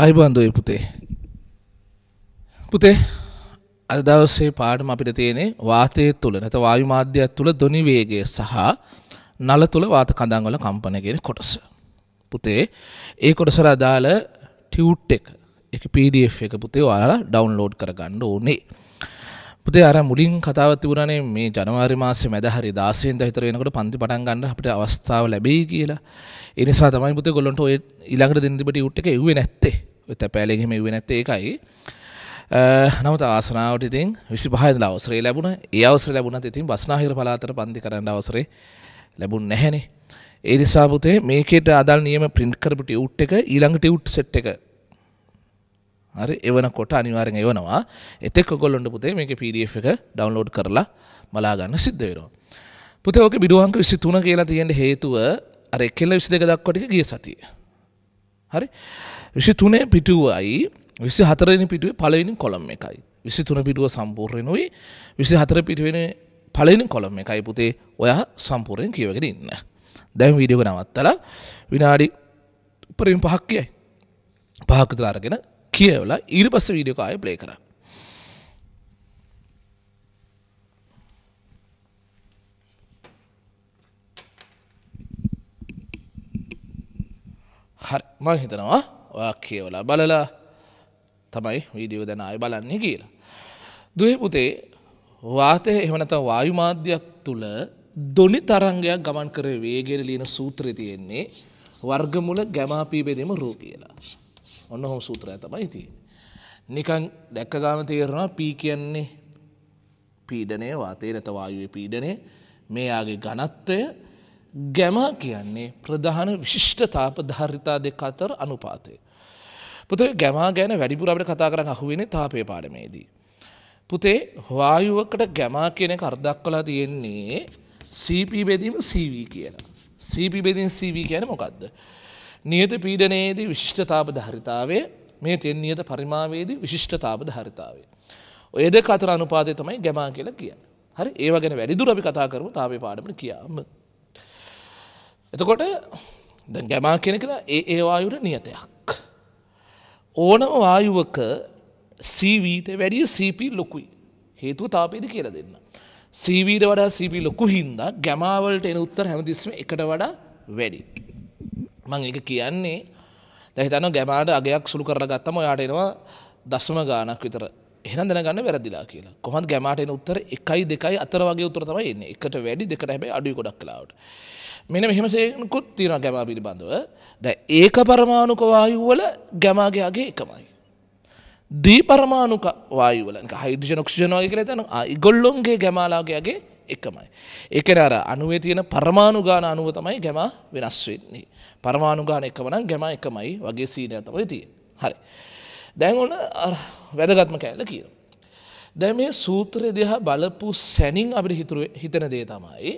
ආයිබන්ධය පුතේ. පුතේ අද දවසේ පාඩම අපිට තියෙනේ වාතය තුළ නැත වායු මාධ්‍යයක් තුළ දොනිවේගය සහ නල තුළ වාත කඳන්වල කම්පනගෙන කොටස. පුතේ ඒ කොටසර අදාළ ටියවට් එක එක PDF එක පුතේ ඔයාලා ඩවන්ලෝඩ් කරගන්න ඕනේ. පුතේ අර මුලින් කතාව තිබුණනේ මේ ජනවාරි මාසේ මැද හරි 16 ඉඳන් විතර වෙනකොට පන්ති පටන් ගන්න අපිට අවස්ථාව ලැබෙයි කියලා. ඒ නිසා තමයි පුතේ ගොල්ලන්ට ඔය ඊළඟට දෙන්න තිබිට යුට් එක එව්වේ නැත්තේ. ඔය තැපෑලෙක එහෙම එව්වේ නැත්තේ ඒකයි. නමුත් ආසනාවට ඉතින් 25 ඉඳලා අවසරය ලැබුණා. ඒ අවසරය ලැබුණත් ඉතින් බස්නාහිර පළාතට පන්ති කරන්න අවසරය ලැබුණ නැහැනේ. ඒ නිසා පුතේ මේකේට අදාළ නියම print කරපු ටියුට් එක ඊළඟ ටියුට් සෙට් එක හරි එවන කොට අනිවාරෙන් එවනවා එතෙක් ගොල්ලොන්ට පුතේ මේක PDF එක ඩවන්ලෝඩ් කරලා බලාගන්න සිද්ධ වෙනවා. පුතේ ඕක බිඩුවංක විසි තුන කියලා තියෙන හේතුව අර එක්කෙල්ල විසි දෙක දක්වටික ගිය සතිය. හරි විසි තුනේ පිටුවයි විසි හතරනි පිටුවේ පලවෙනි කොළම් එකයි විසි තුන පිටුව සම්පූර්ණයනුයි විසි හතර පිටුවෙන පලවෙනි කොළම් එකයි පුතේ ඔයා සම්පූර්ණයෙන් කියවගෙන ඉන්න. දැන් වීඩියෝ නවත්තලා විනාඩි උපරිම පහක් කියයි. පහක් විතර අරගෙන කියවලා ඊට පස්ස වීඩියෝකාය ප්ලේ කරන්න හරි මං හිතනවා ඔයා කියවලා බලලා තමයි වීඩියෝ දැන අය බලන්නේ කියලා. දුවේ පුතේ වාතය එහෙමනත වායුමාධ්‍යයක් තුළ දොනි තරංගයක් ගමන් කර වේගෙර ලියන සූත්‍රය තියෙන්නේ වර්ගමුල ගැමාපී බෙදීම රෝ කියලා. ඔන්න හොම සූත්‍රය තමයි තියෙන. නිකන් දැක්ක ගාන තේරෙනවා පී කියන්නේ පීඩනය වාතේ නැතවායුවේ පීඩනය මේයාගේ ගණත්වය ගැම කියන්නේ ප්‍රධාන විශිෂ්ඨතාප ධාරිතා දෙක අතර අනුපාතය. පුතේ ගැමා ගැන වැඩිපුර අපිට කතා කරන්න අහුවෙන තාපය පාඩමේදී. පුතේ වායුවකට ගැමා කියන එක අර්ධක් කලා තියෙන්නේ CP බෙදීම CV කියලා. CP බෙදීම CV කියන මොකක්ද? නියත පීඩනයේදී විශිෂ්ඨතාව ධරිතාවේ මේ තෙන් නියත පරිමාවේදී විශිෂ්ඨතාව ධරිතාවේ. ඔය දෙක අතර අනුපාතය තමයි ගැමා කියලා කියන්න. හරි ඒව ගැන වැඩිදුර අපි කතා කරමු තාවේ පාඩමට කියාම. එතකොට දැන් ගැමා කෙන කර ඒ ඒවායුට නියතයක්. ඕනම වායුවක සීවීට වැඩිය සීපී ලොකුයි හේතුව තාපේද කියලා දෙන්න. සීවීට වඩා සීපී ලොකු හින්දා ගැමාවලට එන උත්තර හැමතිස්ම එකට වඩා වැඩි. මං ඒක කියන්නේ දැහිතන ගැමාට අගයක් සුළු කර ගත්තම ඔයාට එනවා දස්ම ගානක් විතර එහෙනම් දැනගන්න වැරදිලා කියලා. කොහොමද ගැමාට එන උත්තර 1යි 2යි 4 වගේ උත්තර තමයි එන්නේ. එකට වැඩි දෙකට හැබැයි අඩුයි ගොඩක් කලාවට. මෙන්න මෙහෙම සේකුත් තියෙනවා ගැමා පිළිබඳව. දැන් ඒක පරමාණුක වායුව වල ගැමාගේ අගය එකමයි. දී පරමාණුක වායුව වල නිකන් හයිඩ්‍රජන් ඔක්සිජන් වගේ කියලා හිතනවා. ඒගොල්ලොන්ගේ ගැමාලාගේ අගේ එකමයි. එකන අර අනුවේ තියෙන පරමාණු ගාන අනුව තමයි ගැම වෙනස් වෙන්නේ. පරමාණු ගාන එකමනම් ගැම එකමයි වගේ සීනය තමයි තියෙන. හරි. දැන් ඔන්න වැදගත්ම කෑල්ල කියන. දැ මේ සූත්‍රය දෙහා බලපු සැනින් අපිට හිතුර හිතන දේ තමයි.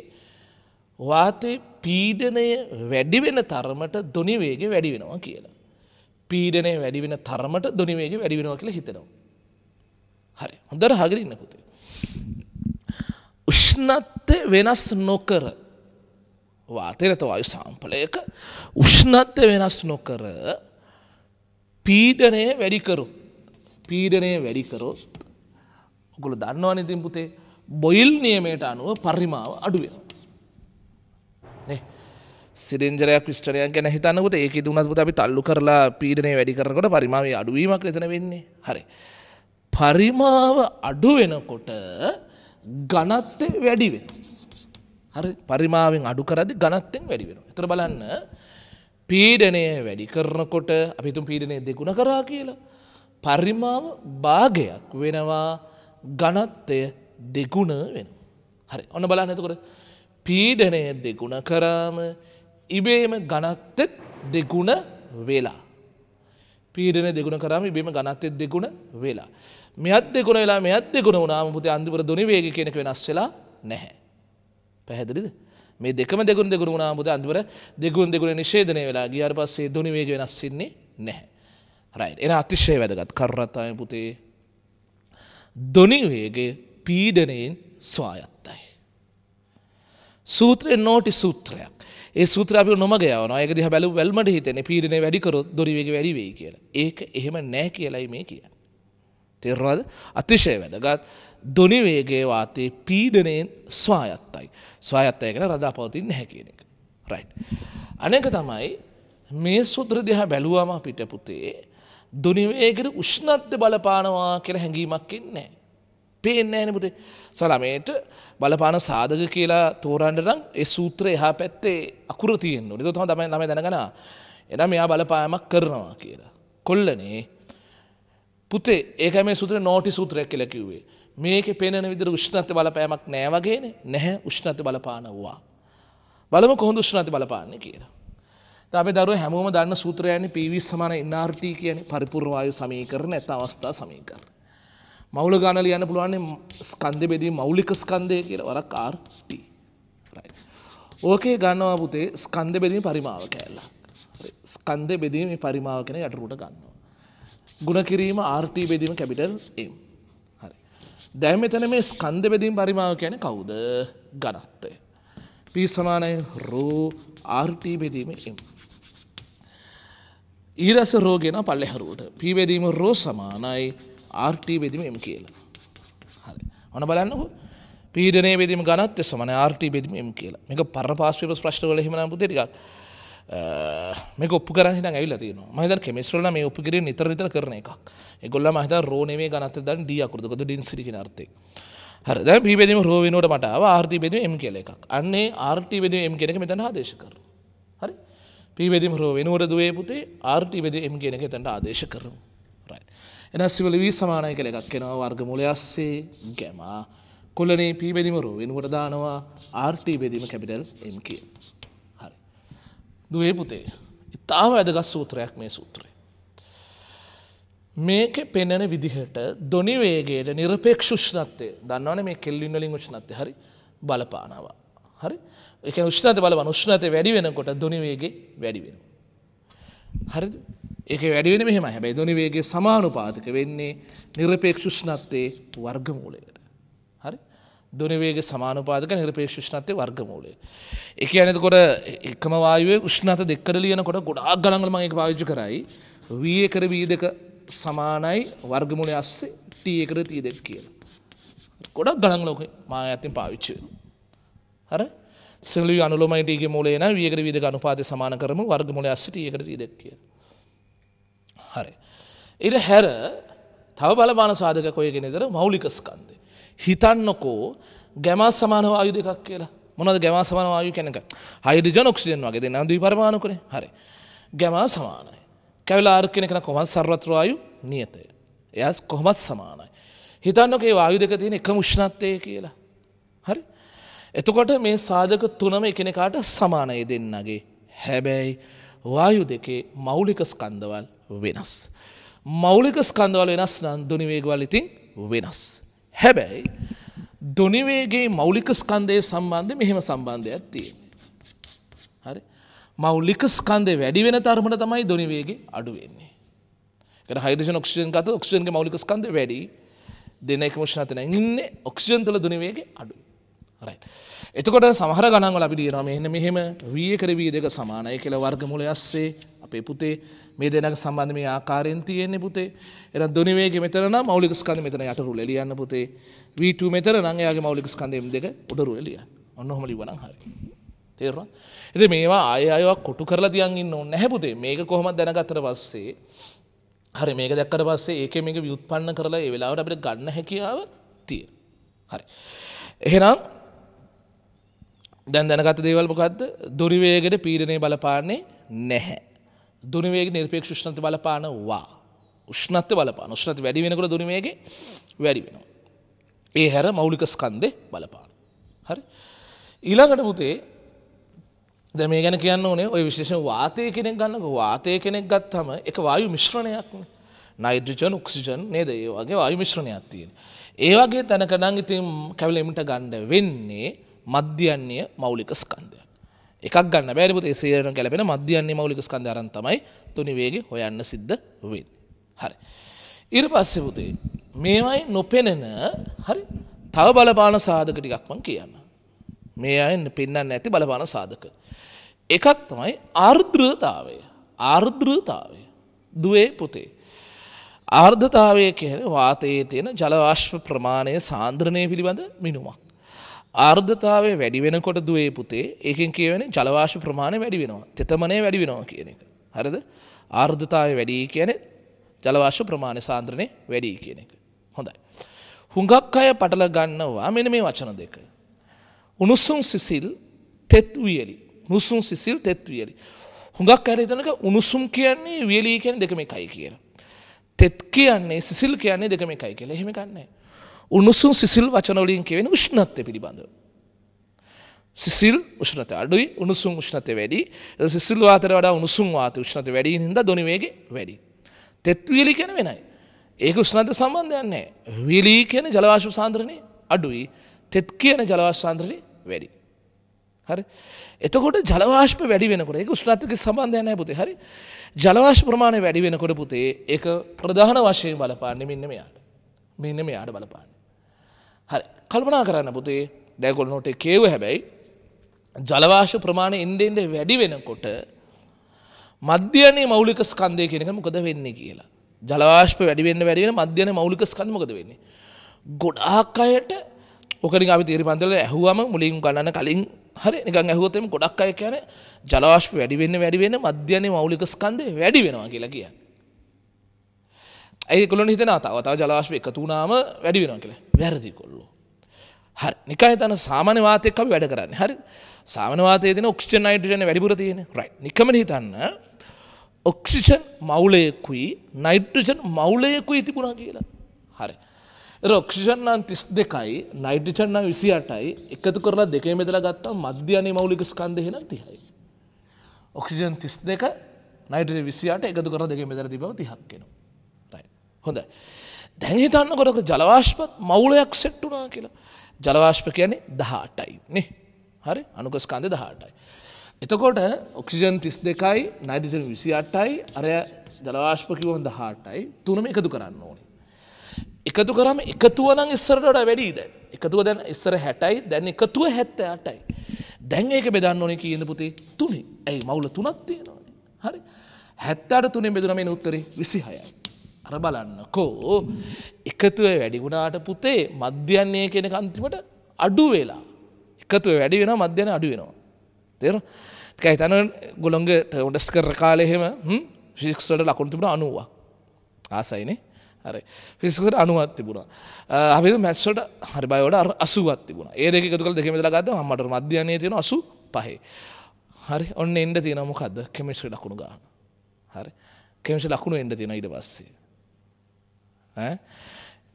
වාතේ පීඩනය වැඩිවෙන තරමට දොනිවේග වැඩි වෙනවා කියලා. පීඩනය වැඩිවෙන තරමට දොනිවේග වැඩිවෙනවා කියලා හිතනවා. හරි හොඳට හගරන්න පුතේ. උෂ්ණත්වය වෙනස් නොකර වාතනත වායු සාම්පලයක උෂ්ණත්වය වෙනස් නොකර පීඩනය වැඩිකරුත් පීඩනය වැඩිකරොත් ගොල දන්නවාන ඉතින් පුතේ බොයිල් නියමයට අනුව පරිමාව අඩුවෙන. සිරෙන්ජරයක් විිෂ්ටරයක් ගැන හිතනකට ඒක දුනත් පුත අපි තල්ලු කරලා පීඩනය වැඩි කරනකොට පරිමාවේ අඩුවීමක් ලෙසන වෙන්නේ හරි. පරිමාව අඩු වෙනකොට ඝනත්වය වැඩි වෙනවා. හරි පරිමාවෙන් අඩු කරද්දි ඝනත්වයෙන් වැඩි වෙනවා. එතන බලන්න පීඩනය වැඩි කරනකොට අපි හිතමු පීඩනය දෙගුණ කරා කියලා. පරිමාව භාගයක් වෙනවා ඝනත්වය දෙගුණ වෙනවා. හරි. ඔන්න බලන්න එතකොට පීඩනය දෙගුණ කරාම ඉබේම ඝනත්වෙත් දෙගුණ වෙලා. පීඩන දෙගුණ කරාම ඉබේම ඝනත්වෙත් දෙගුණ වෙලා. මෙත් දෙකුණ වෙලා මෙත් දෙකුණ වුණාම පුතේ අන්තිමට දුනිවේගය කියන එක වෙනස් වෙලා නැහැ. පැහැදිලිද? මේ දෙකම දෙගුණ දෙගුණ වුණාම පුතේ අන්තිමට දෙගුණ දෙගුණ නිෂේධනය වෙලා ගියාට පස්සේ දුනිවේගය වෙනස් වෙන්නේ නැහැ. රයිට්. එන අතිශය වැදගත් කර්ණතාවය පුතේ. දුනිවේගය පීඩණයෙන් ස්වායත්තයි. සූත්‍රය නෝටි සූත්‍රයක්. ඒ සූත්‍ර අපි නොමග යවන ඒක දිහා බැලු වැල්මට හිතෙන පීඩනය වැඩිකරොත් දුරිවේග වැඩි වෙයි කියලා. ඒක එහෙම නැහැ කියලයි මේ කිය. තෙරවද අතිශය වැදගත් දොනිවේගේ වාතයේ පීඩනයෙන් ස්වායත්තයි. ස්වායත්තයගෙන රදා පවතින් නැහැ කියන එක. රයි්. අනෙක තමයි මේ සුද්‍ර දිහා බැලුවම පිට පුතේ දුනිවේගෙන උෂ්ණත්්‍ය බලපානවා කියල හැඟීමක් එන්නේ. පේන්න ඇන පුතේ සලමයට බලපාන සාධක කියලා තෝරන්ඩරම් ඒ සූත්‍ර එහා පැත්තේ අකුර තියෙන් නිදතුම තමයි නම දැනගෙන එනම් එයා බලපායමක් කරනවා කියලා. කොල්ලනේ පුතේ ඒක මේ සුදුර නෝටි සූත්‍රයක් කියල කිව්වේ. මේක පෙනෙන විදිර විශ්නති බලපෑමක් නෑවගේන නැහැ උෂ්ණති බලපාන වවා. බලම කොහොඳ ෂ්ණති බලපාන්න කියර. තබේ දරුව හැමෝම දන්න සූත්‍රයන පිවි සමාන ඉන්නාර්ට කියන පරිපුරවායු සමීකරන ඇත අවස්ථා සමීකර. මවුල ගාන ලියන්න පුළුවන්නේ ස්කන්ධ බෙදී මෞලික ස්කන්දය කියල වරක් ආර්ට. ඕකේ ගන්නවා පුතේ ස්කන්ධ බෙදීම පරිමාව කෑල්ලා. ස්කන්ධ බෙදීම පරිමාව කෙන යටරුට ගන්නවා. ගුණ කිරීම ආර්ටී බෙදීම කැපිටල් එම් හරි දැන් මෙතන මේ ස්කන්ධ බෙදීම් පරිමාව කියන්නේ කවුද ඝනත්වය p සමානයි රෝ ආර්ටී බෙදීම එම් ඊරස රෝ ගෙන පල්ලෙහරුවට p බෙදීම රෝ සමානයි ආර්ටී බෙදීම එම් කියලා හරි ඔන්න බලන්නකෝ පීඩනයේ බෙදීම ඝනත්වය සමානයි ආර්ටී බෙදීම එම් කියලා මේක පරපාර්ශ්වික ප්‍රශ්න වල එහෙම නම් පුතේ ටිකක් මේ ඔප්පු කරන්න ඇවිල තින මහිත කෙමිස්රල මේ ඔප්පිකිර නිතර නිතර කරන එකක් එකොල්ල මහිත රෝනේ ගනත දන් දියකුරදකද ඩින්සිරිකි නර්තේ හරද පිබෙදීම රෝවිනෝට මටාව ආර්ථ බෙද එම් කෙල එකක් අන්නේ ආර්ට බෙද එම් කෙනෙක මෙතන ආදේශ කර හරි පිබෙදිම රෝ වෙනුවට දුවේ පුතේ ආර්ට බෙද එම් කෙනෙක තැන්ට ආදේශ කරම එන සිවල වී සමානය කළ එකක් කෙනවා වර්ගමුල අස්සේ ගැමා කොලනේ පිබෙදිම රෝ වෙනුවට දානවා ආර්ට බෙදීම කැපිටල් එම් කිය. දුවේ පුතේ. ඉතාම වැදගත් සූත්‍රයක් මේ සූත්‍රය. මේක පෙන්නන විදිහට දොනිවේගේට නිරපේක්ෂ ෂ්නත්තය දන්නවන මේ කෙල්ලින්නලින් ෂ්නත්තය හරි බලපානවා. හරි එක ෂ්නත බලව ෂ්නත වැඩි වෙනකොට දොනිවේගේ වැඩිවෙන. හරි ඒක වැඩිවෙන මෙහම හැබැයි දොනිවේගේ සමානුපාතික වෙන්නේ නිරපේක්ෂ ෂ්නත්තේ වර්ගමූලයකට. හරි දුනිවේග සමානුපාදක නිරපේක්ෂ ෂ්ණත්තේ වර්ගමූලය. එක ඇනකොට එකම වායුවේ උෂ්ණත දෙක්කර ලියනකොට ගොඩා ගලඟල මගේ පාවිච්චි කරයි වී එකර වී දෙක සමානයි වර්ගමූලය අස්සේ ටී එකර තිය දෙක් කියලා. ගොඩක් ගලංලෝක මා ඇතින් පාවිච්චය. හර සිලි අනුලමයිටගේ මූලේන වියකර විද අනුපාත සමාන කරම වර්ගමූල අස්ට ඒකර දෙක් කිය. හරි. එ හැර තව බලබාන සාධක කොයගෙනෙදර මෞලිකස්කන්දේ. හිතන්නකෝ ගැමා සමානව ආයු දෙකක් කියලා මොනද ගැමා සමානව ආයු කැනක හයිඩ්‍රජන් ඔක්සිජන් වගේ දෙන්න ද්විපරමාණු කරේ හරි ගැමා සමානයි කැවිලා ආර් කෙනෙක් නම් කොහොමද සර්වත්‍ර ආයු නියතය එයා කොහොමද සමානයි හිතන්නකෝ මේ වායු දෙක තියෙන එකම උෂ්ණත්වය කියලා හරි එතකොට මේ සාධක තුනම එකනෙකාට සමානය දෙන්නගේ හැබැයි වායු දෙකේ මෞලික ස්කන්ධවල් වෙනස්. මෞලික ස්කන්ධවල වෙනස් නම් දුනිවේගවල් ඉතින් වෙනස්. හැබැයි දොනිවේගේ මෞලික ස්කන්දය සම්බන්ධය මෙහෙම සම්බන්ධයක් තියෙන. හරි මෞලික ස්කන්දය වැඩි වෙන තරමට තමයි දොනිවේගේ අඩුවෙන්නේ. හයිඩෂ ක්ෂයන් ගත ක්ෂයන්ගේ මෞලික ස්කන්ද වැඩි දෙනෙක් මුෂ්නතන ඉන්න ඔක්ෂයන් තුළ දුනවේගේ අඩු. එතකොට සහර ගනන්ගල අපි දියනම එන්න මෙහෙම විය කරවී දෙක සමානය කියල වර්ගමුල යස්සේ අපේ පුතේ මේ දෙනක සම්බන්ධ මේ ආකාරයෙන් තියෙන්නේ පුතේ එන දුනිවේගේ මෙතන නම් මෞලික ස්කන්ධ මෙතන යටරුල එලියන්න පුතේ V2 මෙතන නම් එයාගේ මෞලික ස්කන්ධය දෙක උඩරුල එලියන්න ඔන්න ඔහම ලිව්වනම් හරි තේරුණා ඉතින් මේවා ආය ආයවක් කොටු කරලා තියන් ඉන්න ඕනේ නැහැ පුතේ මේක කොහොමද දැනගත්තට පස්සේ හරි මේක දැක්කට පස්සේ ඒකේ මේක ව්‍යුත්පන්න කරලා ඒ වෙලාවට අපිට ගන්න හැකියාව තියෙන හරි එහෙනම් දැන් දැනගත දේවල් මොකද්ද දුරිවේගයට පීඩනය බලපාන්නේ නැහැ දුනිවේගේ නිර්පේක්ෂ ෂ්ණති බලපානවා. උෂ්ණත්ව බලපාන උෂ්ණති වැඩි වෙනකොට දුනිවේගේ වැඩි වෙනවා. ඒ හැර මෞලික ස්කන්දේ බලපාන. හරි. ඊළඟට පුතේ දැ මේ ගැන කියන්න ඕනේ ඔය විශේෂ වාතය කෙනෙක් ගන්නක වාතය කෙනෙක් ගත්හම එක වායු මිශ්‍රණයක් නයිඩ්‍රජන් උක්සිජන් නේද ඒ වගේ වායු මිශ්‍රණයක් තියෙන. ඒ වගේ තැනකඩං ඉතින් කැවලෙමිට ගණ්ඩ වෙන්නේ මධ්‍යන්නේ මෞලික ස්කන්ද. එකක් ගන්න බෑරිපුත ඒසේරන කැලපෙන මධ්‍යන්නේ මෞලික ස්කන්ධාරන් තමයි තුනි වේගේ හොයන්න සිද්ධ වෙන්නේ. හරි. ඊට පස්සේ පුතේ මේවයි නොපෙනෙන හරි තව බලපාන සාධක ටිකක් මම කියන්න. මේ අය පෙන්වන්න ඇති බලපාන සාධක. එකක් තමයි ආර්ද්‍රතාවය. ආර්ද්‍රතාවය. දුවේ පුතේ. ආර්ධතාවය කියන වාතයේ තියෙන ජලවාශ්ප ප්‍රමාණය සාන්ද්‍රණය පිළිබඳ මිනුමක්. ආර්ධතාවය වැඩි වෙනකොට දුවේ පුතේ ඒකෙන් කියවෙන ජලවාශ ප්‍රමාණය වැඩි වෙනවා තෙතමනය වැඩි වෙනවා කියන එක. හරද ආර්ධතාවය වැඩි කියන ජලවාශ ප්‍රමාණය සාන්ද්‍රණය වැඩි කියන එක. හොඳයි. හුඟක් අය පටල ගන්නවා මෙන මේ වචන දෙක. උණුසුම් සිසිල් තෙත් වියලි උණුසුම් සිසිල් තෙත් වියලි. හුඟක් අර හිතනක උණුසුම් කියන්නේ වියලී කියන දෙක මේකයි කියලා. තෙත් කියන්නේ සිසිල් කියන්නේ දෙක මේකයි කියලා එහෙම ගන්නෑ. උණුසුම් සිසිල් වචනවලින් කියවෙන උෂ්ණත්ය පිළිබඳව. සිසිල් උෂ්ණත අඩුයි උණුසුම් උෂ්ණතය වැඩි සිසිල් වාතර වඩා උණුසුම් වාත උෂ්ණත වැඩි හිද දොනිවේගේ වැඩි. තෙත්වියලි කැන වෙනයි. ඒක උෂ්ණත සම්බන්ධයන්නේ විලී කියන ජලවාශ සාන්ද්‍රණය අඩුයි තෙත් කියන ජලවාශ සාන්ද්‍රණය වැඩි. හරි එතකොට ජලවාශ්ප වැඩි වෙනකොට ඒ උෂ්ණත්ක සබන්ධයනය පුතේ හරි ජලවාශ ප්‍රමාණය වැඩි වෙනකොට පුතේ ඒ ප්‍රධාන වශයෙන් බලපාන්නේ මෙන්න මෙයාට මෙන්න මෙයාට බලපාන්න. හරි කල්පනා කරන්න පුතේ දැකොල් නොට කේව හැබැයි ජලවාශ ප්‍රමාණය එන්ඩෙන්ඩ වැඩි වෙනකොට මධ්‍යනේ මෞලික ස්කන්දය කෙනක මොකද වෙන්නේ කියලා ජලවාශ්ප වැඩිවෙන්න වැඩිෙන මධ්‍යන මෞලික ස්කන්මකද වෙන්නේ. ගොඩාක් අයට ඕකනි අපි තේරි පන්දල ඇහුවම මුලින් ගණන කලින් හරි නික ඇහුවතම ගොඩක් අය කියන ජලවාශ්ප වැඩිවෙන්න වැඩිවෙන මධ්‍යනේ මෞලික ස්කන්දය වැඩි වෙනවා කියලා කිය. ඇයි කොළො හිතන තාවතාව ජලාශ්ප එකතුනාම වැඩි වෙනවා කියලා වැරදිකොල්ලෝ. හරි නිකයි තන සාමාන්‍ය වාතයක් අපි වැඩ කරන්න හරි සාමනවාතය තින ඔක්ෂන් නයිටජන වැඩිපුර තියෙන රයි නිකමට හිතන්න ඔක්ෂිෂන් මවුලයකුයි නයිට්‍රජන් මවුලයකුයි තිබුණා කියලා හරි. රොක්ෂිෂන් නම් තිස් දෙකයි නයිට්‍රජන් නම් විසි අටයි එකතු කරලා දෙකේ මෙදලා ගත්තා මධ්‍යනේ මෞලික ස්කන්ධය නම් තිහයි. ඔක්ෂිෂන් තිස් දෙක නයිට්‍රජන් 28 එකතු කරලා දෙකේ මෙදලා තිබම 30ක් වෙනවා. හොඳයි. දැන් හිතන්න කොටක ජලවාශ්පත් මවුලයක් සෙට්ටුනා කියලා ජලවාශ්ප කියන්නේ දහටයි නෙ හරි අනුකස්කන්ද දහටයි. එතකොට ඔක්සිජන් තිස් දෙකයි නයිඩිජන් විසි අට්ටයි අරය ජලවාශ්පකිවන් දහටයි තුනම එකතු කරන්න ඕනි. එකතු කරම එකතුවනම් ඉස්සරට වැඩී දැන් එකතුව දැන් ඉස්සර හැටයි දැන් එකතුව හැත්ත අටයි. දැන් ඒක බෙදන්න ඕනෙ කියන්න පුතේ තුනි ඇයි මවුල තුනත් තියෙනවානේ හරි හැත්තාට තුනේ බෙදුනම උත්තරේ විසි හයයි. අර බලන්නකෝ එකතුව වැඩිගුණාට පුතේ මධ්‍යන්නේ කෙන කන්තිමට අඩු වෙලා එකතුව වැඩි වෙන මධ්‍යන අඩු වෙනවා තේර කයිතන ගොළොන්ගට උඩස් කර කාලෙහෙම ශික්ෂට ලකුණ තිබුණ අනුවක් ආසයිනේ හරි ෆිස්කට අනුවත් තිබුණා අපි මැස්සට හරිබයිවට අර අසුවත් තිබුණ ඒදක එකතුකල් දෙකමදලා ගත හමට මධ්‍යනය තියෙන අසු පහේ හරි ඔන්න එන්ඩ තියෙනමොකක්ද කෙමිශ්‍රි ලකුණු ගාන හරි කෙමිශ ලකුණු එන්ඩ තියෙන ඉඩ පස්සේ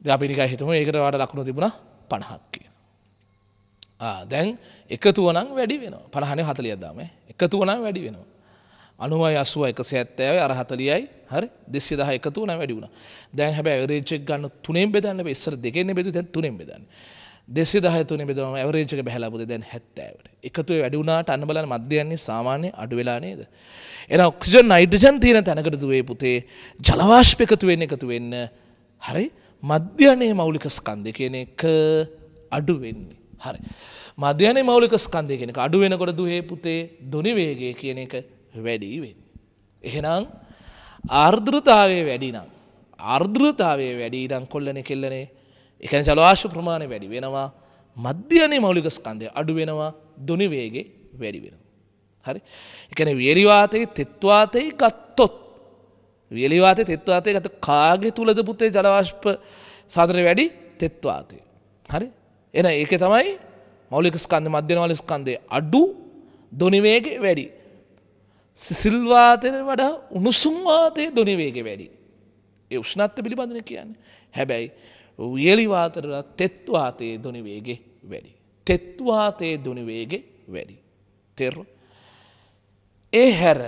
ද අපිනික හිතම ඒකට වාට ලකුණු තිබුණ පණහක් කියන. දැන් එකතුවනම් වැඩි වෙන පණහනය හතලියදදාම එකතුවනම් වැඩි වෙනවා. අනුවයි අසුව එක සඇත්තෑවයි අරහතලියයි හරි දෙසි දහ එකතුවන වැඩි වුණ දැන් හැබැ රේචක් ගන්න තුනෙන් බෙදන්න ඉස්සර දෙකෙන්න බෙද දැ තුනෙන් බෙදන්න. දෙසි දහ තුන බෙදම ඇවරේජක බැහලබුද දැන් හැත්තෑවට එකතුව වැඩිුණට අන්න බලන මධ්‍යයන්නේ සාමාන්‍ය අඩුවෙලා නේද. එන ඔක්ෂජන් අයිඩජන් තියෙන තැනකටතුවේ පුතේ ජලවාශ්ප එකතුවෙන්න එකතු වෙන්න හරි මධ්‍යනයේ මෞලික ස්කන්ධය කියන එක අඩුවෙන්නේ. හරි. මධ්‍යනය මෞලික ස්කන්ධය කියෙනෙ අඩුවෙනකොට දුහේ පුතේ දුනිවේගේ කියන එක වැඩීවෙන්. එහෙනම් ආර්ධෘතාවේ වැඩිනම්. ආර්ධෘතාවේ වැඩීඩං කොල්ලන කෙල්ලනේ එකන් ජලවාශ ප්‍රමාණය වැඩි වෙනවා මධ්‍යනේ මෞලික ස්කන්ධය අඩුවෙනවා දුනිවේගේ වැඩි වෙන. හරි එකන වේරිවාතයේ තෙත්වාතයි ගත්තොත් වියලිවාතය තෙත්වාතය ගත කාගෙ තුළද පුතේ ජලවාශ්ප සාදර වැඩි තෙත්වාතය. හරි එන ඒක තමයි මෞලික ස්කන්ධ මධ්‍යනවල ස්කන්දේ අඩු දොනිවේග වැඩි. සිසිල්වාතය වඩා උණුසුම්වාතය දොනිවේග වැඩි. ඒ උෂ්නත්ත පිළිබඳන කියන්නේ. හැබැයි වියලිවාතරල තෙත්වාතයේ දොනිවේගේ වැඩි. තෙත්වාතයේ දොනිවේගේ වැඩි. තෙරු. ඒ හැර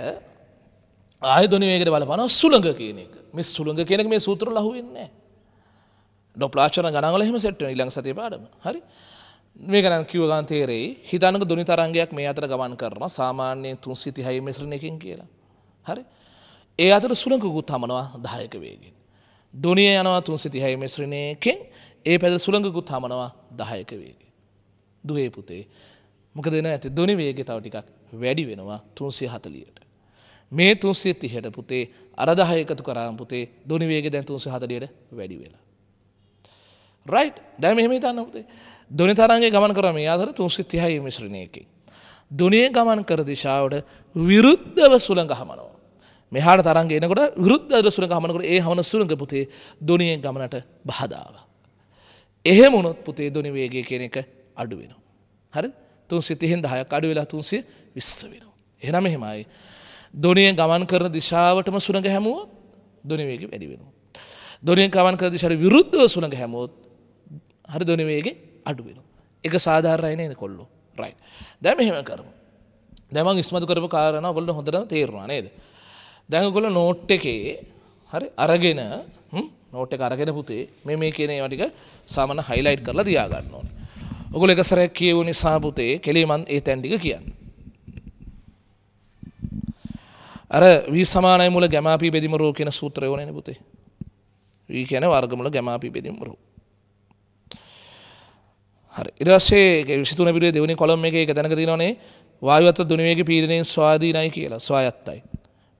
ආයධනයකට බලපන සුළඟ කියන එක මේ සුළඟ කෙනෙක් මේ සූත්‍ර ලහුවෙන්නේ ඩොප්ලාචන ගනගල හිම සෙට්ට ඉලං සති පාඩම හරි මේ ගනන් කිවගන් තේරෙයි හිතනක දුනි තරංගයක් මේ අතර ගමන් කරන සාමාන්‍යයෙන් තුන් සිති හයි මිශ්‍රණ එකින් කියලා හරි ඒ අතර සුළඟකුත් හමනවා දායක වේගෙන් දුනිය යනවා තුන් සිති හයි මිශ්‍රණයකෙන් ඒ පැද සුළඟකුත් හමනවා දායක වේගෙන් දුවේ පුතේ මොකද දෙන ඇති දුනි වේගෙ තව ටිකක් වැඩි වෙනවා තුන්සිය හතලියට මේ තුන්සේ තිහට පුතේ අරදහ එකතු කරාම් පුතේ දුනිවේග දැන් තුන්ස හතලියට වැඩි වෙලා. රයි් දැම එහෙම තන්න පුතේ දුනි තරන්ගේ ගමන් කරම අදර තුන්සි තිහයි මිශ්‍රණයකින්. දුනිය ගමන් කර දිශාවට විරුද්ධව සුළඟ හමනවා. මෙහාට තරන්ගේ එනකොට විරුද්ධ සුළඟ හමනකට ඒ හමන සුළඟ පුතේ දුනියෙන් ගමනට බහදාව. එහෙම මුණොත් පුතේ දුනි වේගේ කෙන එක අඩුවෙනවා. හරි තුන්සි තිහෙන් දහයක් අඩු වෙලා තුන්සිය විස්ස වෙනවා. එහෙනම එහෙමයි. දොනියෙන් ගමන් කරන දිශාවටම සුනඟ හැමුවොත් දොනවේග වැඩි වෙනවා. දොනියෙන් ගමන් කර දිශාට විරුද්ධව සුනඟ හැමුවොත් හරි දොනවේගේ අඩු වෙනවා. එක සාධාරණයි නේද කොල්ලෝ. රයිට්. දැන් මෙහෙම කරමු. දැන් මම ඉස්මතු කරපු කාරණා ඔයගොල්ලෝ හොඳටම තේරුණා නේද? දැන් ඔයගොල්ලෝ නෝට් එකේ හරි අරගෙන නෝට් එක අරගෙන පුතේ මේ මේ කියන ඒවා ටික සාමාන්‍ය හයිලයිට් කරලා තියා ගන්න ඕනේ. ඔයගොල්ලෝ එක සැරයක් කියවු නිසා පුතේ කෙලිමන් ඒ තැන් ටික කියන්නේ. අර වී සමානයි මුල ගැමාපී බෙදිමරෝ කියන සූත්‍රය ඕනේ පුතේ. වී කියන්නේ වර්ගමුල ගැමාපී බෙදිමරෝ. හරි. ඊට පස්සේ 23 පිටුවේ දෙවෙනි කොලම් එකේ එක තැනක තියෙනවානේ වායු අත්ව දුනිවේග පීඩනයෙන් ස්වාධීනයි කියලා. ස්වායත්තයි.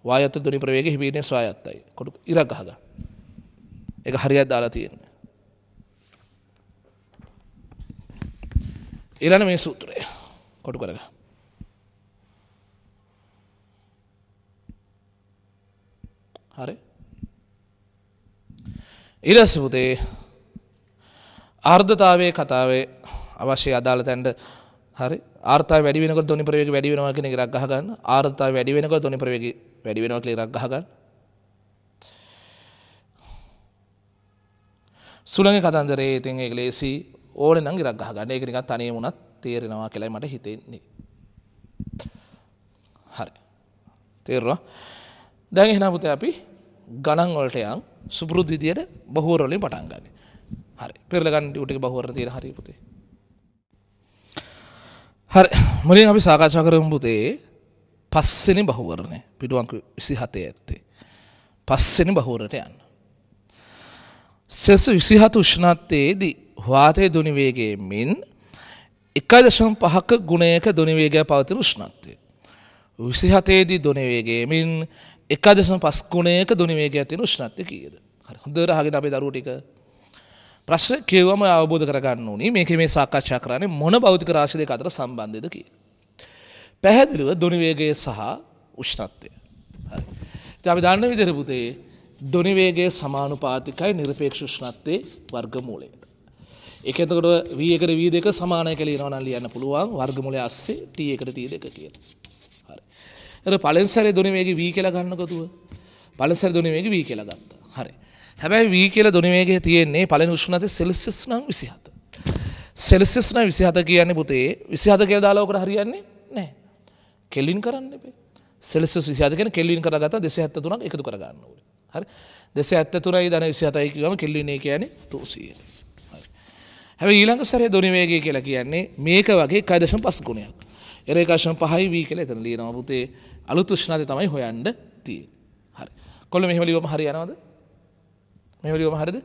වායු අත්ව දුනි ප්‍රවේගයේ පීඩනය ස්වායත්තයි. කොටු ඉරක් ගහගන්න. ඒක හරියට දාලා තියෙනවා. ඊළඟ මේ සූත්‍රය කොටු කරගන්න. හරි ඉරස පුතේ අර්ධතාවය කතාවේ අවශ්‍ය අදාළ තැන්ට හරි ආර්තා වැඩි වෙනක තොනි ප්‍රවේග වැඩි වෙනවා කෙනෙ රක් ගහගන්න ආර්තා වැඩි වෙනක තොනි ප්‍රවේග වැඩි වෙනවා කෙනෙ රක් ගහගන්න සුළඟ කතන්දරේ ඉතින් ඒක ලේසි ඕනේ නම් ඉරක් ගහගන්න ඒක නිකන් තනියම වුණත් තේරෙනවා කියලායි මට හිතෙන්නේ හරි තේරුණා දැන් එහෙනම් පුතේ අපි ගණන් වලට යන් සුපුරුදු විදියට බහුවර වලින් පටන් ගන්න. හරි. පෙරල ගන්න ඩියුටි එක බහුවර තියෙන හරි පුතේ. හරි. මුලින් අපි සාකච්ඡා කරමු පුතේ පස්වෙනි බහුවරනේ. පිටු අංක 27 ඇත්තේ. පස්වෙනි බහුවරට යන්න. සෙසු 27 උෂ්ණත්වයේදී වාතයේ දුනි වේගයෙන් මින් 1.5ක ගුණයක දුනි වේගය පවතින උෂ්ණත්වය. 27 දී දුනි වේගයෙන් මින් එක දෙසන පස්කුණයක දුනිවේග ඇතින උෂ්ණත්ය කියද හොඳර හගෙන අපේ දරුටික ප්‍රශ්න කියවම අවබෝධ කරගන්න ඕනි මේක මේ සාකච්ඡා කරන්නේ මොන බෞතික රාශි දෙක අතර සම්බන්ධයද කිය. පැහැදිලිව දුනිවේගය සහ උෂ්ණත්වය. අපි දන්න විදිරපුතේ දුනිවේගේ සමානුපාතිකයි නිර්පේක්ෂ ෂ්ණත්වේ වර්ගමූලයට. එකතකට වීකට වී දෙක සමානය කලේ නවනල් ලියන්න පුළුවන් වර්ගමූලය අස්සේ ටිය එකට ටී දෙක කියලා. ඇර පලෙන්සරේ දුනිවේගේ වී කියල ගන්නකොතුව පලසර දුනිවේගේ වී කියල ගත්ත හරි හැබැයි වී කියල දුනිවේගේ තියෙන්නේ පලෙන උෂ්ණත සෙල්සිස් නම් විසිහත සෙල්සිස් නම් විසිහත කියන්නේ පුතේ විසිහත කියල දාලාවකට හරියන්නේ නෑ කෙල්ලින් කරන්න එපේ සෙල්සිස් විසිහත කියන කෙල්ලින් කරගත දෙස ඇත්ත තුනක් එකතු කරගන්න ඕනේ හරි දෙස ඇත්ත තුනයි දන විසිහතයි කිවම කෙල්ලිනේ කියන්නේ තෝසිය හැබැයි ඊළඟ සරේ දුනිවේගේ කියලා කියන්නේ මේක වගේ කයදශම් පස් ගුණයක් එරේකාශම් පහයි වී කළ එතන ලියනවා පුතේ අලු තුෂ්ණාති තමයි හොයන්ඩ තිය හරි කොල්ල මෙහමලිවම හරි යනවද මෙමලිවම හරිද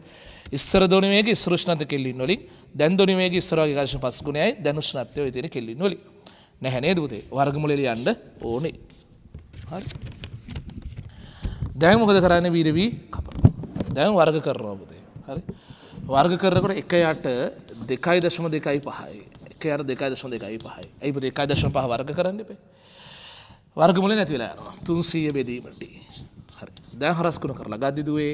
ඉස්සර දොනමේගේ සෘෂ්ණත කෙල්ලින් නොලින් දැන් දොනමේගේ ස්රගේ කාශ පස්ගුණයයි දැනුෂ්නත්ය තින කෙල්ලින් නොලි නැහැනේ දපුතේ වර්ගමුලෙලි අන්ඩ ඕනේ හරි දැන් මොකද කරන්න වීරවී කපන දැන් වර්ග කරනවා පුතේ හරි වර්ග කරනකොට එක යට දෙකයි දශම දෙකයි පහයි කෑර දෙකයි දශම දෙකයි පහයි ඇයිබ දෙකයි දශම පහ වර්ග කරන්න එපේ වර්ගමුල නැතිවෙලා යනවා තුන්සීය බෙදීමට හරි දැන් හරස් කුණ කරලා ගද්දිදුවේ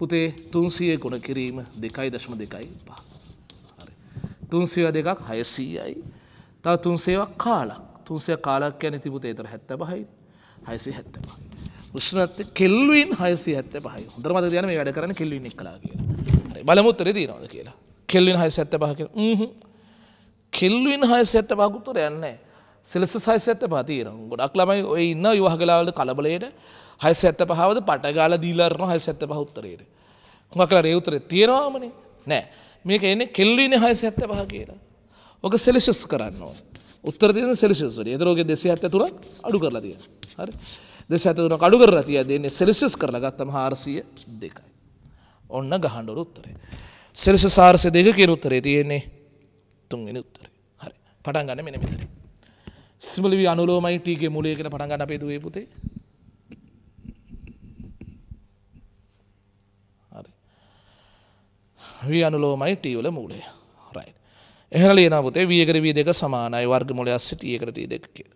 පුතේ තුන්සිය ගුණ කිරීම දෙකයි දශම දෙකයි පා. තුන්සිය දෙකක් හයසීයයි තව තුන්සේවක් කාලා තුන්සය කාලක් යන තිබුත ඒතර හැත්ත බහයි හයසි හැත්ත පහ. උෂ්නත්ත කෙල්ලුවන් හයසි ඇත්ත පහයි හොඳර මද යන මේ වැඩ කරන කෙල්ලි නික් කලා කිය බලමුත්තර දීනවද කියලා කෙල්ලින් හයසි ඇත්ත පහ කිය කෙල්ලුවෙන් හයස ඇත්ත පාකුත්තර යන්නේ සෙලෙස සයිස ඇත්ත පතිර ගොඩක් ළමයි ඔය ඉන්න යවාහගලාවලට කලබලයට හයස ඇත්ත පහවද පටගාල දීලරන හයස ඇත්ත පහුත්තරයට හොඟ කලා රේවුතර තියෙනවාමනේ නෑ මේක එන්නේ කෙල්ලීන හයස ඇත්ත පහ කියලා ඕක සෙලිසිස් කරන්නවා උත්තර තියෙන සෙලිසිස් වලින් ඒතරෝගේ 273ක් අඩු කරලා තියෙනවා හරි 273ක් අඩු කරලා තියදෙන්නේ සෙලිසිස් කරලා ගත්තම 402යි ඔන්න ගහඬවල උත්තරේ සෙලිසිස් 402 කියන උත්තරේ තියෙන්නේ තුන්වෙනි උත්තර පටන් ගන්න මෙන මෙතර. සිමලවී අනුලෝමයි ටීගේ මුලේ කියලා පටන් ගන්න අපේ දුවේ පුතේ. හරි. වී අනුලෝමයි ටී වල මූලය. රයිට්. එහෙරල එනවා පුතේ v එකට v දෙක සමානයි වර්ගමූලය 80 එකට 32 කියලා.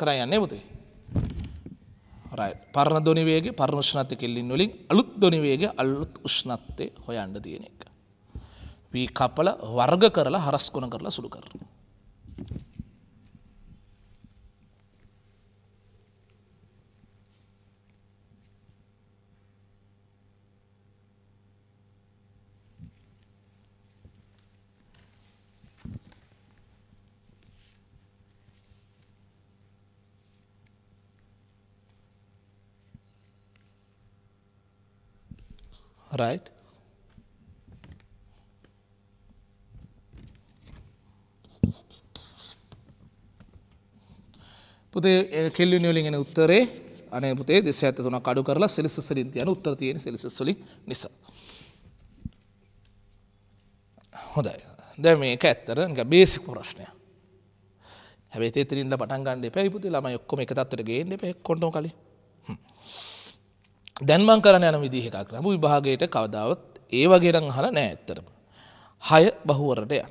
කරා යන්නේ පුතේ. රයිට්. පරණ ධ්වනිවේගය පරණ උෂ්ණත්වය කෙල්ලින් වලින් අලුත් ධ්වනිවේගය අලුත් උෂ්ණත්වය හොයන්න තියෙන එක. වී කපල වර්ග කරලා හරස්කුණ කරලා සුළු කරනවා. right? පුතේ කෙල්ලි නිවලින් එන උත්තරේ අනේ පුතේ දෙස ඇත තුනක් අඩු කරලා සෙලිසස් වලින් තියන උත්තර තියෙන සෙලිසස් වලින් නිසා. හොඳයි. දැන් මේක ඇත්තට නිකන් බේසික් ප්‍රශ්නයක්. හැබැයි තේතරින්ද පටන් ගන්න එපා. ඉතින් ළමයි ඔක්කොම එක තත්ත්වයට ගේන්න එපා. කොණ්ඩෝම කලින්. දැන්මං කරන යන විදිහකක් ලැබු විභාගයට කවදාවත් ඒ වගේට අහල නෑ ඇත්තරම. හය බහුවරට යන්න.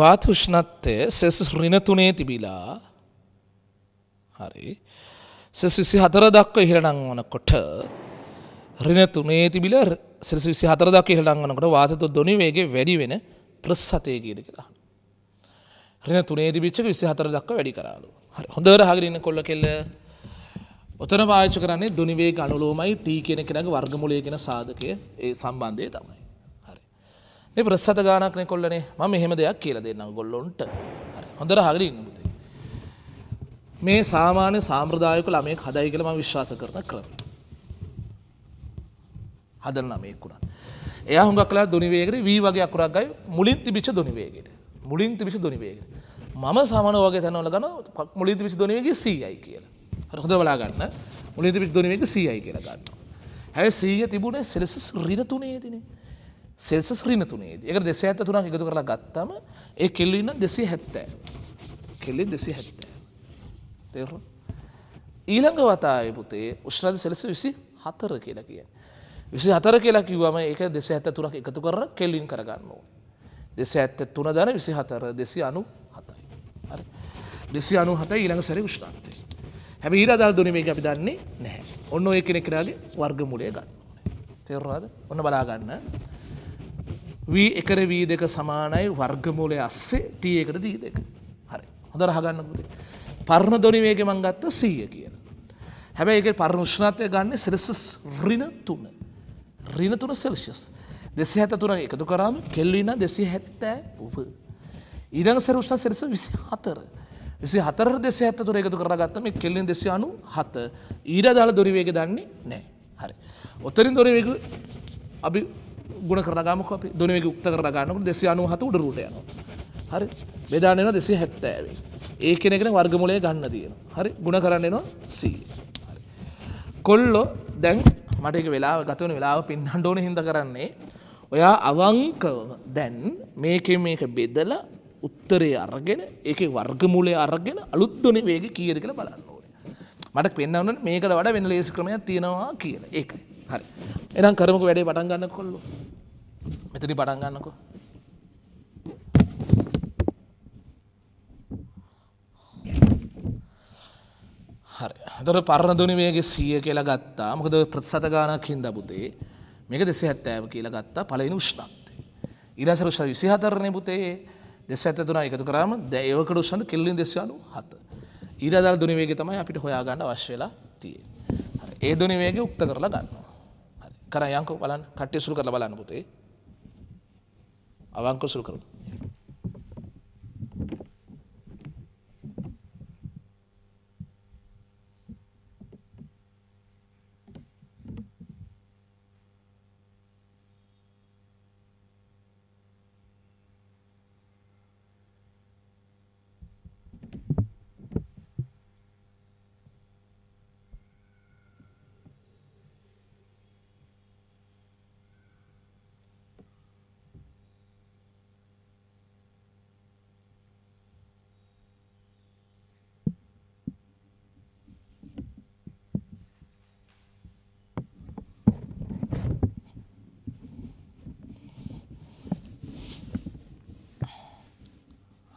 වාතුෂ්ණත්වය සෙස රිනතුනේ තිබිලා හරි සෙසිසි හතර දක්ව ඉහළනං වනකොට රිනතුනේ තිබිල සෙසිසි හතර දක් ඉහළං වනකොට වාතතු දොනි වේගේ වැඩි වෙන ප්‍රස් සතය කියද කියලා රෙන තුනේ තිබිච්චක විසි හතර දක්ක වැඩි කරාලු හරි හොඳර හගරන්න කොල්ල කෙල්ල ඔතන පාච කරන්නේ දුනිවේ ගනුලෝමයි ටී කියෙන කෙනක වර්ගමුලයගෙන සාධකය ඒ සම්බන්ධය තමයි හරි ප්‍රස්සත ගානක්න කොල්ලනේ ම මෙහෙම දෙයක් කියල දෙන්න ගොල්ලොන්ට හොඳර හගරින්න මේ සාමාන්‍ය සාම්ප්‍රදායක ළමය හදයි කළම විශ්වාස කරන කරන හදල් නමෙක් වුණා එයා හුඟක් කලා දුනිවේගට වී වගේ අකුරක් ගයි මුලින් තිබිච්ච දුනිවේගට මුලින් තිවිසි දුනිවේගෙන. මම සමන වගේ තැනවල ගන මුලින් තිවිසි දුනිවේගේ සීයයි කියලා හොඳ වලා ගන්න මුලින් තිවිසි දුනිවේග සීයයි කියලා ගන්න. හැයි සීය තිබුණේ සෙලෙසස් රින තුනේතිනේ සෙල්සස් රින තුනේ එක දෙස ඇත තුනක් එකතු කරලා ගත්තම ඒ කෙල්ලඉන්න දෙසේ හැත්තෑ කෙල්ලි දෙසේ හැත්තෑ තේරු ඊළඟ වතාය පුතේ උශ්‍රද සෙලස විසි හතර කියලා කිය විසි හතර කියලා කිවම එක දෙස ඇත තුනක් එකතු කර කෙල්ලින් කරගන්න ඕන දෙස ඇත්ත තුන දන විසි හතර දෙසි අනු හතයි. දෙසි අනු හත ඊළඟ සැරි විෂ්ටාන්තය. හැම ඊරදාල් දුනීමේ අපි දන්නේ නැහැ ඔන්න ඔය කෙනෙ කරාගේ වර්ග මුලේ ගන්න. තෙරවාද ඔන්න බලාගන්න. වී එකර වී දෙක සමානයි වර්ගමූලය අස්සේ ටී එකට දී දෙක හරි හොඳ රහගන්න පුදේ. පරණ දොනිවේගේ මං ගත්ත සීය කියන. හැබැයි එක පරණුෂ්ණත්වය ගන්න සිරසස් රින තුන්න. රින තුන සෙල්ෂස්. දෙසි හැත තුන එකතු කරාම කෙල්ලින දෙසි හැත්තෑ උප. ඊඩඟ සරුෂ්ණ සිරිස විසි හතර. විසි හතර දෙසි ඇත්ත තුර එකතු කරගත්තම කෙල්ලින් දෙසි අනු හත ඊර දාල දොරිවේග දන්නේ නෑ හරි. ඔත්තරින් දොරිවේග අපි ගුණ කරගමක දොනවක උක්ත කරගන්නක දෙසි අනු හත උඩ රුට යන. හරි බෙදානන දෙසි හැත්තෑවේ. ඒ කෙනෙකෙන වර්ගමුලය ගන්න තියෙන. හරි ගුණ කරන්නනවා සී. කොල්ලො දැන් මටක වෙලා ගතවන වෙලාව පින් හන්ඩෝන හිද කරන්නේ ඔයා අවංකවම දැන් මේකෙන් මේක බෙදල උත්තරේ අරගෙන ඒක වර්ගමුලේ අරගෙන අලුත්දොනි වේග කියද කියලා බලන්න ඕනේ. මට පෙන්වන්න මේකට වඩා වෙන ලේසි ක්‍රමයක් තියෙනවා කියලා. ඒකයි. හරි. එහෙනම් කරමුකෝ වැඩේ පටන් ගන්නකොල්ලෝ. මෙතනින් පටන් ගන්නකෝ. හරි. එතකොට පරණ දුනි වේගය 100 කියලා ගත්තා. මොකද ප්‍රතිශත ගණනකින් දබුතේ මේක දෙසේ හැත්තෑම කියලා ගත්තා පලයින උෂ්ණත්වය. ඉරසර ෂ විසිහතරණය පුතේ දෙස ඇතතුනා එකතු කරම දැඒවකට උෂ්ණට කෙල්ලින් දෙසයනු හත. ඉරදල් දුනිවේගේ තමයි අපිට හොයාගන්න අවශ්‍යලා තිය. ඒ දුනිවේගේ උක්ත කරලා ගන්න. කරයංකු බලන් කට්ටිය සුරු කරල බලන්න පුතේ අවංකොසුරු කරු.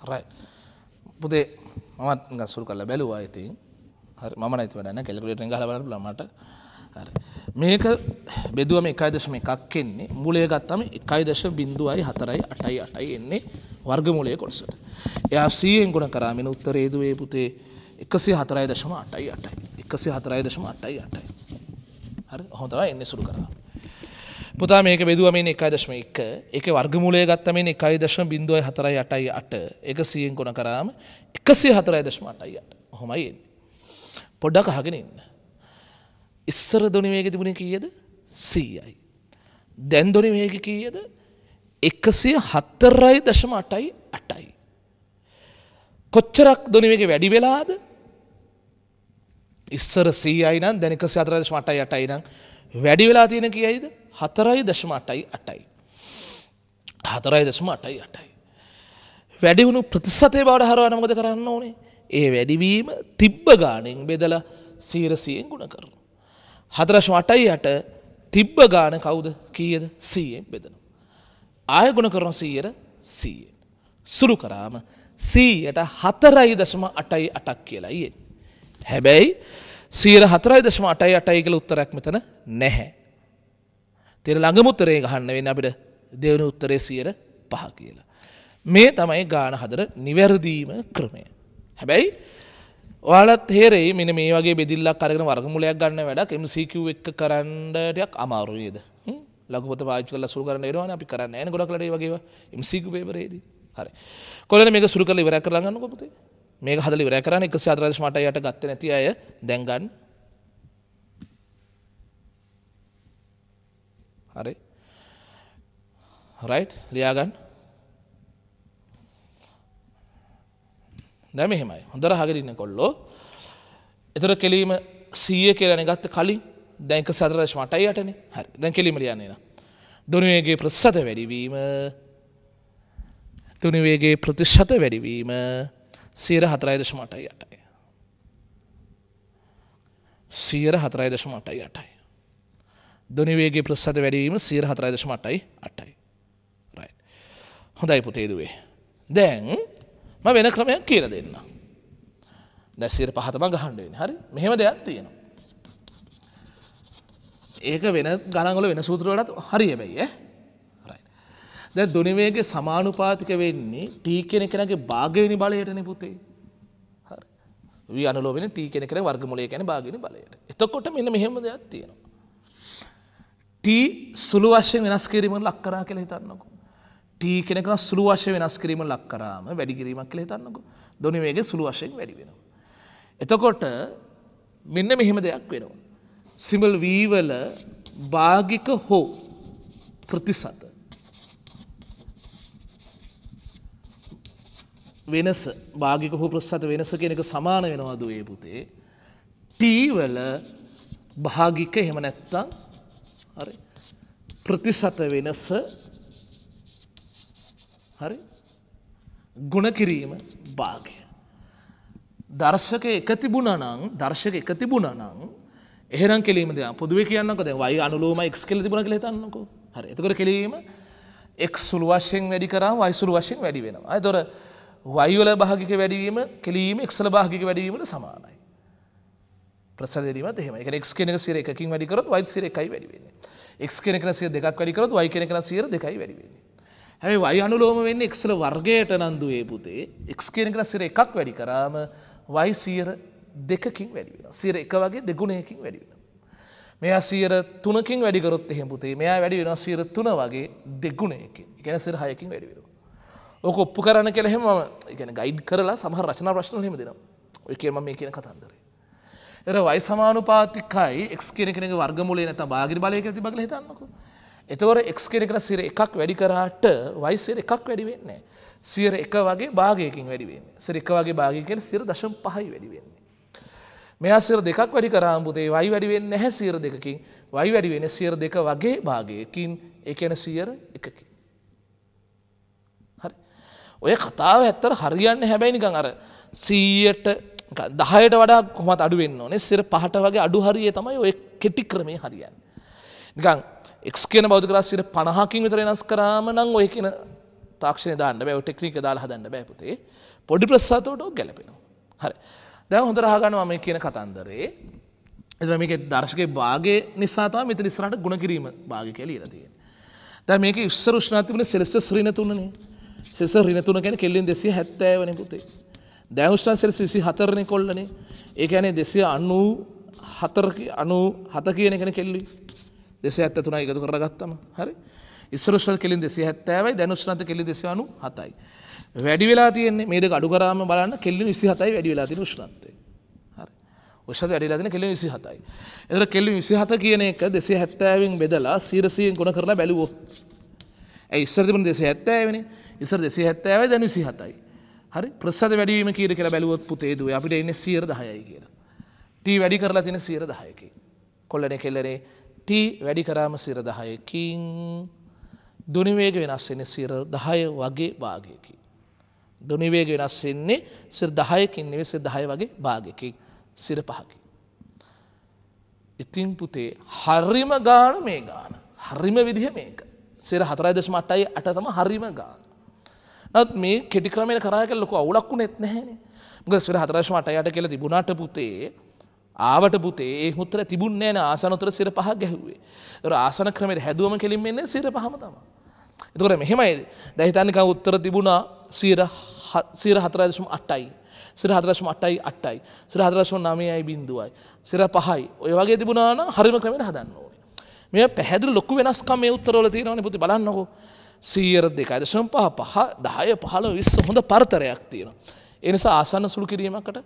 රයි. පුදේ මමත් ගස්සුරු කල්ල බැලුවා ඇති හරි මම නැති වැඩන්න කෙලකුලට ගලබල ලමට මේක බෙදුවම එකයිදශම එකක් කෙන්නේ මුලේ ගත්තම එකයිදශ බින්දුවයි හතරයි අටයි අටයි එන්නේ වර්ගමුලය කොටසට. එයා සීයෙන් ගුණ කරාමෙන උත්තරේදුවේ පුතේ එකසි හතරයි දශම අටයි අටයි එකසි හතරයි දශම අටයි අටයි. හරි හොඳවා එන්නේ සුරු කරා. පුතා මේක බෙදුව මේ එකයි දශම එක එක වර්ගමූලය ගත්ත මේ එකයි දශම බින්දුවයි හතරයි අටයි අට එක සියෙන් කොන කරාම එකසිය හතරයි දශම අටයි අට හොමයි එන්න. පොඩ්ඩක් අහගෙන ඉන්න. ඉස්සර දොනි මේක තිබුණ කීයද සීයයි. දැන් දොනි මේක කීයද එකසිය හත්තරයි දශම අටයි අටයි. කොච්චරක් දොනිවගේ වැඩි වෙලාද ඉස්සර සීයයි නම් දැනිකසි අතරදශ මටයි යටයි නම් වැඩි වෙලා තියෙන කියයිද හතරයි දශම අටයි අටයි. හතරයි දශම අටයි අටයි. වැඩිවුණු ප්‍රතිසතය බවට හරවන මොද කරන්න ඕනේ ඒ වැඩිවීම තිබ්බ ගානෙන් බෙදල සීරසියෙන් ගුණ කරනු. හදරශ්ම අටයි යට තිබ්බ ගාන කවුද කියද සීයෙන් බෙදන. ආය ගුණ කරන සීයට සීයෙන්. සුරු කරාම සීයට හතරයි දශම අටයි අටක් කියලායි. හැබැයි සීර හතරයි දශම අටයි අටයි කළ උත්තරැක් මෙතන නැහැ. තිර ළඟමුත්තරේ ගහන්න වෙන්න අපිට දෙවන උත්තරේ සියර පහ කියලා. මේ තමයි ගාන හදර නිවැරදීම ක්‍රමය. හැබැයි ඔයාලත් හේරෙයි මෙන මේ වගේ බෙදිල්ලක් කරගෙන වර්ගමුලයක් ගන්න වැඩක් MCQ එක කරන්නටයක් අමාරුයේද. ලගුපත පාචි කල සුර කරන්න ේරවාන අපි කරන්න න ගොඩ කලේ වගේ MCQ පේපරේද හරි කොලන මේක සුරු කල ඉවර කරගන්න කොපතේ මේ හදලි වරකරන එක සාදරශමට යට ගත්ත නැති අය දැන්ගන්න හරි රයි් ලියාගන්න දැමෙහෙමයි හොඳර හගරන්න කොල්ලෝ එතර කෙලීම සීය කියලන ගත්ත කලින් දැක සදරශ මටයි අටන හරි දැන් කෙලිම ලියන්නේන දුනුවේගේ ප්‍රසත වැඩිවීම තුනිවේගේ ප්‍රතිශත වැඩිවීම සීර හතරයි දශ මටයි යටයි සීර හතරයි දශ මටයි යටයි දොනිවේගේ ප්‍රසාද වැඩීම සීර හතරයිදශ මටයි අටයි. හොඳයි පුතේදුවේ. දැන් ම වෙන ක්‍රමයක් කියල දෙන්න. දැසිර පහතම ගහන්ඩුවෙන් හරි මෙහෙම දෙයක් තියෙනවා. ඒක වෙන ගණගල වෙන සූත්‍රවලත් හරියබැයි දැ දුනිවේගේ සමානුපාතික වෙන්නේ ටී කෙන කෙනගේ භාගවෙනි බලයටන පුතේ වි අනුලෝවෙන ටී කෙනෙ වර්ග මුලේ කැන භාගෙන බලයට එතකොට මෙන්න මෙහෙම දෙයක් තියෙනවා. ටී සුළු වශයෙන් වෙනස් කිරීම ලක් කරා කියලා හිතන්නකු. ටී කෙනෙක සුළු වශය වෙනස් කිරීම ලක් කරාම වැඩිකිරීමක් කියලා හිතන්නකු දොනිවේගේ සුළු වශයෙන් වැඩි වෙනවා. එතකොට මෙන්න මෙහෙම දෙයක් වෙනවා. සිමල් වීවල භාගික හෝ ප්‍රතිසත වෙනස භාගික හෝ ප්‍රසත වෙනස කෙනෙක සමාන වෙනවාද ඒ පුතේ ටීවල භාගික හෙම නැත්තං හරි ප්‍රතිශත වෙනස හරි ගුණ කිරීම භාගය. දර්ශක එක තිබුණනං දර්ශක එක තිබුණනං එහෙරම් කෙලීමද පුදුව කියන්නකද වයි අනුලෝම එක් කෙල තිබුණ කළ තන්නක හරි එතකට කෙලීම එක් සුළු වශයෙන් වැඩි කරා වයිසුළු වශයෙන් වැඩි වෙනවා. අයි තොර වයිවල භාගික වැඩවීම කෙලීම එක්සල භාගික වැඩීමට සමානයි. ප්‍රසදරීමත් එහෙම එක එක් කෙනෙක සිර එකකින් වැඩිකරත් වයි සිර එකයි වැඩිවෙන්නේ එක් කෙනෙක සිය දෙකක් වැඩිකරත් වයි කෙනෙන සියර දෙකයි වැඩිවෙන්නේ හැයි වයි අනුලෝම වෙන්න එක්සල වර්ගයට නන්දුවේ පුතේ එක් කෙනෙකෙන සිර එකක් වැඩි කරාම වයි සියර දෙකකින් වැඩිවෙන සිර එක වගේ දෙගුණයකින් වැඩිවෙන මෙයා සියර තුනකින් වැඩිකරොත් එහෙම පුතේ මෙයා වැඩි වෙන සියර තුන වගේ දෙගුණයකින් ඉගෙන සිර හයකින් වැඩිවෙන ඕක ඔප්පු කරන්න කෙලෙහෙම මම ඉගෙන ගයිඩ් කරලා සමහර රචනා ප්‍රශ්න එහෙම දෙනවා ඔය කියන මම මේ කියන කතන්දරේ එර වයි සමානුපාතිකයි එක් කෙනෙනෙ වර්ගමුලේ නැත බාගරි බලය ඇති බල හිතන්නකු. එතවර එක් කෙනෙකෙන සිර එකක් වැඩි කරාට වයිසිර එකක් වැඩි වෙන්නේ. සියර එක වගේ භාගයකින් වැඩිවෙන්න සිරික වගේ භාගකෙන සිර දශම් පහයි වැඩිවෙන්නේ. මෙයා සිර දෙකක් වැඩි කරාම්බුදේ වයි වැඩිවෙන්න නැහැ සීර දෙකකින් වයි වැඩිවෙන සියර දෙක වගේ භාගයකින් එකන සියර එකකින්. ඔය කතාව ඇත්තර හරියන්න හැබැයි නිකං අර සීයට දහයට වඩා කොමත් අඩුවෙන්න්න ඕනේ සිර පහට වගේ අඩු හරිය තමයි ඔය කෙටි ක්‍රමය හරියන්. නිකං එක්ස් කියන බෞද්ධ කරා සිර පණහකින් විතර වෙනස් කරාම නම් ඔය කියන තාක්ෂණය දාන්න බෑ ටෙක්නික දාලා හදන්න බෑ පුතේ පොඩි ප්‍රසාතවට ඔක් ගැලපෙනවා. හරි. දැන් හොඳට අහගන්නවා මේ කියන කතන්දරේ. එතන මේකේ දර්ශකේ භාගය නිසා තමයි මෙතන ඉස්සරහට ಗುಣ කිරීම භාගය කියලා ඉලා තියෙන්නේ. දැන් මේකේ ඉස්සර උෂ්ණත්වය තිබුණේ සෙල්සියස් ඍණ 3නේ. සෙල්සියස් ඍණ 3 කියන්නේ කෙල්ලෙන් 270 වෙනි පුතේ. දෑනුෂ්ටන්සෙලස විසි හතරණය කොල්ලනේ ඒක ඇනේ දෙසිය අන්නූ හතර අනු හත කියන කෙන කෙල්ලි දෙස ඇත්ත තුනා එකතු කරගත්තම හරි ඉස්සරෂල් කෙලින් දෙසි හැත්තෑවයි දැනුෂ්නත කෙලි දෙසයනු හතයි. වැඩි වෙලා තියන්නේ මේක අඩු කරාම බලන්න කෙල්ලි විසි හතයි වැඩි වෙලා තින ෂ්නත්තේ හරි උෂද වැඩිලාතින කෙලි විසි හතයි. එතර කෙල්ලි විසි හත කියන එක දෙසේ හැත්තෑවෙන් බෙදලා සීරසියෙන් ගුණ කරලා බැලුවෝ. ඇ ඉස්සරතිබන දෙසේ හැත්තෑවෙන ඉස්සර දෙසේ හැත්තෑවයි දැන විසි හතයි. හරි ප්‍රසද වැඩීම කීර කියලා බැලුවොත් පුතේදුව අපිට එන්න සීර දහයයි කියලා. ටී වැඩි කරලා තින සීර දහයකි. කොල්ලන කෙල්ලරේ ටී වැඩි කරාම සිර දහයකින් දුනිවේග වෙනස් එන්න සිර දහය වගේ භාගයකි. දුනිවේග වෙනස් එන්නේ සිර දහයකින් නෙවෙ සිර දහය වගේ භාගකි සිර පහකි. ඉතින් පුතේ හරිම ගාන මේ ගාන හරිම විදිහ මේක සිර හතරයි දශමට්ටයි අටතම හරිම ගාන. නත් මේ කෙඩි ක්‍රමය කරායක ලොක අවුලක් වුණෙත් නැහැනේ ගස්වර හතරශමට අයට කියල තිබුණට පුතේ ආවට පුතේ මුත්තර තිබුන්නේ න ආසනතුර සිර පහ ගැහුවේ ර ආසන ක්‍රමයට හැදුවම කෙලින් එන්නේ සිර පහම තම එතකොට මෙහෙමයි දැහිතන්නක උත්තර තිබුණා සීර හතරශම අට්ටයි සිර හතරශම අටයි අට්ටයි සිර හතරශම නමයයි බින්දුවයි සිර පහයි ඔය වගේ තිබුණන හරිම ක්‍රමයට හදන්න ඕනේ මේ පැහැදිලි ලොකු වෙනස්කම් මේ උත්තරවල තියෙනවනේ පුතේ බලන්නකෝ සීර දෙකයි දශම පහ පහ දහය පහල විස්ස හොඳ පරතරයක් තියෙන. එනිසා ආසන්න සුළු කිරීමකට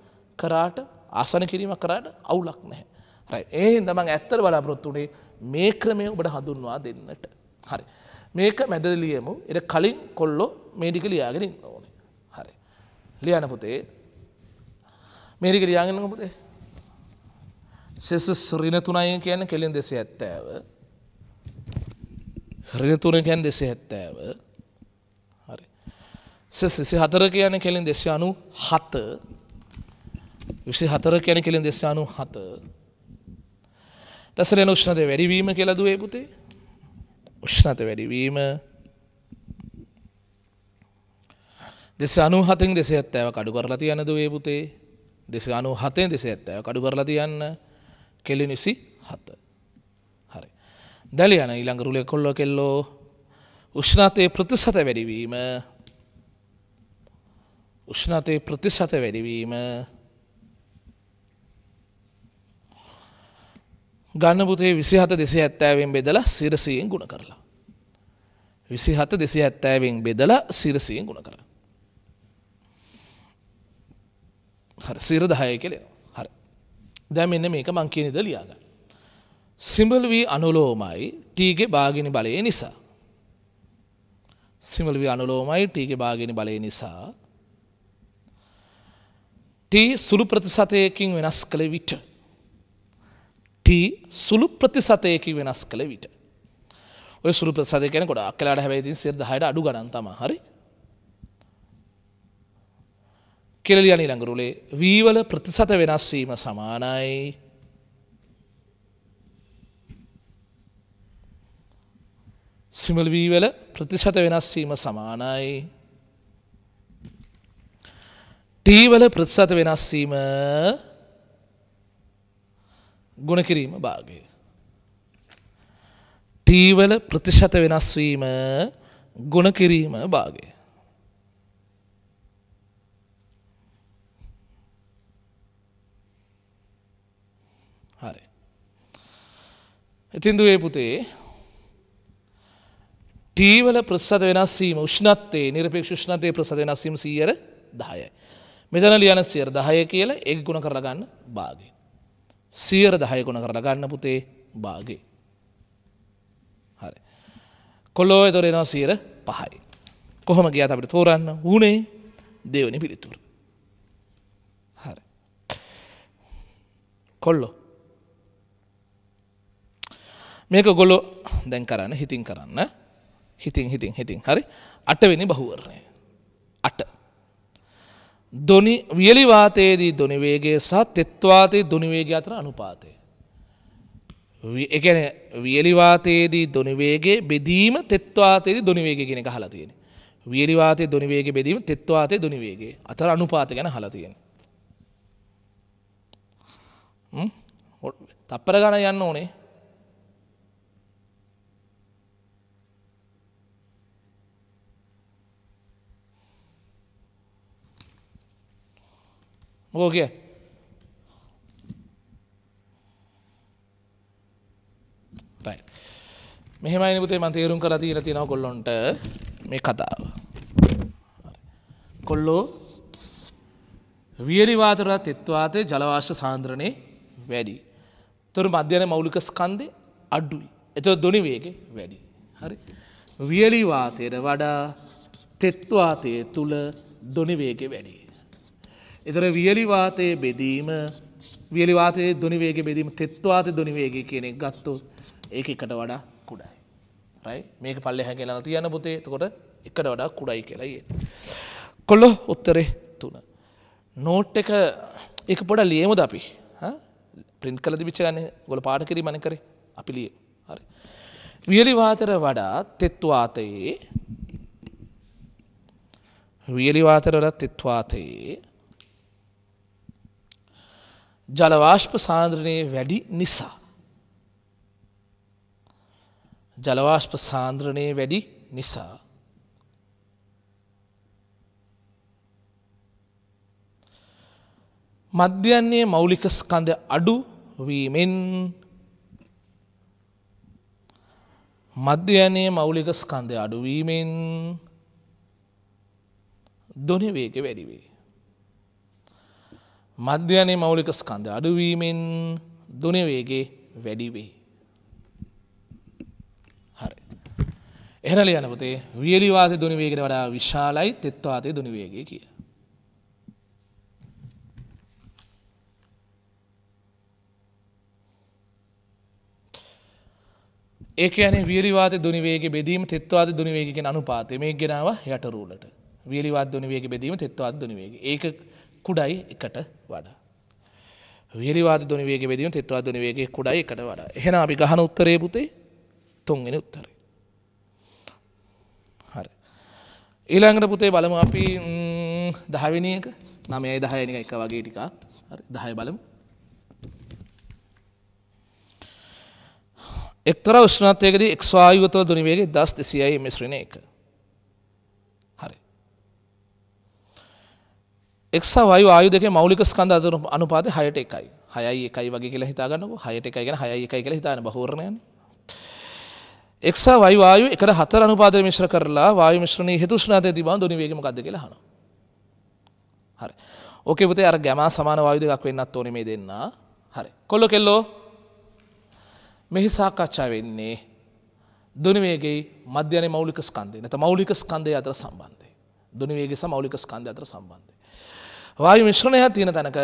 කරාට ආසන කිරීම කරාට අවුලක් නැහැ. ඒ දමන් ඇත්තර බලාපොරොත්තුනේ මේ ක්‍රමය ඔබට හඳුන්වා දෙන්නට. හරි. මේක මැදලියමු එට කලින් කොල්ලො මේඩික ලියාගෙනින් ඕනේ. හරි. ලියන පුතේ මේඩික ලියාගෙන පුතේ. සෙස සුරින තුනයි කියන්න කෙලින් දෙසේ ඇත්තෑව. හරගතුනකැන් දෙසේ හැත්තෑව හරි සිසි හතර කියන කෙලින් දෙසි අනු හත විසි හතර කියන කෙලින් දෙසි අනු හත ටසර උෂ්ණත වැඩිවීම කෙලදුවේ පුතේ උෂ්ණත වැඩිවීම දෙස අනු හතෙන් දෙස ඇත්තෑව කඩු කරලා තියනද වේ පුතේ දෙස අනු හතෙන් දෙස ඇත්තෑ කඩු කරලා තියන්න කෙලි නිසි හත දැල යන ඊළඟ රුලෙ කොල්ල කෙල්ලෝ උෂ්ණතය ප්‍රතිසත වැඩිවීම උෂ්ණතය ප්‍රතිසත වැඩිවීම ගන්නපුතේ විසිහත දෙසි ඇත්තෑවෙන් බෙදලා සිරසයෙන් ගුණ කරලා. විසිහත දෙසි ඇත්තෑවෙන් බෙදලා සිරසයෙන් ගුණ කර. හර සිර දහය කෙළෙන හර දැමන්න මේක මං කියනෙද ලියාගන්න. සිඹල් වී අනුලෝමයි ටීගේ බාගෙන බලය නිසා. සිමල් වී අනුලෝමයි ටීගේ බාගෙන බලය නිසා. ටී සුළු ප්‍රතිසතයකින් වෙනස් කළ විට. ටී සුළු ප්‍රතිසතයකින් වෙනස් කළ විට. ඔය සුළු ප්‍රසාධය කෙන කොට අක්කලාට හැබැයිති සිද හයට අඩු ගඩන්තම හරි. කෙලලියනි ළඟරුලේ වීවල ප්‍රතිසත වෙනස්වීම සමානයි සිමලවීවල ප්‍රතිශත වෙනස්වීම සමානයි. ටීවල ප්‍රතිශත වෙනස්වීම ගුණකිරීම භාගය. ටීවල ප්‍රතිශත වෙනස්වීම ගුණකිරීම භාගය. හරි. එතින්දුවේ පුතේ ටීවල ප්‍රස්සද වෙනස්වීම උෂ්ණත්තේ නිරපේක්ෂ ෂ්ණතය ප්‍රසද වෙනස්වීම සීයර දායයි. මෙතන ලියන සියර දහය කියල එක් ගුණ කරගන්න බාගේ. සියර දහය ගුණ කරගන්න පුතේ බාගේ. හරි. කොල්ලෝ තොරෙනවා සීර පහයි. කොහොම ගියත් අපට තෝරන්න වනේ දෙවනි පිළිතුර. හරි. කොල්ලෝ. මේක ගොලො දැන් කරන්න හිතින් කරන්න හිතින් හිතින් හිතින් හරි අටවෙනි බහුවරණය අට දොනි වියලිවාතයේදී දොනිවේගේ සහ තෙත්වාතයේ දොනිවේග අතර අනුපාතය. එකන වියලිවාතයේදී දොනිවේගේ බෙදීම තෙත්වාතයේදී දොනිවේග කෙන එක හලා තියෙන. වියලිවාතය දොනිවේග බෙදීම තෙත්වාතය දොනිවේගේ අතර අනුපාත ගැන හලා තියෙන. තප්පර ගණ යන්න ඕනේ हो गया මෙහෙමයි පුතේ මම තේරුම් කරලා තියලා තියෙනවා කොල්ලොන්ට මේ කතාව. කොල්ලෝ වියලි වාතරත් එත් වාතයේ ජල වාෂ්ප සාන්ද්‍රණේ වැඩි. ඒතර මධ්‍යන මූලික ස්කන්ධේ අඩුයි. ඒතර ධ්වනි වේගය වැඩි. හරි. වියලි වාතයට වඩා තෙත් වාතයේ තුල ධ්වනි වේගය වැඩි. එතර වියලිවාතයේ බෙදීම වියලිවාතයේ දුනිවේගේ බෙදීම තෙත්වාත දුනිවේගේ කියනෙක් ගත්තු ඒක එකට වඩා කුඩයි. රයි මේක පල්ලෙ හැගෙලා තියන පුතේ තකොට එකට වඩා කුඩයි කියලායේ. කොල්ලො උත්තරේ තුන. නෝට් එක එක පොඩ ලියමුද අපි ප්‍රින්් කල දිිච්ච ගන්න ගොල පාට කිරීම මන කරේ අපි ලිය හරි. වියලිවාතර වඩා තෙත්වාතයේ වියලිවාතරට තෙත්වාතයේ ජලවාශ්ප සාන්ද්‍රණය වැඩි නිසා. ජලවාශ්ප සාන්ද්‍රණය වැඩි නිසා. මධ්‍යයන්නේ මෞලික ස්කඳ අඩු වීමෙන් මධ්‍යයනයේ මෞලික ස්කන්ධය අඩුවීමෙන් දොනි වේග වැඩිවේ. මධ්‍යයනයේ මෞලික ස්කන්ධ අඩුවීමෙන් දුනවේගේ වැඩිවෙයි. හරි. එහරල යනපතේ වියලිවාස දුනිවේගෙන වඩා විශාලයි තෙත්වාතය දුනිවේගේ කිය. ඒකන විරිවාත දුනිවේග බෙදීම තෙත්වාද දුනිවේගෙන් අනුපාතය මේ ගෙනාව යටරූලට වියලිවාත් දුනිවේග බෙදීම තෙත්වාත් දුනිවේගේ ඒක කුඩයි එකට වඩා. විරිවාද දුනිවේග බෙදීම තෙත්වාද දුනිවේගේ කුඩයි එකට වඩා. එහෙනම් අපි ගහන උත්තරේ පුතේ තුන්වෙනි උත්තරේ. හරි. ඊළඟට පුතේ බලමු අපි 10 වෙනි එක 9යි 10යි එක වගේ ටිකක්. හරි 10 බලමු. එක්තරා උෂ්ණත්වයකදී එක්ස්වායුගතව දුනිවේගේ 10 200යි මිශ්‍රණය එක. එක්සා වයු ආයු දෙක මෞලික ස්කන්ධ අතර අනුපාතය 6ට 1යි. 6යි 1යි වගේ කියලා හිතා ගන්නකො 6ට 1යි ගැන 6යි 1යි කියලා හිතාන බහුවර්ණයනේ. එක්සා වයු ආයු එකට හතර අනුපාතය මිශ්‍ර කරලා වායු මිශ්‍රණයේ හේතු උෂ්ණතාවය තිබා දුනි වේගය මොකද්ද කියලා අහනවා. හරි. ඕකේ පුතේ අර ගැමා සමාන වායු දෙකක් වෙන්නත් ඕනේ මේ දෙන්න. හරි. කොල්ලෝ කෙල්ලෝ මෙහි සාකච්ඡා වෙන්නේ දුනිවේගේ මධ්‍යනේ මෞලික ස්කන්ධය නැත්නම් මෞලික ස්කන්ධය අතර සම්බන්ධය. දුනිවේගේ සහ මෞලික ස්කන්ධය අතර සම්බන්ධය. වායු මිශ්‍රණයක් තියෙන තැනක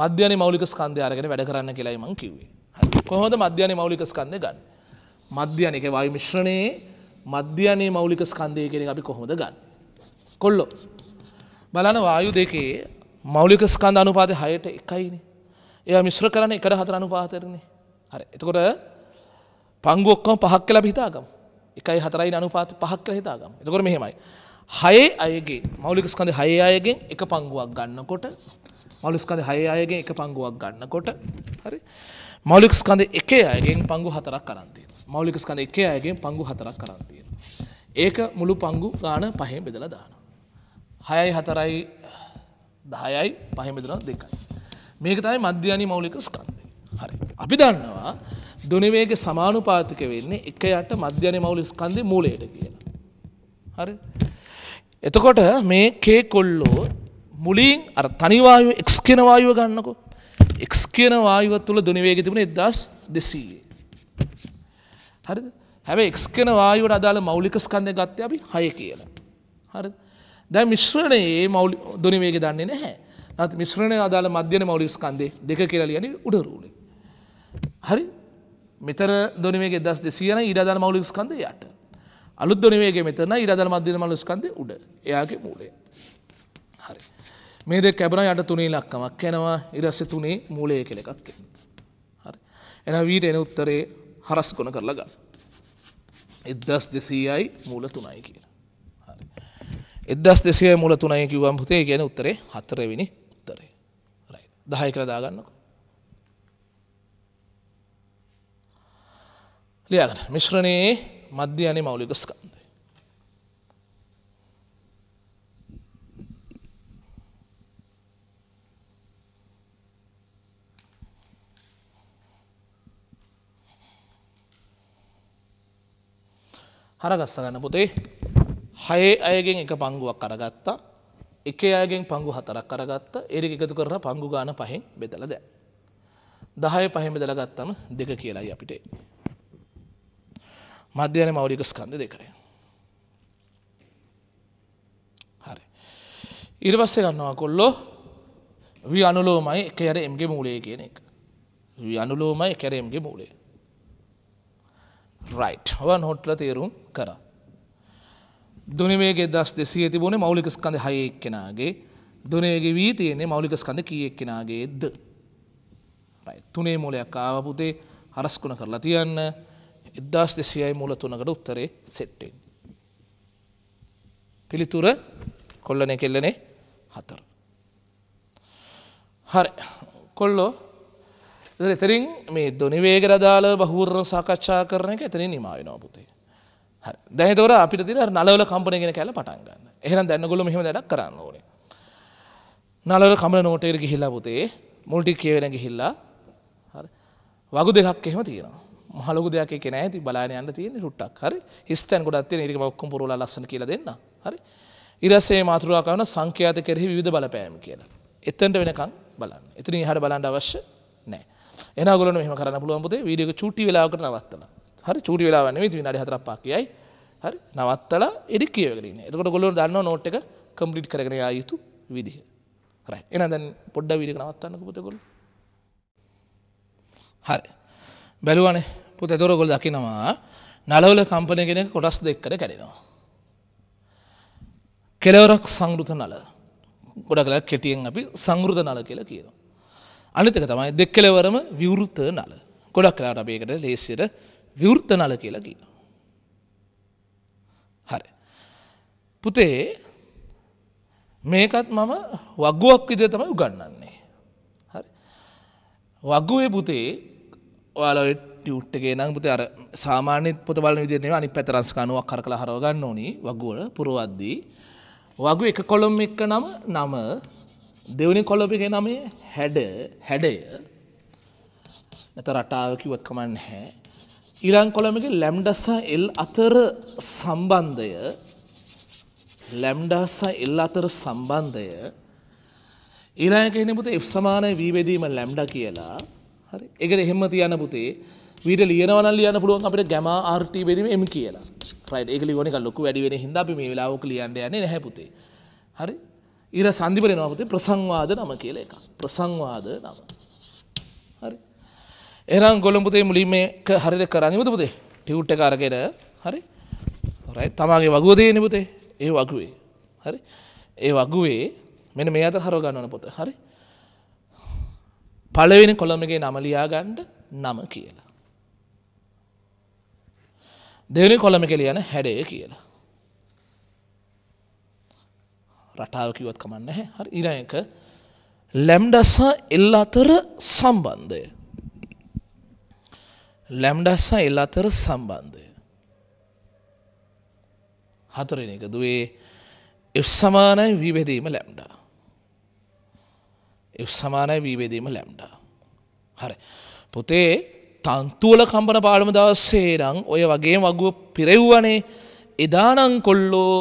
මධ්‍යන මෞලික ස්කන්ධය අරගෙන වැඩ කරන්න කියලායි මං කිව්වේ. කොහොමද මධ්‍යන මෞලික ස්කන්ධය ගන්න? මධ්‍යන එක වායු මිශ්‍රණයේ මධ්‍යනේ මෞලික ස්කන්ධය කියන එක අපි කොහොමද ගන්න? කොල්ලෝ. බලන්න වායු දෙකේ මෞලික ස්කන්ධ අනුපාතය 6ට 1යිනේ. ඒවා මිශ්‍ර කරන්නේ 1ට 4 අනුපාතයටනේ. හරි. එතකොට පංගු ඔක්කොම පහක් කියලා අපි හිතාගමු. එකයි හතරයි අනුපාත පහක් කියලා හිතාගමු. එතකොට මෙහෙමයි. හයේ අයගේ මෞලිකස්කඳ හය අයගෙන් එක පංගුවක් ගන්නකොට මෞලිස්කඳ හය අයගෙන් එක පංගුවක් ගන්නකොට හරි මෞලිකස්කඳ එක අයගෙන් පංගු හතරක් කරන්තිය මෞලිකස්කඳ එක අයගෙන් පංගු හතරක් කරන්තිය ඒක මුළු පංගු ගාන පහෙන් බෙදල දාන හයයි හතරයි දහයයි පහෙමිදුන දෙකයි මේක තයි මධ්‍යනි මෞලික ස්කන්දේ හරි අපි දන්නවා දුනිවේගේ සමානුපාතික වෙන්නේ එක යට මධ්‍යන මෞලික ස්කන්දේ මූලයට කියලා හරි එතකොට මේ කේ කොල්ලෝ මුලින් අර තනි වායුව x කියන වායුව ගන්නකෝ x කියන වායුව තුල ධ්වනි වේගය තිබුණේ 1200. හරිද? හැබැයි x කියන වායුවට අදාළ මৌলিক ස්කන්ධය ගත්තේ අපි 6 කියලා. හරිද? දැන් මිශ්‍රණයේ මෞලික ධ්වනි වේගය දන්නේ නැහැ. නැත් මිශ්‍රණයේ අදාළ මධ්‍යන මෞලික ස්කන්ධේ දෙක කියලා ලියන්නේ උඩ රූලේ. හරි? මෙතර ධ්වනි වේගය 1200 නම් ඊට අදාළ මෞලික ස්කන්ධය 8. අලුද්දනවේගේ මෙතන ඉරදල් මධ්‍යන මලස්කන්ද උඩ එයාගේ මූලේ හරි මේ දෙ කැබන යට තුනේ ලක්කමක් යනවා ඉරස්ස තුනේ මූලය කෙල එකක් හරි එන වීට එන උත්තරේ හරස් කොන කරලා ගන්න එදස් දෙසීයයි මූල තුනයි කියලා එදස් දෙසය මුල තුනයි කිවම් පුතේ ගැන උත්තරේ හතරවෙනි උත්තරේ දහය කළ දාගන්නක ලියගන්න මිශ්‍රණයේ මධ්‍යයනේ මෞලික ස්කන්ධය. හරගස්ස ගන්න පුතේ හයේ අයගෙන් එක පංගුවක් කරගත්තා එක අයගෙන් පංගු හතරක් කරගත්ත එරි එකතු කරන පංගු ගාන පහෙන් බෙදල දෑ. දහය පහෙම දළගත්තම දෙක කියලායි අපිටේ. මධ්‍යන මෞලික ස්කන්ධ දෙකරේ. හරි. ඉරිපස්සේ ගන්නවා කොල්ලෝ වී අනුලෝමයි කැර එම්ගේ මූලේ කියන එක. වී අනුලෝමයි කැරම්ගේ මූලේ. රයිට් හව නොට්ල තේරුම් කර. දුනිමේගේ දස් දෙසිය තිබුණේ මෞලික ස්කඳ හයෙක් කෙනගේ දුනේගේ වී තියන්නේ මෞලික ස්කඳ කියෙක් කෙනගේද. තුනේ මූලයක් ආවපුතේ හරස්කුණ කරලා තියන්න එදදාස් දෙසියයි මුල තුනකට උත්තරේ සෙට්ටෙන්. පිළිතුර කොල්ලන කෙල්ලනේ හතර. හරි කොල්ලෝ එතරින් මේ දොනිවේග රදාල බහූරණ සාකච්ඡා කරන එක එතරින් නිමාවෙනවා පුතේ. හරි දැහිතවර අපිට තින නලවල කම්පනගෙන කැල පටන් ගන්න එහෙන දැන්නගොල මෙහම දඩක් කරන්න ඕනේ. නලවල කමල නෝටේර ගිහිල්ලා පුතේ මුල්ටි කියවෙන ගිහිල්ලා වගු දෙකක් එහෙම තියෙනවා. මහලොක දෙයක් එක නෑ ඇති බලාන යන්න තියෙන රුට්ටක් හරි හිස්තැන් ගොඩත් තියෙන ඒක ඔක්කොම පුරවල ලස්සන කියලා දෙන්න හරි ඉරසේ මාතෘකා කරන සංඛ්‍යාත කෙරෙහි විවිධ බලපෑම් කියලා එතනට වෙනකන් බලන්න එතනින් එහාට බලන්න අවශ්‍ය නෑ එහෙනම් ඔයගොල්ලෝ මෙහෙම කරන්න පුළුවන් පුතේ වීඩියෝ එක චූටි වෙලාවකට නවත්තලා හරි චූටි වෙලාවක් නෙමෙයි විනාඩි 4ක් 5ක් කියයි හරි නවත්තලා එඩිට් කියවගෙන ඉන්න එතකොට ඔයගොල්ලෝ දන්නවා නෝට් එක කම්ප්ලීට් කරගෙන යා යුතු විදිහ රයිට් එහෙනම් දැන් පොඩ්ඩක් වීඩියෝ එක නවත්තන්නකෝ පුතේ ඔයගොල්ලෝ හරි බැලුවනේ පුත ඇතුරගොල් දකිනවා නලවල කම්පනගෙන කොටස් දෙක්කට කැරෙනවා. කෙලවරක් සංගෘත නල ගොඩ කලා කෙටියෙන් අපි සංගෘත නල කියලා කියනවා. අනිතක තමයි දෙක් කෙලවරම විවෘත නල ගොඩක් කලාට අපේකට ලේසියට විවෘත නල කියලා කියනවා. හරි. පුතේ මේකත් මම වගුවක් විදිර තමයි උගන්නන්නේ. හරි. වගුවේ පුතේ ඔයාලට ටියුට් එකේ නම් පුතේ අර සාමාන්‍ය පොත බලන විදිහට නෙවෙයි අනිත් පැත්ත රසකණුවක් කරකලා හරව ගන්න ඕනි වගුවල පුරවද්දී වගු එක කොළම් එක නම නම දෙවෙනි කොළඹ එක නමේ හැඩ හැඩය නැත රටාව කිව්වත් කමක් නැහැ ඊළඟ කොළඹගේ ලැම්ඩා සහ L අතර සම්බන්ධය ලැම්ඩා සහ L අතර සම්බන්ධය ඊළඟ කියන්නේ පුතේ F සමානයි V බෙදීම ලැම්ඩා කියලා හරි ඒකට එහෙම තියන පුතේ වීඩ ලියනවන ලියන්න පුළුවන් අපට ගැම ආර්ටී බෙදීම එම කියලා රයිට එකල ඕනක ලොකු වැඩිවෙන හිද අපි මේ වෙලාවක ලියන්ට යන්නේ නැහැපුතේ හරි ඉර සන්ධිපරෙනවපතේ ප්‍රසංවාද නම කියල එක ප්‍රසංවාද නම හරි එරම් ගොළම්පුතේ මුලින් මේක හරිර කරන්නමත පුතේ ටියුට්ට කාරගෙන හරි රයි තමාගේ වගෝදයන පුතේ ඒ වගුවේ හරි ඒ වගුවේ මෙන මේ අත හරෝ ගන්නවන පොත හරි පලවෙනි කොළමගේ නමලියා ගණ්ඩ නම කියලා දෙවනි කොළම කෙල යන හැඩය කියලා. රටාව කිවත් කමන්න හැ හරි ඉරයක ලැම්ඩස එල් අතර සම්බන්ධය. ලැම්ඩස්ස එල් අතර සම්බන්ධය. හතරෙන එක දුවේ එ සමානය වීබෙදීම ලැම්ඩා. එ සමානය වීබෙදීම ලැම්ඩා. හරි. පුතේ තන්තුවල කම්පන පාඩම දවස්සේරං ඔය වගේ වගුව පිරෙව්වනේ එදානං කොල්ලෝ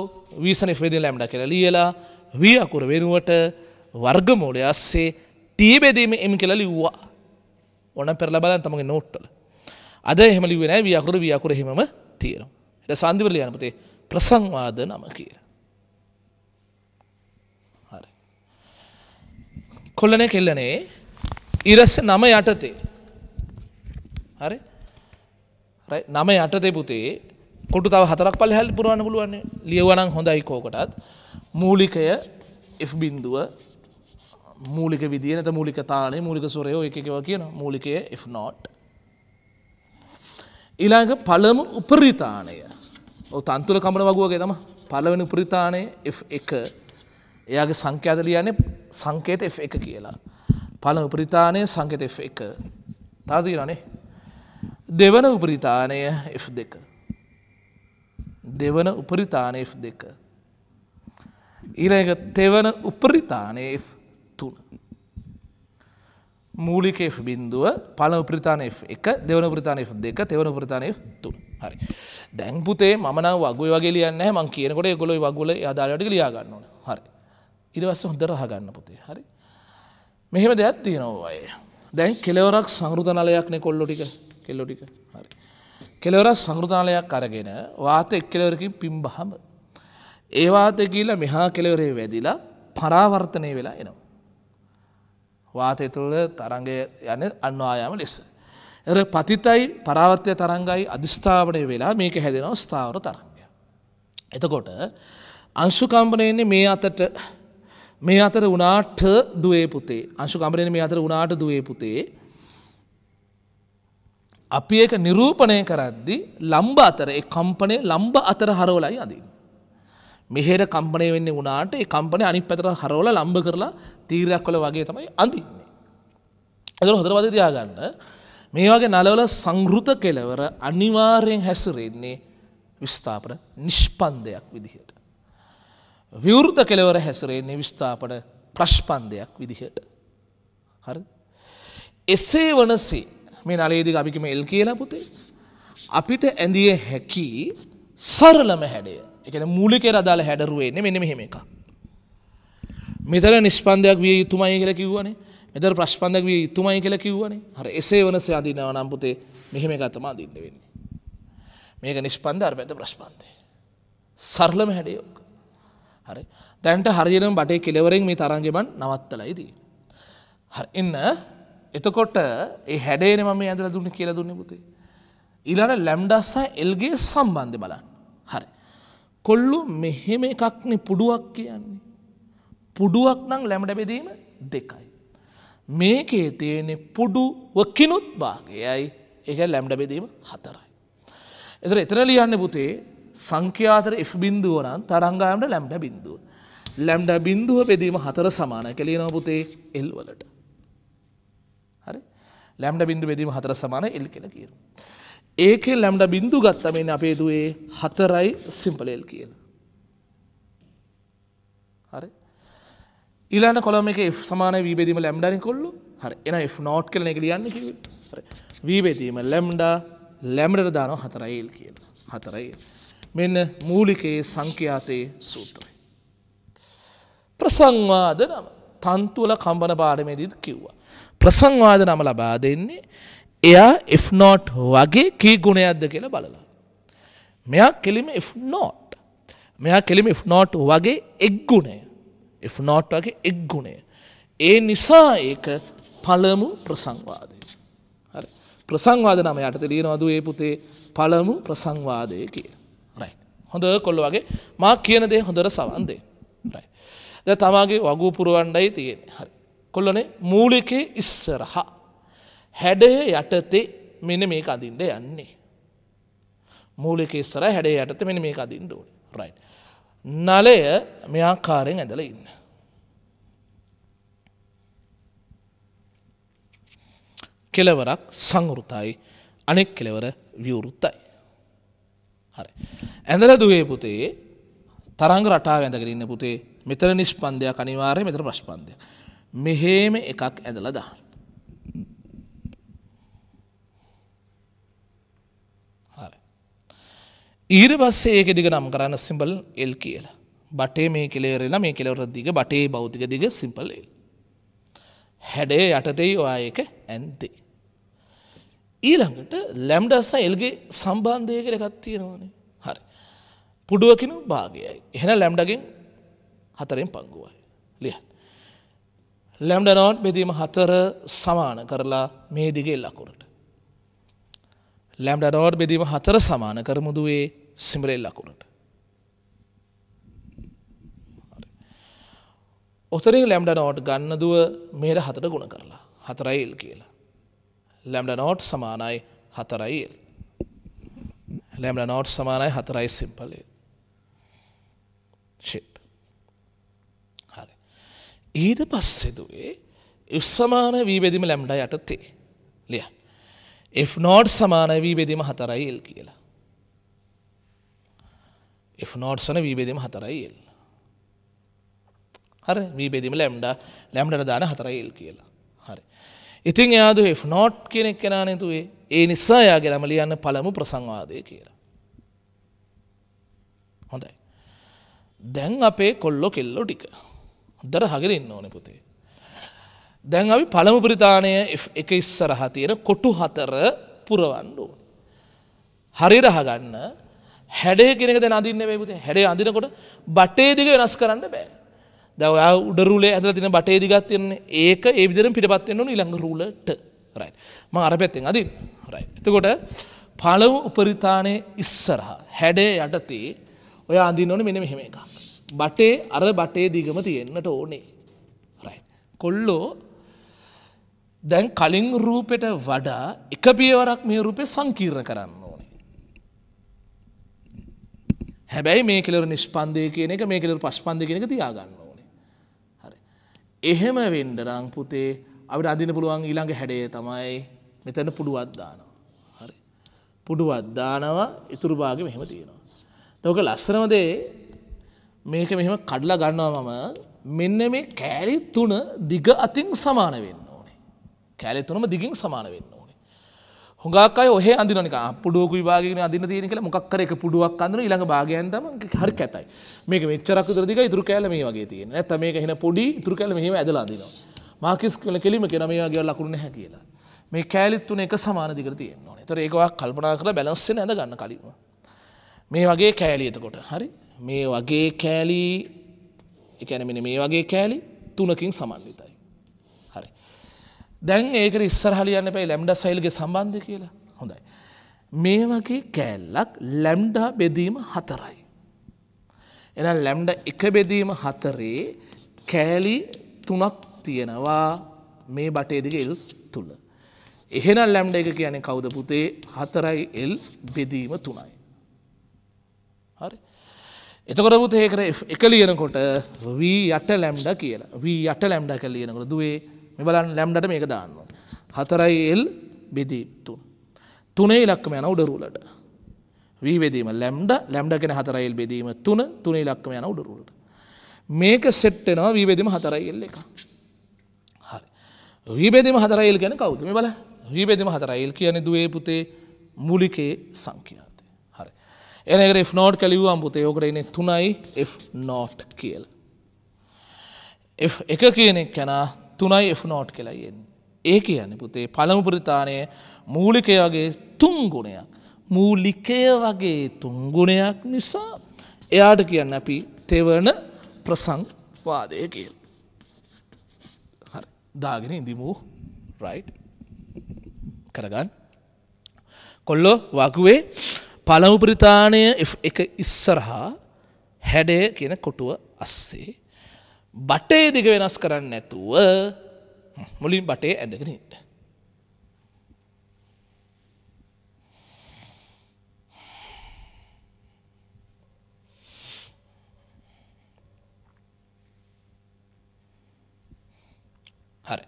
වීසන ෆෙදි ලැම්ඩ කෙර ලියලා වී අකුර වෙනුවට වර්ගමූලය අස්සේ ටීබෙදීම එම කෙල ලිව්වා ඕන පෙරල බලන් තමගේ නෝට්ටල අද එහෙමලි වෙන වියකුර වියකුර හෙම තියෙනවා එට සන්ධිවල යනපතේ ප්‍රසංවාද නම කියර කොල්ලන කෙල්ලනේ ඉරස නම යටතේ හරි නම යටතේ පුතේ කොටු තව හතරක් පල හැල් පුරුවන්න පුළුවන්නේ ලියවනං හොඳයි කෝකටත් මූලිකය F බින්දුව මූලික විදිනත මූලික තානේ මූලික සොරයෝ එකකව කියන මූලිකය F නොට් ඊළඟ පළමු උපරිතානය තන්තුල කමන වගුවගේ තම පළවෙන උපරිතානය F එක එයාගේ සංඛ්‍යාත ලියන්නේ සංකේත F එක කියලා පළ උපරිතානය සංකෙත F එක තාදීරනේ දෙවන උපරිතානය F දෙක. දෙවන උපරිතාන F දෙක. ඊළඟ තෙවන උපරිතානය F තුන. මූලික F බින්දුව පල උපරිතාන F එක දෙවන ප්‍රතාන F දෙක තෙවන ප්‍රතාන F තුන් හරි. දැංපුතේ මන වගේ වගේ ලියන්න මං කියනකොට ගොලොයි වගුල අදාලට ලියාගන්න ඕන හරි. ඉරිවස්ස හොඳර හගන්න පුතේ හරි. මෙහෙම දෙයක් තියෙනවවාය. දැන් කෙලවරක් සංෘධනලයක්නෙ කොල්ලොටික කෙල්ලොඩික හරි. කෙලවර සංගෘධාලයක් අරගෙන වාත එක් කෙලවරකින් පිම්බහම. ඒවාත ගීල මෙහා කෙලවරේ වැදිලා පරාවර්තනය වෙලා එනවා. වාතය තුළ තරගය යන අන්වායාම ලෙස. එර පතිතයි පරාවත්‍යය තරංගයි අධිස්ථාවනය වෙලා මේක හැදෙනව ස්ථාවර තරංගය. එතකොට අංශුකම්පනයන්නේ මේ අතට මේ අතර වනාට දුවේ පුතේ අංශුකම්පනයන මේ අතර වනාට දුවේ පුතේ අපි ඒක නිරූපණය කරද්දි ලම්බ අතර ඒ කම්පනය ලම්බ අතර හරවලයි අදින්. මෙහෙර කම්පනය වෙන්න වුණාට ඒ කම්පනය අනිත් පැතර හරවල ලම්බ කරලා තීරයක් කොළ වගේ තමයි අඳින්නේ. ඇදර හොඳර වද තියාගන්න මේ වගේ නලවල සංගෘත කෙලවර අනිවාර්යෙන් හැසිරෙන්නේ විස්ථාපන නිෂ්පන්දයක් විදිහට. විවෘත කෙලවර හැසිරෙන්නේ විස්ථාපන ප්‍රශ්පන්දයක් විදිහට. හරි එසේ වනසේ මේ නලේදික අපිකම එල් කියලා පුතේ. අපිට ඇඳිය හැකි සරලම හැඩය එක මුලිකෙර අදාල හැඩරුවේන්නේ මෙන මෙහෙම එක. මෙතර නිස්්පන්දයක් විය යුතුමයි කියල කිව්වනේ මෙතර ප්‍රශ්පන්දක් විය යුතුමයි කියල කිව්වනේ හර එසේ වනස අදිනව නම්පුතේ මෙහෙම ගතමා දින්න වෙන්නේ. මේක නිස්්පන්ද අර්මඇත ප්‍රශ්පන්තය. සරලම හැඩයෝක. හරි දැන්ට හරිනම් බටේ කෙලවරෙන් මේ තරන්ගෙබන් නවත්තලයිදී. හරි එන්න එතකොට ඒ හැඩේන මම ඇඳල දුන්න කියල දුන්න පුතේ. ඉලට ලැම්ඩස්සා එල්ගේ සම්බන්ධය බලන්න හරි. කොල්ලු මෙහෙම එකක්න පුඩුවක් කියන්නේ. පුඩුවක් නම් ලැමට බෙදීම දෙකයි. මේකේ තියෙනෙ පුඩුවකිනුත් භාගයයි එක ලැම්ඩ බෙදීම හතරයි. එතර එතන ලියන්න පුතේ සංඛ්‍යාතර F බින්දුවනන් තරංගායමට ලැම්ඩ බින්දුව. ලැම්ඩ බින්දුව බෙදීම හතර සමාන කලියනව පුතේ එල් වලට. ලැම්ඩ බිඳු බෙදීම හතර සමාන එල් කියල කියන. ඒකේ ලැම්ඩ බින්දු ගත්තමෙන් අපේ දුවේ හතරයි සිම්පලේල් කියන. හරි ඉලාන කොළම එක සමාන වීබෙදීම ලැම්ඩනි කොල්ලු හරි එන නෝට් කලන එක ලියන්න කිව වීබෙදීම ලැම්ඩා ලැම්ඩට දානො හතරයිල් කියන හතරයි. මෙන්න මූලිකයේ සංඛ්‍යාතයේ සූත්‍රය. ප්‍රසංවාද නම තන්තුවල කම්බන පාඩමේදීත් කිව්වා. ප්‍රසංවාද නම ලබා දෙන්නේ එයා F0 වගේ කී ගුණයක්ද කියලා බලලා. මෙයා කෙලිම F0. මෙයා කෙලිම F0 වගේ එක් ගුණය. F0 වගේ එක් ගුණය. ඒ නිසා ඒක පළමු ප්‍රසංවාදය. හරි. ප්‍රසංවාද නම යටතේ ලියනවා දුවේ පුතේ පළමු ප්‍රසංවාදය කියලා. රයිට්. හොඳ කොල්ල වගේ මා කියන දේ හොඳට සවන් දෙන්න. රයිට්. දැන් තමාගේ වගු පුරවන්නයි තියෙන්නේ. හරි. කොල්ලනේ මූලිකේ ඉස්සරහා. හැඩය යටතේ මෙන මේ අදින්ට යන්නේ. මූලික ඉස්සර හැඩේ යටත මෙන මේ අදින්ට ඕන රයි. නලය මෙයාකාරයෙන් ඇඳල ඉන්න. කෙලවරක් සංවෘතයි අනෙක් කෙලවර විවෘත්තයි. හරි. ඇඳල දුවේ පුතේ තරංග රටා ඇඳකරන්න පුතේ මෙතර නිස්්පන්දයක් අනිවාරය මෙතර ප්‍රශ්පන්දයක්. මෙහෙම එකක් ඇදල දා. ඊර පස්සේ ඒක දිග නම් කරන්න සිම්පල් එල් කියලා බටේ මේ කෙලෙවෙරලා මේ කෙලවර දිග බටේ බෞතික දිග සිම්පල් එල්. හැඩේ යටතෙයි ඔයා ඒක ඇන්තේ. ඊළඟට ලැම්ඩස්ස එල්ගේ සම්බන්ධය කළ එකත්තියෙනවානේ හරි. පුඩුවකිනු භාගයයි. එහෙන ලැම්ඩගෙන් හතරෙන් පංගුවයි. ලියන්න. ලැම්ඩ නොට් බෙදීම හතර සමාන කරලා මේ දිගේ ලකුරට. ලැම්ඩ ඩෝඩ් බෙදීම හතර සමාන කරමුදුවේ සිමරෙල් ලකුරට. ඔතරින් ලැම්ඩ නෝට් ගන්නදුව මේට හතට ගුණ කරලා හතරයිල් කියලා. ලැම්ඩ නෝට් සමානයි හතරයිල්. ලැම්ඩ නෝට් සමානයි හතරයි සිම්පලේ. ශිත්. ඊට පස්සෙදුවේ උස්සමාන වී බෙදිම ලැම්ඩ යටත්තේ ලිය. එ නෝඩ් සමාන වී බෙදීම හතරයි එල් කියලා. එ නෝඩ්සන වී බෙදීම හතරයි එල්. හර වී බෙදිම ලැම්ඩ ලැම්ඩට දාන හතරයි එල් කියලා හරි. ඉතින් එයාද එ නෝට් කෙනෙක් කෙනානතුවේ ඒ නිසා යාගේ ළම ලියන්න පළමු ප්‍රසංවාදය කියලා. හොඳයි. දැන් අපේ කොල්ලො කෙල්ලො ටික හොඳට හගෙන ඉන්න ඕන පුතේ. දැන් අපි පළමු ප්‍රරිතානය එක ඉස්සරහ තියෙන කොටු හතර පුරවන්ඩුව. හරි රහගන්න හැඩේ කෙනෙක දැ අදින්න බේපුති හැඩේ අඳනකොට බටේදික වෙනස් කරන්න බෑ. දැව උඩරුලේ ඇද තින බටේදිගත් තියන්නේ ඒක ඒ විදරම් පිටපත්වෙන්න ඉළඟ රුලට රයි ම අර පැත්තෙන් අදි රයි. එතකොට පලව උපරිතානය ඉස්සරහා හැඩේ යටතේ ඔය අඳින්නවන මෙන මෙහෙම එකක්. බටේ අර බටේ දිගම තියෙන්න්නට ඕනේ. කොල්ලෝ දැන් කලින් රූපෙට වඩා එක පියවරක් මේ රූපය සංකීර්ණ කරන්න ඕනේ. හැබැයි මේ කෙලර නිස්්පන්දය කියන එක මේ කෙලර පස්්පන්ද කෙනෙක තියාගන්න ඕනේ. හරි. එහෙම වෙන්ඩරං පුතේ අපට අධින පුළුවන් ඊළඟ හැඩේ තමයි මෙතැන පුඩුවත්දානවා. හරි. පුඩුවත්දානවා ඉතුරුභාග මෙහෙම තියෙනවා. තෝක ලස්සනවදේ මේක මෙහෙම කඩලා ගන්නවා මම මෙන්න මේ කෑලි තුන දිග අතින් සමාන වෙන්න ඕනේ. කෑලි තුනම දිගින් සමාන වෙන්න ඕනේ. හුඟක් අය ඔහෙ අඳිනවා නිකන් පුඩුවක විභාගයකින් අඳින්න තියෙන කියලා මොකක් කර එක පුඩුවක් අඳිනවා ඊළඟ භාගයෙන් තමයි හරි කැතයි. මේක මෙච්චරක් විතර දිගයි ඉතුරු කෑල්ල මේ වගේ තියෙන. නැත්තම් මේක එහෙන පොඩි ඉතුරු කෑල්ල මෙහෙම ඇදලා අදිනවා. මාකිස් කියලා කෙලිම කියන මේ වගේ ලකුණු නැහැ කියලා. මේ කෑලි තුන එක සමාන දිගට තියෙන්න ඕනේ. ඒතර ඒක ඔයා කල්පනා කරලා බැලන්ස් වෙන ඇඳ ගන්න කලින්ම. මේ වගේ කෑලි එතකොට. හරි. මේ වගේ කෑලි එකැනමින මේ වගේ කෑලි තුනකින් සමන්විතයි. හරි. දැන් ඒක ඉස්සරහලියන්න පැයි ලැම්ඩ සයිල්ගේ සම්බන්ධය කියලා හොඳයි. මේ වගේ කෑල්ලක් ලැම්ඩ බෙදීම හතරයි. එන ලැම්ඩ එක බෙදීම හතරේ කෑලි තුනක් තියෙනවා මේ බටේදික එල් තුළ. එහෙන ලැම්ඩ එක කියන කවුද පුතේ හතරයි එල් බෙදීම තුනයි. හරි එතකොට පුත් ඒකර එක ලියනකොට වී අට ලැම්ඩ කියලා වී අට ලැම්ඩ කැ ලියනකොට දුවේ මෙ බලන්න ලැම්ඩට මේක දාන්න. හතරයි එල් බෙදී තුන්. තුනේ ඉලක්කම යන උඩරුලට. වී බෙදීම ලැම්ඩ ලැම්ඩ කෙන හතරයිල් බෙදීම තුන තුනේ ඉලක්කම යන උඩරුලට. මේක සෙට්ටෙනවා වී බෙදීම හතරයිල් එක. හරි. වී බෙදීම හතරයිල් ගැන කවුද මේ බල වී බෙදීම හතරයිල් කියන්නේ දුවේ පුතේ මුලිකේ සංඛ්‍යා. එනකට F නෝට් කලිවම් පුතේ ඕකට එන්නේ 3යි F නෝට් කියලා. F එක කියන එක කෙනා 3යි F නෝට් කියලා එන්නේ. ඒ කියන්නේ පුතේ පළමු ප්‍රතිතානය මූලිකය වගේ තුන් ගුණයක්. මූලිකය වගේ තුන් ගුණයක් නිසා එයාට කියන්න අපි තෙවන ප්‍රසංවාදය කියල්. හරි දාගෙන ඉඳිමූ රයි් කරගන්න. කොල්ලෝ වකුවේ පළමු ප්‍රතානය එක ඉස්සරහා හැඩය කියන කොටුව අස්සේ. බටේ දිග වෙනස් කරන්න නැතුව මුලින් බටේ ඇදගෙනට. හරි.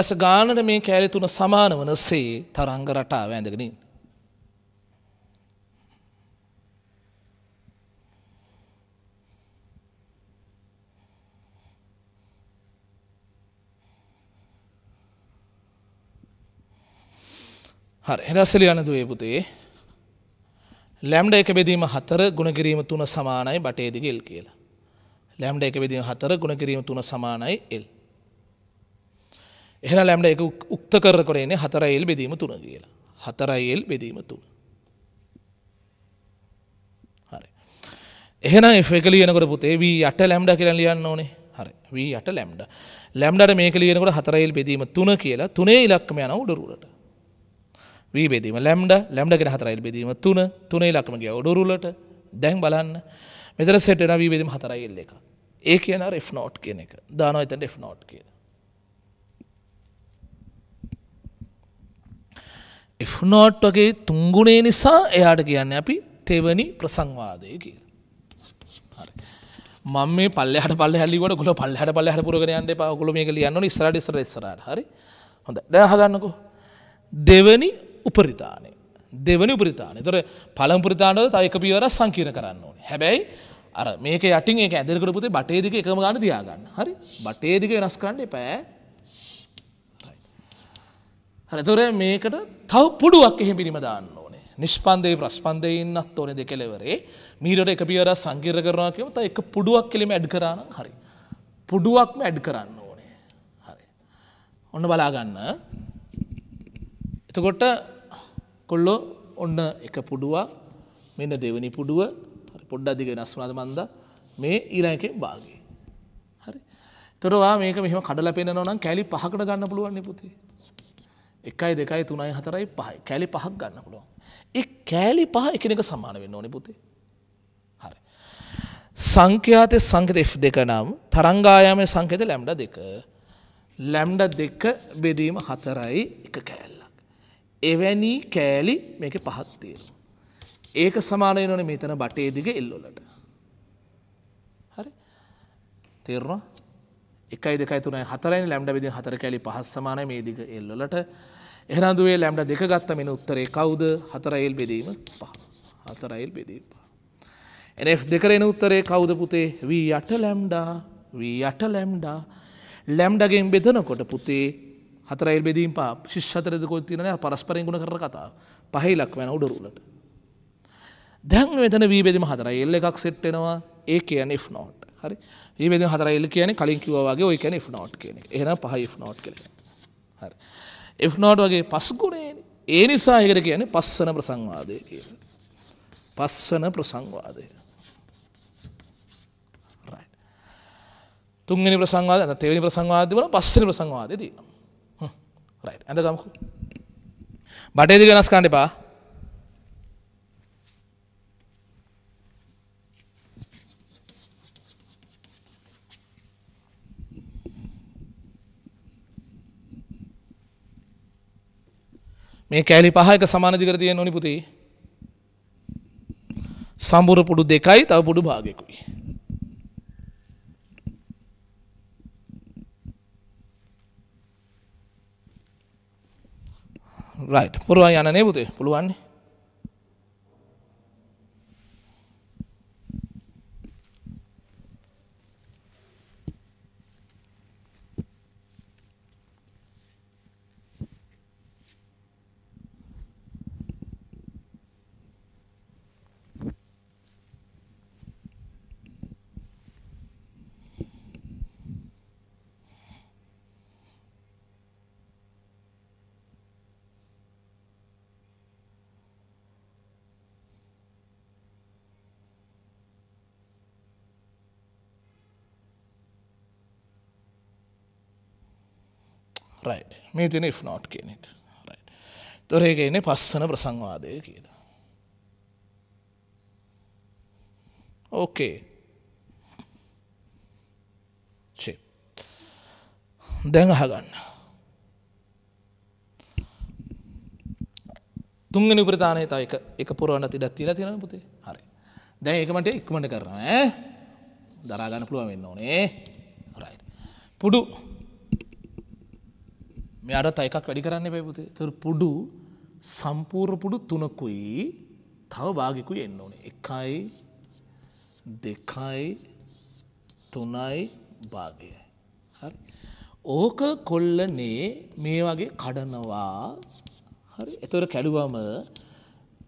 එලස ගානට මේ කෑලි තුන සමාන වනසේ තරංග රටා ඇඳගෙනින්. හරි හෙරසල යනදුවේ පුතේ ලැම්ඩ එක බෙදීම හතර ගුණකිරීම තුන සමානයි බටේදිගෙල් කියලා. ලැම්ඩ එක බෙදීම හතර ගුණකිරීම තුන සමානයි එල්. එහෙන ලැම්ඩ එක උක්ත කර කරන්නේ හතරයිල් බෙදීම තුන කියලා. හතරයිල් බෙදීම තුන. හරි. එහෙන එක ලියනකොට පුතේ වී යට ලැම්ඩ කියලා ලියන්න ඕනේ හරි වී යට ලැම්ඩ. ලැම්ඩට මේක ලියනකොට හතරයිල් බෙදීම තුන කියලා තුනේ ඉලක්කම යන උඩරුරට. වී බෙදීම ලැම්ඩ ලැම්ඩගෙන හතරයිල් බෙදීම තුන තුනේ ලක්මගේ ඔඩුරුලට දැන් බලන්න මෙතර සෙටෙන වී බෙදීම හතරයිල් එක ඒ කියන ෆ් නෝට් කියන එක දානො එතන් ෆ් නෝට් කියන එෆ් නෝට් වගේ තුංගුණේ නිසා එයාට කියන්න අපි තෙවනි ප්‍රසංවාදය කිය මම මේ පල්ලහට පල්ල හැලිවට ගුල පල්ලහට පල්ල හට පුරගෙන යන්න පා ගුල මේ කියල යන්න ස්රට ස්ර ස්රට හරි හොඳ දැහගන්නකෝ දෙවනි උපරිතානය. දෙවනි උපරිතානය තොර පළම් ප්‍රතානව තයි එක පියවර සංකීන කරන්න ඕන. හැබැයි අර මේක යටින් එක ඇදිරකට පුතේ බටේදික එකම ගන්න තියාගන්න හරි බටේදික වෙනස් කරන්න එපෑ හරතොර මේකට තව පුඩුවක් එහෙ පිරිම දාන්න ඕනේ නිෂ්පන්දය ප්‍රස්පන්දය ඉන්නත් ඕන දෙකෙලෙවරේ මීරට එක පියවර සංකීර කරනවා කියම ත එක පුඩුවක් කෙලිම ඇඩ් කරන්න හරි පුඩුවක්ම ඇඩ් කරන්න ඕනේ හරි ඔන්න බලාගන්න එතකොට කොල්ලෝ ඔන්න එක පුඩුවක් මෙන්න දෙවනි පුඩුව පොඩ්ඩ අධික නස්වනාද මන්ද මේ ඊරයකෙන් බාගේ. හරි තොරවා මේක මෙහම කඩල පෙන නම් කැලි පහකට ගන්න පුළුවන් පුති. එකයි දෙකයි තුනයි හතරයි පහයි කැලි පහක් ගන්න පුළුවන්. එක් කෑලි පහ එකනක සමාන වෙන්න ඕනෙ පුතේ. හරි. සංඛ්‍යාතය සංකත F දෙක නම් තරංගායාමය සංකෙත ලැම්ඩ දෙක. ලැම්ඩ දෙක බෙදීම හතරයි එක කෑල්ල. එවැනි කෑලි මේක පහත්තේර. ඒක සමානය නොන මෙතන බටේ දිග එල්ලොලට. හරි තේරුණා එකයි දෙකයි තුනයි හතරයි ලැම්ඩ විදි හතර කැලි පහස් සමාන මේ දිග එල්ලොලට එහනදුවේ ලැම්ඩ දෙක ගත්ත මෙන උත්තරේ කවුද හතරයිල් බෙදීම පහ හතරයිල් බෙදීම පහ. එF දෙකරෙන උත්තරේ කවුද පුතේ වී යට ලැම්ඩා වී යට ලැම්ඩා ලැම්ඩගෙන් බෙදනකොට පුතේ හතර එල්බෙදීම් පා ශිෂ් හතරදකොත් තිනය පරස්පරෙන් ගුණ කර කතා පහහිලක් වෙන උඩරුලට. දැන් වෙතන වීබෙදිම හතර එල්ල එකක් සෙට්ටෙනවා ඒ කියන ෆ් නෝට් හරි ඒබෙද හතර එල්ල කියන කලින් කිවවාගේ ඔය කැන ෆ් නෝට් කියන එන පහ ෆ් නෝට් කළ හරි එ නෝට් වගේ පස්ගුණේ ඒ නිසා ඒකට කියන පස්සන ප්‍රසංවාදය කියන පස්සන ප්‍රසංවාදය තුන්ගනි ප්‍රසංවාද තෙවනි ප්‍රසංවාදය වන පස්සන ප්‍රසංවාදය තියෙනවා රයි් ඇඳ ගමකු බටේදි වෙනස් කාණ්ඩ එපා මේ කෑලි පහයක සමානධිකර තියෙන ඕනි පුතේ සම්බුර පුඩු දෙකයි තව පුඩු භාගයකුයි රයිට් පුරුවන් යන නේ පුතේ පුළුවන් මේ තින ෆ්නෝට් කියන එක තොරේක එන්නේ පස්සන ප්‍රසංවාදය කියලා ඕකේ දැන් අහගන්න තුන්ගනි ප්‍රධානය තයික එක පුරුවන්න තිඩත් තිල තියෙන පුතේ හරි දැන් ඒකමට ඉක්මට කරන දරාගන්න පුළුව වෙන්න ඕනේ පුඩු මෙයාට තයිකක් වැඩි කරන්න පැපුතේ තුර පුඩු සම්පූර්පුඩු තුනකුයි තව භාගිකුයි එන්න ඕනේ එකයි දෙකයි තුනයි භාගය හරි ඕක කොල්ලනේ මේ වගේ කඩනවා හරි එතොර කැඩුවම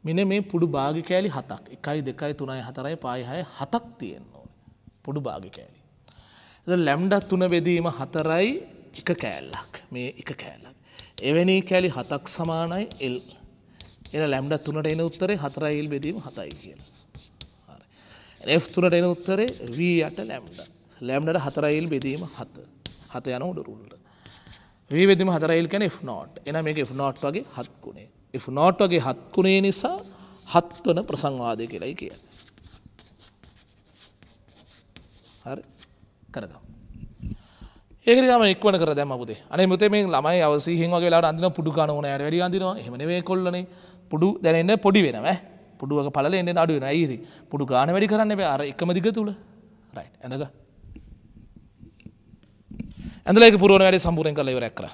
මෙන මේ පුඩු භාගි කෑලි හතක් එකයි දෙකයි තුනයි හතරයි පායිහය හතක් තියෙන්න ඕන පුඩු භාගි කෑලි. ලැම්ඩත් තුන බෙදීම හතරයි එක කෑල්ලක් මේ එක කෑල්ලක්. එවැනි කෑලි හතක් සමානයි එල් එ ලැම්ඩ තුනට එන උත්තරේ හතරයිල් බෙදීම හතයි කියල. තුනට එන උත්තරේ වීයට ලැම්ඩ ලැම්ඩට හතරයිල් බෙදීම හත හත යන උඩරුල්ට. වීවෙදිම හතරයිල් කැන ෆ්නෝට් එන මේ ෆ්නෝට් වගේ හත්කුණේ ෆ්නෝට් වගේ හත්කුණේ නිසා හත්වන ප්‍රසංවාදය කියලයි කිය. හරි කරගම්. ඒකම එක්වන කර දැම පුදේ අන මුතේ මේ ළමයි අවසි හිංවගේ ලාට අඳන පුඩු කනවන වැඩි අඳනවා හෙමනේ කොල්ලනේ පුඩු දැනන්න පොඩි වෙනව පුඩුවක පල එන්න අඩුව නයිරි පුඩු ගාන වැඩි කරන්න බ අර එකම දිග තුළ රයි් ඇඳක ඇඳලක පුරුවන වැඩ සම්පූරෙන් කලව රැක්කර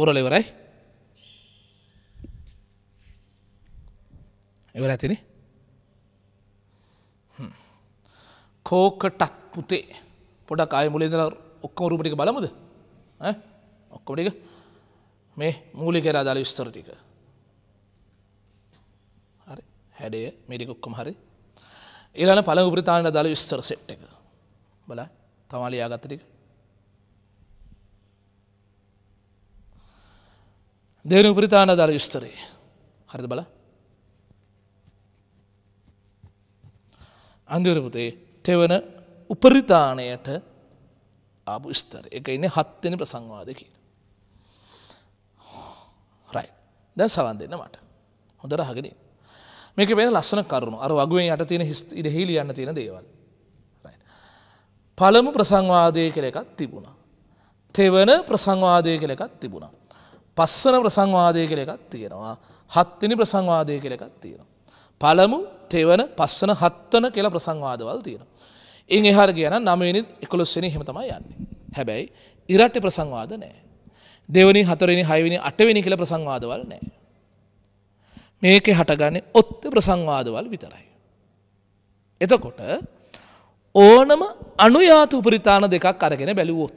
පුරල ඉවරයි ඉවර ඇතින කෝකටක් පුතේ පොඩක් අය මුලේදල ඔක්කම රුපටික බලමුද ඔක්කොටික මේ මූලි කෙරා දාල විස්තර ටික හරි හැඩේ මිඩිකුක්කම හරි ඒලන පළ උපරිතාන දාල විස්තර සෙට් එක බලා තමාලි යාගත්තටික දෙවනි උපරිතානාදාල විස්තරේ හරිද බල අන්දිවරපුතේ තෙවන උපරිතානයට ආපු ස්තර එක ඉන්න හත්වෙන ප්‍රසංවාදකි. රයි දැ සවන් දෙන්න මට හොඳර හගෙන මේක බෙන ලස්සන කරුණු අර වගුවෙන් යට තියෙන හිස්ට හිලි යන්න තියෙන දේවල් පළමු ප්‍රසංවාදය කළ එකත් තිබුණා. තෙවන ප්‍රසංවාදය කළ එකත් තිබුණා. පස්සන ප්‍රසංවාදය කළ එකත් තියෙනවා. හත්තිනි ප්‍රසංවාදය කළ එකත් තියෙන. පළමු තෙවන පස්සන හත්තන කියල ප්‍රසංවාදවල් තියෙන. ඉන් එහර කියන නමනිත් එකොලොස්සෙන හෙමතම යන්නේ. හැබැයි ඉරට්ට ප්‍රසංවාද නෑ. දෙවනි හතරනි හයවිනි අටවෙනි කියල ප්‍රසංවාදවල් නෑ. මේක හටගන්නේ ඔත්ත ප්‍රසංවාදවල් විතරයි. එතකොට ඕනම අනුයාත උපරිතාන දෙකක් අරගෙන බැලුවොත්.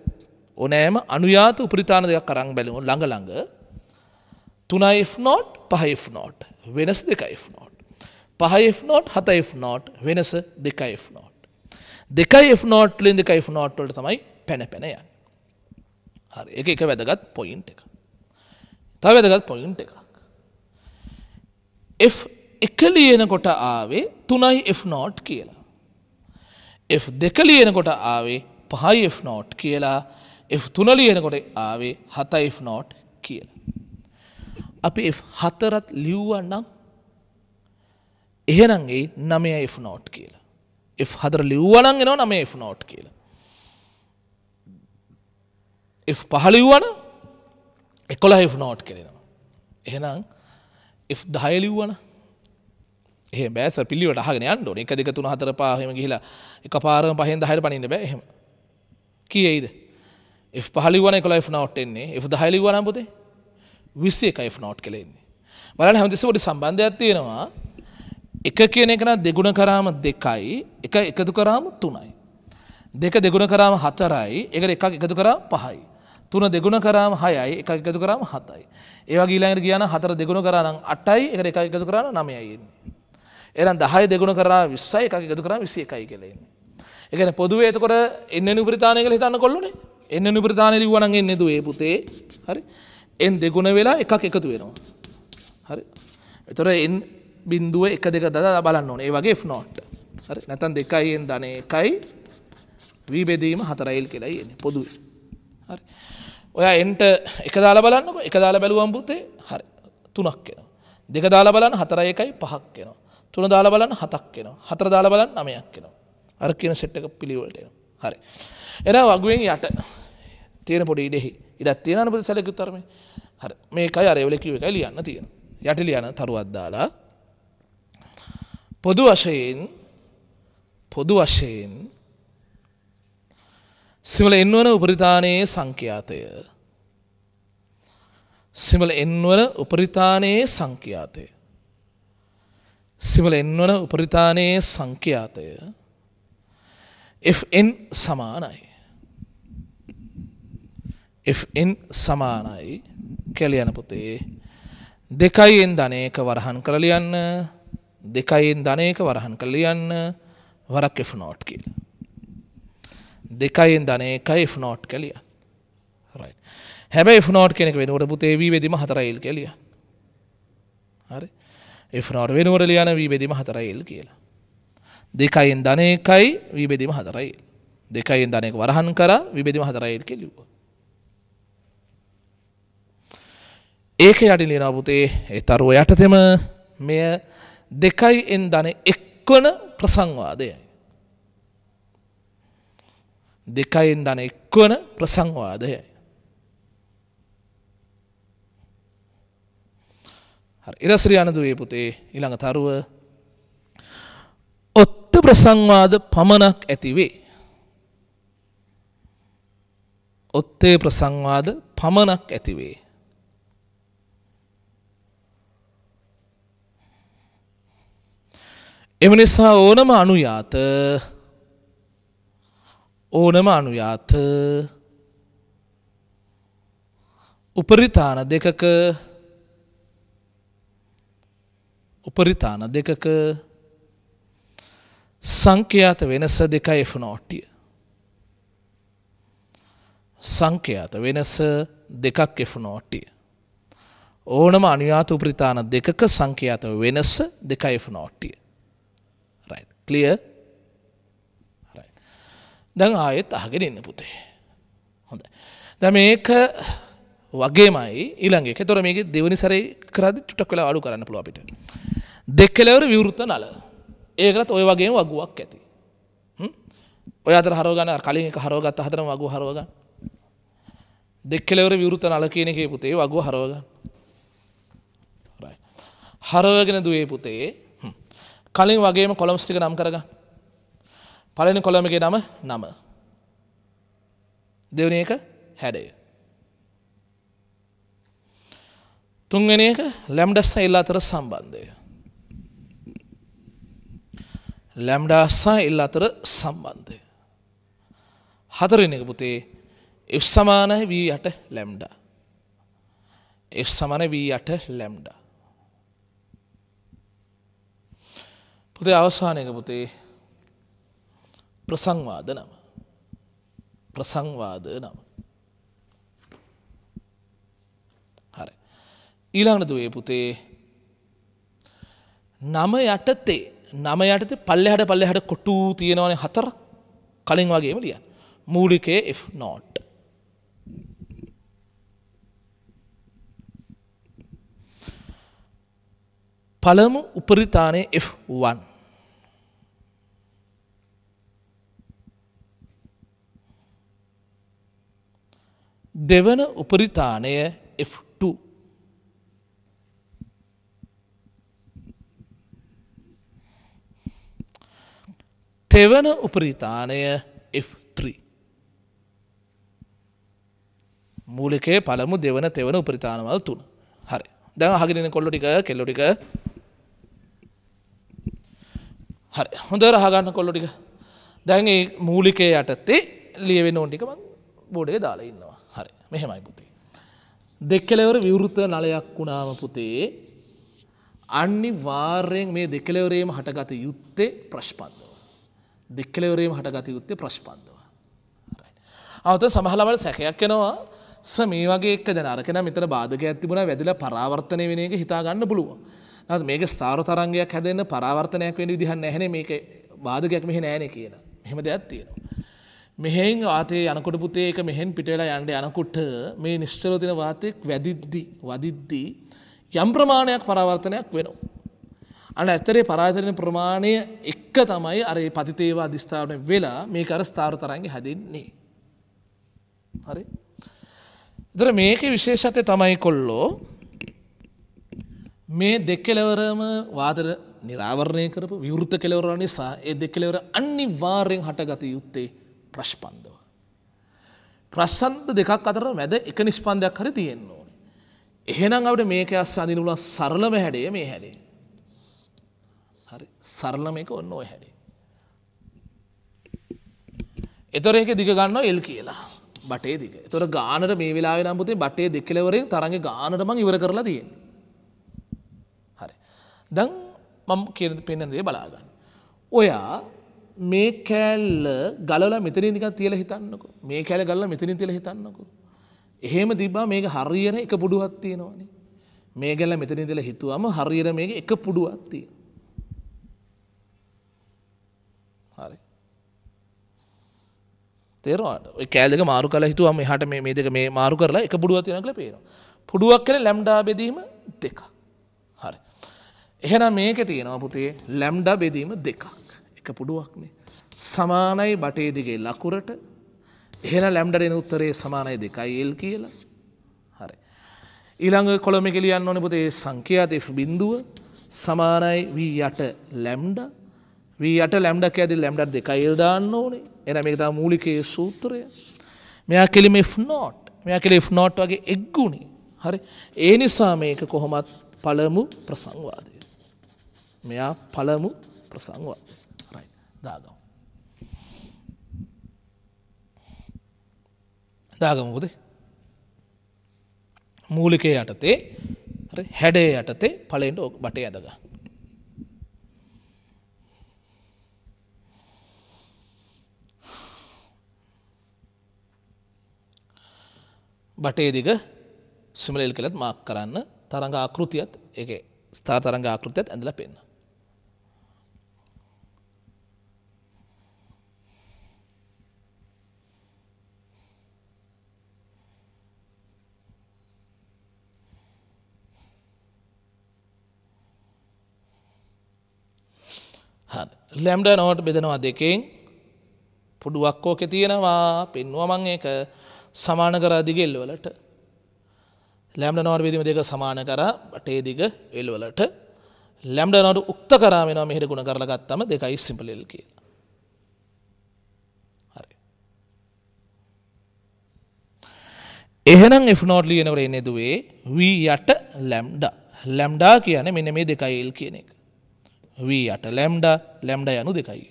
ඕනෑම අනුයාත උපරිතාන දෙයක් කරං බැලිමු ළඟ ළඟ තුනයි නෝට් පහයි නෝට් වෙනස් දෙකයි නෝට් පහයි නෝට් හතයි නෝට් වෙනස දෙකයි නෝට් දෙකයි නෝට් ලින් දෙකයි නෝට් වලට තමයි පැන පැන යන්නේ හරි එක එක වැදගත් පොයින්ට් එක තව වැදගත් පොයින්ට් එකක් F එක ලියනකොට ආවේ තුනයි F නෝට් කියලා F දෙක ලියනකොට ආවේ පහයි F නෝට් කියලා තුන ලියනකොට ආවේ හත නෝට් කියල. අපි හතරත් ලිව්වන්නම් එහෙනන්ගේ නමය නෝට් කියලා. එ හදර ලිව්වනන් එෙනවා නමේ නෝට් කියලා. එ පහලිව්වන එකොළ හෙ නෝට් කෙරෙනවා. එහෙනම් එ දහයලිව්වන ඒ බෑස පිළිවට හගෙන අන්න එක දෙක තුන හතර පාහෙම ගිහිලා එක පාරම පහෙන් දහයට පනින්න බෑහෙම කියයිද. F පහලිවන කොල F0 එන්නේ F 10 ලිව්වා නම් පුතේ 21 F0 කියලා එන්නේ. බලන්න හැමතිස්සෙම පොඩි සම්බන්ධයක් තියෙනවා. එක කියන එක නම් දෙගුණ කරාම දෙකයි එක එකතු කරාම තුනයි. දෙක දෙගුණ කරාම හතරයි එකට එකක් එකතු කරාම පහයි. තුන දෙගුණ කරාම හයයි එකක් එකතු කරාම හතයි. ඒවා ඊළඟට ගියා නම් හතර දෙගුණ කරා නම් 8යි එකට එකක් එකතු කරා නම් 9යි එන්නේ. එහෙනම් 10 දෙගුණ කරා 20යි එකක් එකතු කරා 21යි කියලා එන්නේ. ඒ කියන්නේ පොදුවේ එතකොට එන්නේ උපරිතාණය කියලා හිතන්න කොල්ලෝනේ. එන්න නිප්‍රධානය ලිව්වනන් එන්න දුවේ පුතේ හරි එන් දෙගුණ වෙලා එකක් එකතු වෙනවා හරි එතොර එන් බින්දුව එක දෙක දද බලන්න ඕන ඒ වගේ ෆ්නෝට් හරි නැතන් දෙකයිෙන් ධන එකයි වීබෙදීම හතරයිල් කෙලයි එන පොදුව හරි ඔයා එන්ට එක දාලා බලන්නක එක දාලා බැලුවම් පුතේ හරි තුනක් කෙනවා දෙක දාලා බලන්න හතර එකයි පහක් කෙනවා තුන දාලා බලන්න හතක් කෙනවා හතර දාලා බලන්න නමයක් කෙනවා අර කියන සෙට්ටක පිළිවලටය හරි එන වගුවෙන් යට තියෙන පොඩි ඉඩෙහි ඉඩත් තියෙන පොද සැලකුත්තරම හ මේකයි අරවලකිව එක ලියන්න තියෙන යට ලියන තරුවත්දාලා පොදු වශයෙන් පොදු වශයෙන් සිමල එන්වන උපරිතානයේ සංඛ්‍යාතය සිමල එන්වන උපරිතානයේ සංඛ්‍යාතය සිමල එන්වන උපරිතානයේ සංඛ්‍යාතය Fn සමානයි Fn සමානයි කියලා යන පුතේ දෙකයිෙන් ධනයක වරහන් කර ලියන්න දෙකයිෙන් ධනයක වරහන් කර ලියන්න වරක් F0 කියලා. දෙකයිෙන් ධනයකයි F0 කලිය. හැබැයි F0 කෙනෙක් වෙනුවට පුතේ වී වෙදිම හතරයිල් කෙලිය. හරි F0 වෙනුවට ලියන වී බෙදිම හතරයිල් කියලා. දෙකයිෙන් ධනයකයි වී බෙදිම හතරයිල්. දෙකයිෙන් ධනයක වරහන් කර විබෙදිම හතරයිල් කෙලිව්වා. ඒක යටි ලියනපුතේ ඒ තරුව යටතෙම මෙය දෙකයි එන් දන එක්වන ප්‍රසංවාදයයි. දෙකයිෙන් දන එක්වන ප්‍රසංවාදයයි. ඉරසිරි අනදුවේ පුතේ ඉළඟ තරුව ඔත්ත ප්‍රසංවාද පමණක් ඇතිවේ. ඔත්තේ ප්‍රසංවාද පමණක් ඇතිවේ. එම නිසා ඕනම අනුයාත ඕනම අනුයාත උපරිතාන දෙකක උපරිතාන දෙකක සංඛ්‍යාත වෙනස දෙකයි F නෝට්ටිය. සංඛ්‍යාත වෙනස දෙකක් F නෝට්ටිය. ඕනම අනුයාත උපරිතාන දෙකක සංඛ්‍යාත වෙනස දෙකයි F නෝට්ටිය. කලිය දැන් ආයෙත් අහගෙන ඉන්න පුතේ හොඳ දැ මේක වගේමයි ඊළඟේ තොර මේක දෙවනි සරේ කරදි චුටක් වෙලා අඩු කරන්න පුළුව අපිට දෙක්කෙලවර විවෘත නල ඒකත් ඔය වගේම වගුවක් ඇති ඔය අතර හරෝගන කලින් එක හරෝගත් හතරම වගු හරෝග දෙක්කෙලවර විවෘත නල කියනකේ පුතේ වගු හරෝග හරෝගෙන දුවේ පුතේ කලින් වගේම කොළොම්ස්ටික නම් කරග පලනි කොළමගේ නම නම දෙවන එක හැඩය තුන්ගෙන එක ලැම්ඩස් ඉල්ලා අතර සම්බන්ධය ලැම්ඩාස්සා ඉල්ල අතර සම්බන්ධය හතරෙන එක පුතේ එ සමානය වී යට ලැම්ඩා එ සමන වී යට ලැම්ඩා පුතේ අවසානයක පුතේ ප්‍රසංවාද නම ප්‍රසංවාද නම හරි ඊළඟට දුවේ පුතේ නම යටතේ නම යටතේ පල්ලෙ හට පල්ලෙ හට කොටු තියෙනවනේ හතර කලින් වගේම ලියන් මූලිකේ F නෝට් පළමු උපරිතානය F1 දෙවන උපරිතානය F2 තෙවන උපරිතානය F3 මූලිකේ පළමු දෙවන තෙවන උපරිතානවල් තුන හරි දැ හගිරෙන කොල්ලොටික කෙල්ලොටික හරි හොඳ රහගන්න කොල්ලො ටික දැන් මූලිකය යටත්තේ ලියවෙන ඕන්ටික බෝඩේ දාලා ඉන්නවා හරි මෙහෙමයි පුතේ. දෙක්කලෙවර විවෘත නලයක් වුණාම පුතේ අන්නි වාර්යෙන් මේ දෙකලෙවරේම හටගත යුත්තේ ප්‍රශ්පන්දව. දෙක්කලෙවරේම හටගත යුත්තේ ප්‍රශ්පන්දව. අවත සමහලවල සැකයක් එෙනවා ස මේ වගේ දැනරකෙන මෙතර බාධක ඇතිබුණ වැදිල පරාවර්තනය වෙන එක හිතාගන්න පුළුවන්. නමුත් මේක ස්ථාර තරංගයක් හැදෙන්න පරාවර්තනයක් වෙන විදිහක් නැහැ මේක බාධකයක් මෙහෙ නැහැ කියලා. මෙහෙම දෙයක් තියෙනවා. මෙහෙන් වාතයේ යනකොට පුතේ ඒක මෙහෙන් පිට වෙලා යන්න යනකොට මේ නිශ්චලව තියෙන වාතයක් වැඩිද්දි වදිද්දි යම් ප්‍රමාණයක් පරාවර්තනයක් වෙනවා. අන්න ඇත්තරේ පරාජන ප්‍රමාණය එක්ක තමයි අර පතිතේවා අධිස්ථාවන වෙලා මේ අර ස්ථාර තරන්ග හැදන්නේ. හරි. දර මේක විශේෂත්ය තමයි කොල්ලෝ මේ දෙකෙලවරම වාදර නිරාවරණය කරපු විවෘත කෙලවර නිසා ඒ දෙකෙලවර අනිවාර්යෙන් හටගත යුත්තේ ප්‍රශ්පන්දව. ප්‍රසන්ත දෙකක් අතර මැද එක නිස්්පන්දයක් හරි තියෙන්න ඕනේ. එහෙනම් අපට මේක අස් අඳනුල සරලම හැඩේ මේ හැඩේ. හරි සරලම එක ඔන්න ඔය හැඩේ. එතොර එක දිග ගන්න එල් කියලා බටේ දිග තොර ගානට මේ වෙලා නම්පුතේ බටේ දෙකෙලවරෙන් තරගේ ගානටම ඉවර කරලා තියෙන්නේ. දැන් මම කියනද පෙන්නන දේ බලාගන්න. ඔයා මේ කෑල්ල ගලල මෙතන නික තියල හිතන්නක මේ කෑල ගල්ල මෙතනින් තිල හිතන්නක. එහෙම තිබා මේක හරියට එක පුඩුවත් තියෙනවානේ. මේ ගැල්ල මෙතනින් තිල හිතුවම හරියට මේක එක පුඩුවත් තියෙන. හරි. තේරවාට කෑලක මාරු කල හිතුවම හට මේ දෙක මේ මාරු කරලා එක පුඩුවත් තියෙනකල පේනවා. පුඩුවක් කර ලැම්ඩා බෙදීම දෙකක්. එහෙනම් මේක තියෙනවා පුතේ ලැම්ඩා බෙදීම දෙකක්. එක පුඩුවක්නේ. සමානයි බටේ දිගේ ලකුරට. එහෙනම් ලැම්ඩට එන උත්තරේ සමානයි 2l කියලා. හරි. ඊළඟ කොලම එක ලියන්න ඕනේ පුතේ සංඛ්‍යාත f බිඳුව සමානයි v8 lambda. v8 lambda කියද්දි ලැම්ඩට 2l දාන්න ඕනේ. එහෙනම් මේක තමයි මූලිකයේ සූත්‍රය. මෙයා කෙලිම f not. මෙයා කෙලි f not වගේ එක්ගුණි. හරි. ඒ නිසා මේක කොහොමත් පළමු ප්‍රසංවාදය මෙයා පළමු ප්‍රසංව රයි දාගම් දාගමකද මූලිකය යටතේ හැඩේ යටතේ පලෙන්ට ඕක බට ඇදග බටේදිග සිමලෙල් කළත් මාක් කරන්න තරඟ ආකෘතියත් එක ස්ථා තරඟ ආකෘතියත් ඇඳල පෙන්න්න ලැම්ඩ නෝට් බෙදනවා දෙකෙන් පුඩුවක්කෝක තියෙනවා පෙන්වුවමං ඒක සමාන කර දිගෙල්වලට ලැම්ඩ නෝර් විදිම දෙක සමාන කර බටේ දිග එල්වලට ලැම්ඩ නොට උක්ත කරාමෙනවා මෙහිට ගුණ කරල ගත්තම දෙකයි සිම්පලිල් කිය එහෙනම් එනෝට් ලියනවර එනෙදුවේ වී යට ලැම්ඩ ලැම්ඩා කියන මෙන මේ දෙකයිල් කියන එක වී අට ලැම්ඩ ලැම්ඩ යනු දෙකයි.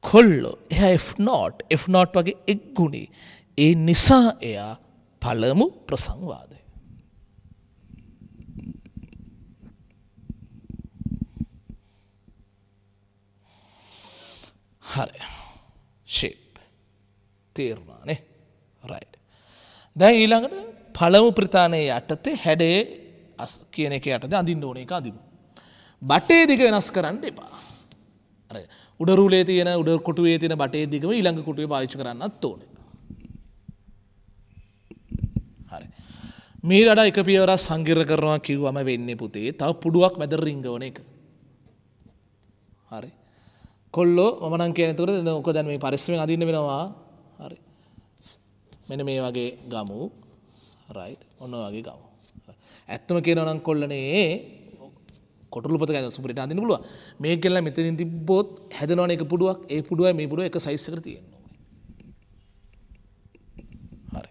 කොල්ලො එහ Fනෝට් Fනෝට් වගේ එක්ගුණි ඒ නිසා එයා පළමු ප්‍රසංවාදය. හරි ශිප් තේරවානේ රයි්. දැන් ඊළඟට පළමු ප්‍රතානයේ යටතේ හැඩේ අස් කියන එක යටද අඳින්න ඕන එක අදිමු. බටේ දිග වෙනස් කරන්න එපා. උඩරුලේ තියෙන උඩ කොටුවේ තියෙන බටේ දිගම ඊළඟ කොටුවේ පාවිච්චි කරන්නත් ඕනේ. හරි. මේ රට එක පියවරක් සංකීර්ණ කරනවා කිව්වම වෙන්නේ පුතේ තව පුඩුවක් මැද රිංගවන එක. හරි. කොල්ලෝ මම නම් කියන තුර ඕක දැන් මේ පරිස්සමෙන් අදින්න වෙනවා. හරි. මෙන්න මේ වගේ ගමු. රයිට්. ඔන්න වගේ ගමු. ඇත්තම කියනවනම් කොල්ලනේ කොටලුපත ගැන සුපිට අඳින්න පුළුවන්. මේ කෙල්ල මෙතනින් තිබ්බොත් හැදෙනවනේ එක පුඩුවක්. ඒ පුඩුවයි මේ පුඩුව එක සයිස් එකට තියෙන්න ඕනේ. හරි.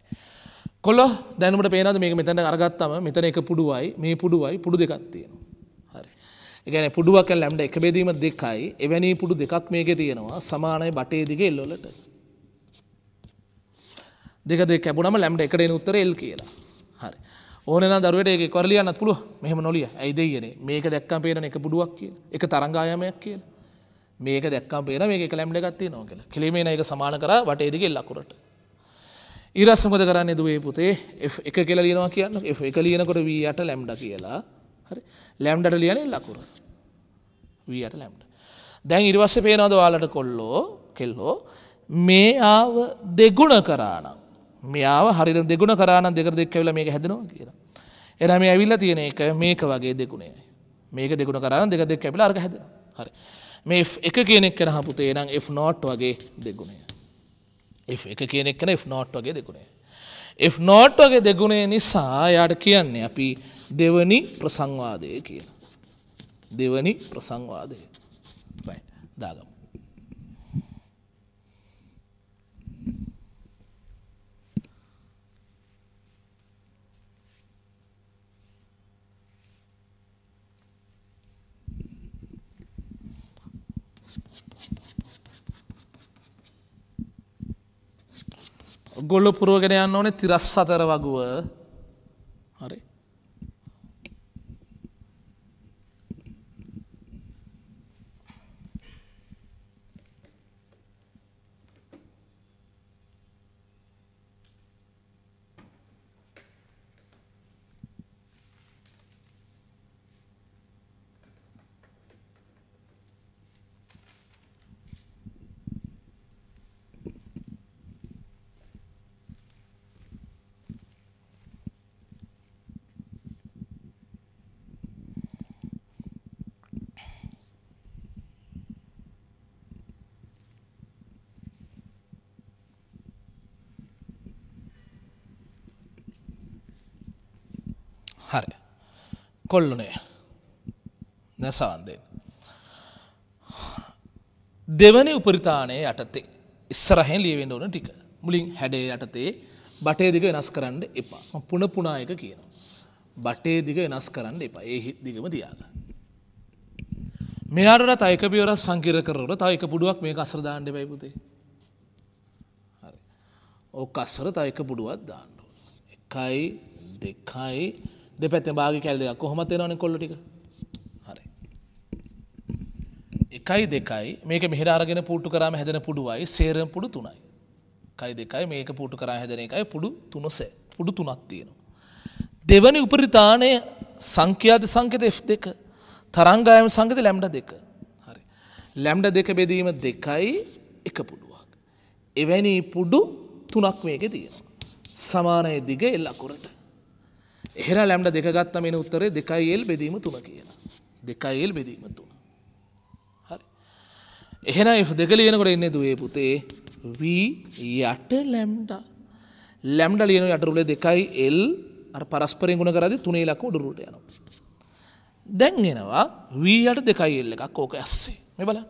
කොල්ලෝ දැන් උඹට පේනවද මේක මෙතන අරගත්තම මෙතන එක පුඩුවයි මේ පුඩුවයි පුඩු දෙකක් තියෙනවා. හරි. ඒ කියන්නේ පුඩුවක් ලැම්ඩා එක බෙදීම දෙකයි. එවැනි පුඩු දෙකක් මේකේ තියෙනවා. සමානයි බටේ දිගේ එල් වලට. දෙක දෙක කැපුණම ලැම්ඩා එකට එන උත්තරය එල් කියලා. හරි. ඕනන දරුවට ඒ කරලියන්නත් පුළුව මෙහම නොලිය ඇයි දෙයනේ මේක දැක්කම් පේන එක පුඩුවක් කිය එක තරංගායමයක් කියල මේක දැක්කම් පේන මේ කළැම්ල ගත්තේ නෝ කියලා කෙලීමේ එක සමාන කර වට එදිගෙල් ලකුරට ඉරස්සමද කරන්න දුවේ පුතේ එක කෙල ලියනවා කියන්න එක ලියනකොට වී අට ලැම්ඩ කියලා හරි ලැම්ඩට ලියනේ ලකුර වීයට ලැම්ට දැන් ඉරිවස්ස පේනවද වාලට කොල්ලෝ කෙල්ලෝ මේ ආව දෙගුණ කරානම් මෙයාව හරි දෙගුණ කරන දෙකර දෙක්කවෙල මේක හැදෙනවා කියලා. එන මේ ඇවිල්ල තියෙන එක මේක වගේ දෙගුණේ මේක දෙගුණ කරන්න දෙක දෙක් ඇපිල අර්ග හැද හරි මේ එක කියනෙක් කෙන හපුතේ නම් F නොට් වගේ දෙගුණේ. F එක කියනෙක් කෙන F නොට් වගේ දෙගුණේ. F නොට් වගේ දෙගුණේ නිසා යාට කියන්නේ අපි දෙවනි ප්‍රසංවාදය කියලා. දෙවනි ප්‍රසංවාදය දාගම. ගොල්ල පුරුවගෙන යන්න ඕනේ තිරස් සතර වගුව හරි කොල්ලුනේ නැසාන්දෙන්. දෙවනි උපරිතානය යටතේ ඉස්සරහෙන් ලියවෙන්න ඕන ටික මුලින් හැඩේ යටතේ බටේ දිග වෙනස් කරන්න එපා පුන පුනා එක කියනවා. බටේ දිග වෙනස් කරන්න එපා ඒ හිත් දිගම තියාගන්න. මෙයාට තයික පියවර සංකිර කරවට තයික පුඩුවක් මේ අසර දාණ්ඩ පැයිපුතේ. ඕ අස්සර තයික පුඩුවත් දාන්න. එකයි දෙකයි දෙපැත්තෙන් බාගි කැල් දෙක කොහොමද එනවනේ කොල්ල ටික. හරි. 1යි 2යි මේක මෙහෙට අරගෙන පුටු කරාම හැදෙන පුඩුවයි සේරම පුඩු 3යි. 1යි 2යි මේක පුටු කරා හැදෙන එකයි පුඩු 3 පුඩු 3ක් තියෙනවා. දෙවනි උපරිතානය සංඛ්‍යාද සංකත F2 තරංගායම සංකත ලැම්ඩ දෙක. හරි. ලැම්ඩ දෙක බෙදීම දෙකයි එක පුඩුවක්. එවැනි පුඩු තුනක් මේක තියෙනවා. සමානය දිග එල් අකුරට. එහෙර ලැම්ඩ දෙක ගත්තම එන උත්තරේ දෙකයි එල් බෙදීම තුන කියලා. දෙකයි එල් බෙදීම තුන. හරි. එහෙනම් F දෙක ලියනකොට එන්නේ දුවේ පුතේ V යට ලැම්ඩා. ලැම්ඩා ලියන යටරුලේ දෙකයි එල් අර පරස්පරයෙන් ගුණ කරද්දී තුනේ ලකුණු උඩරට යනවා. දැන් එනවා V යට දෙකයි එල් එකක් ඕක ඇස්සේ. මේ බලන්න.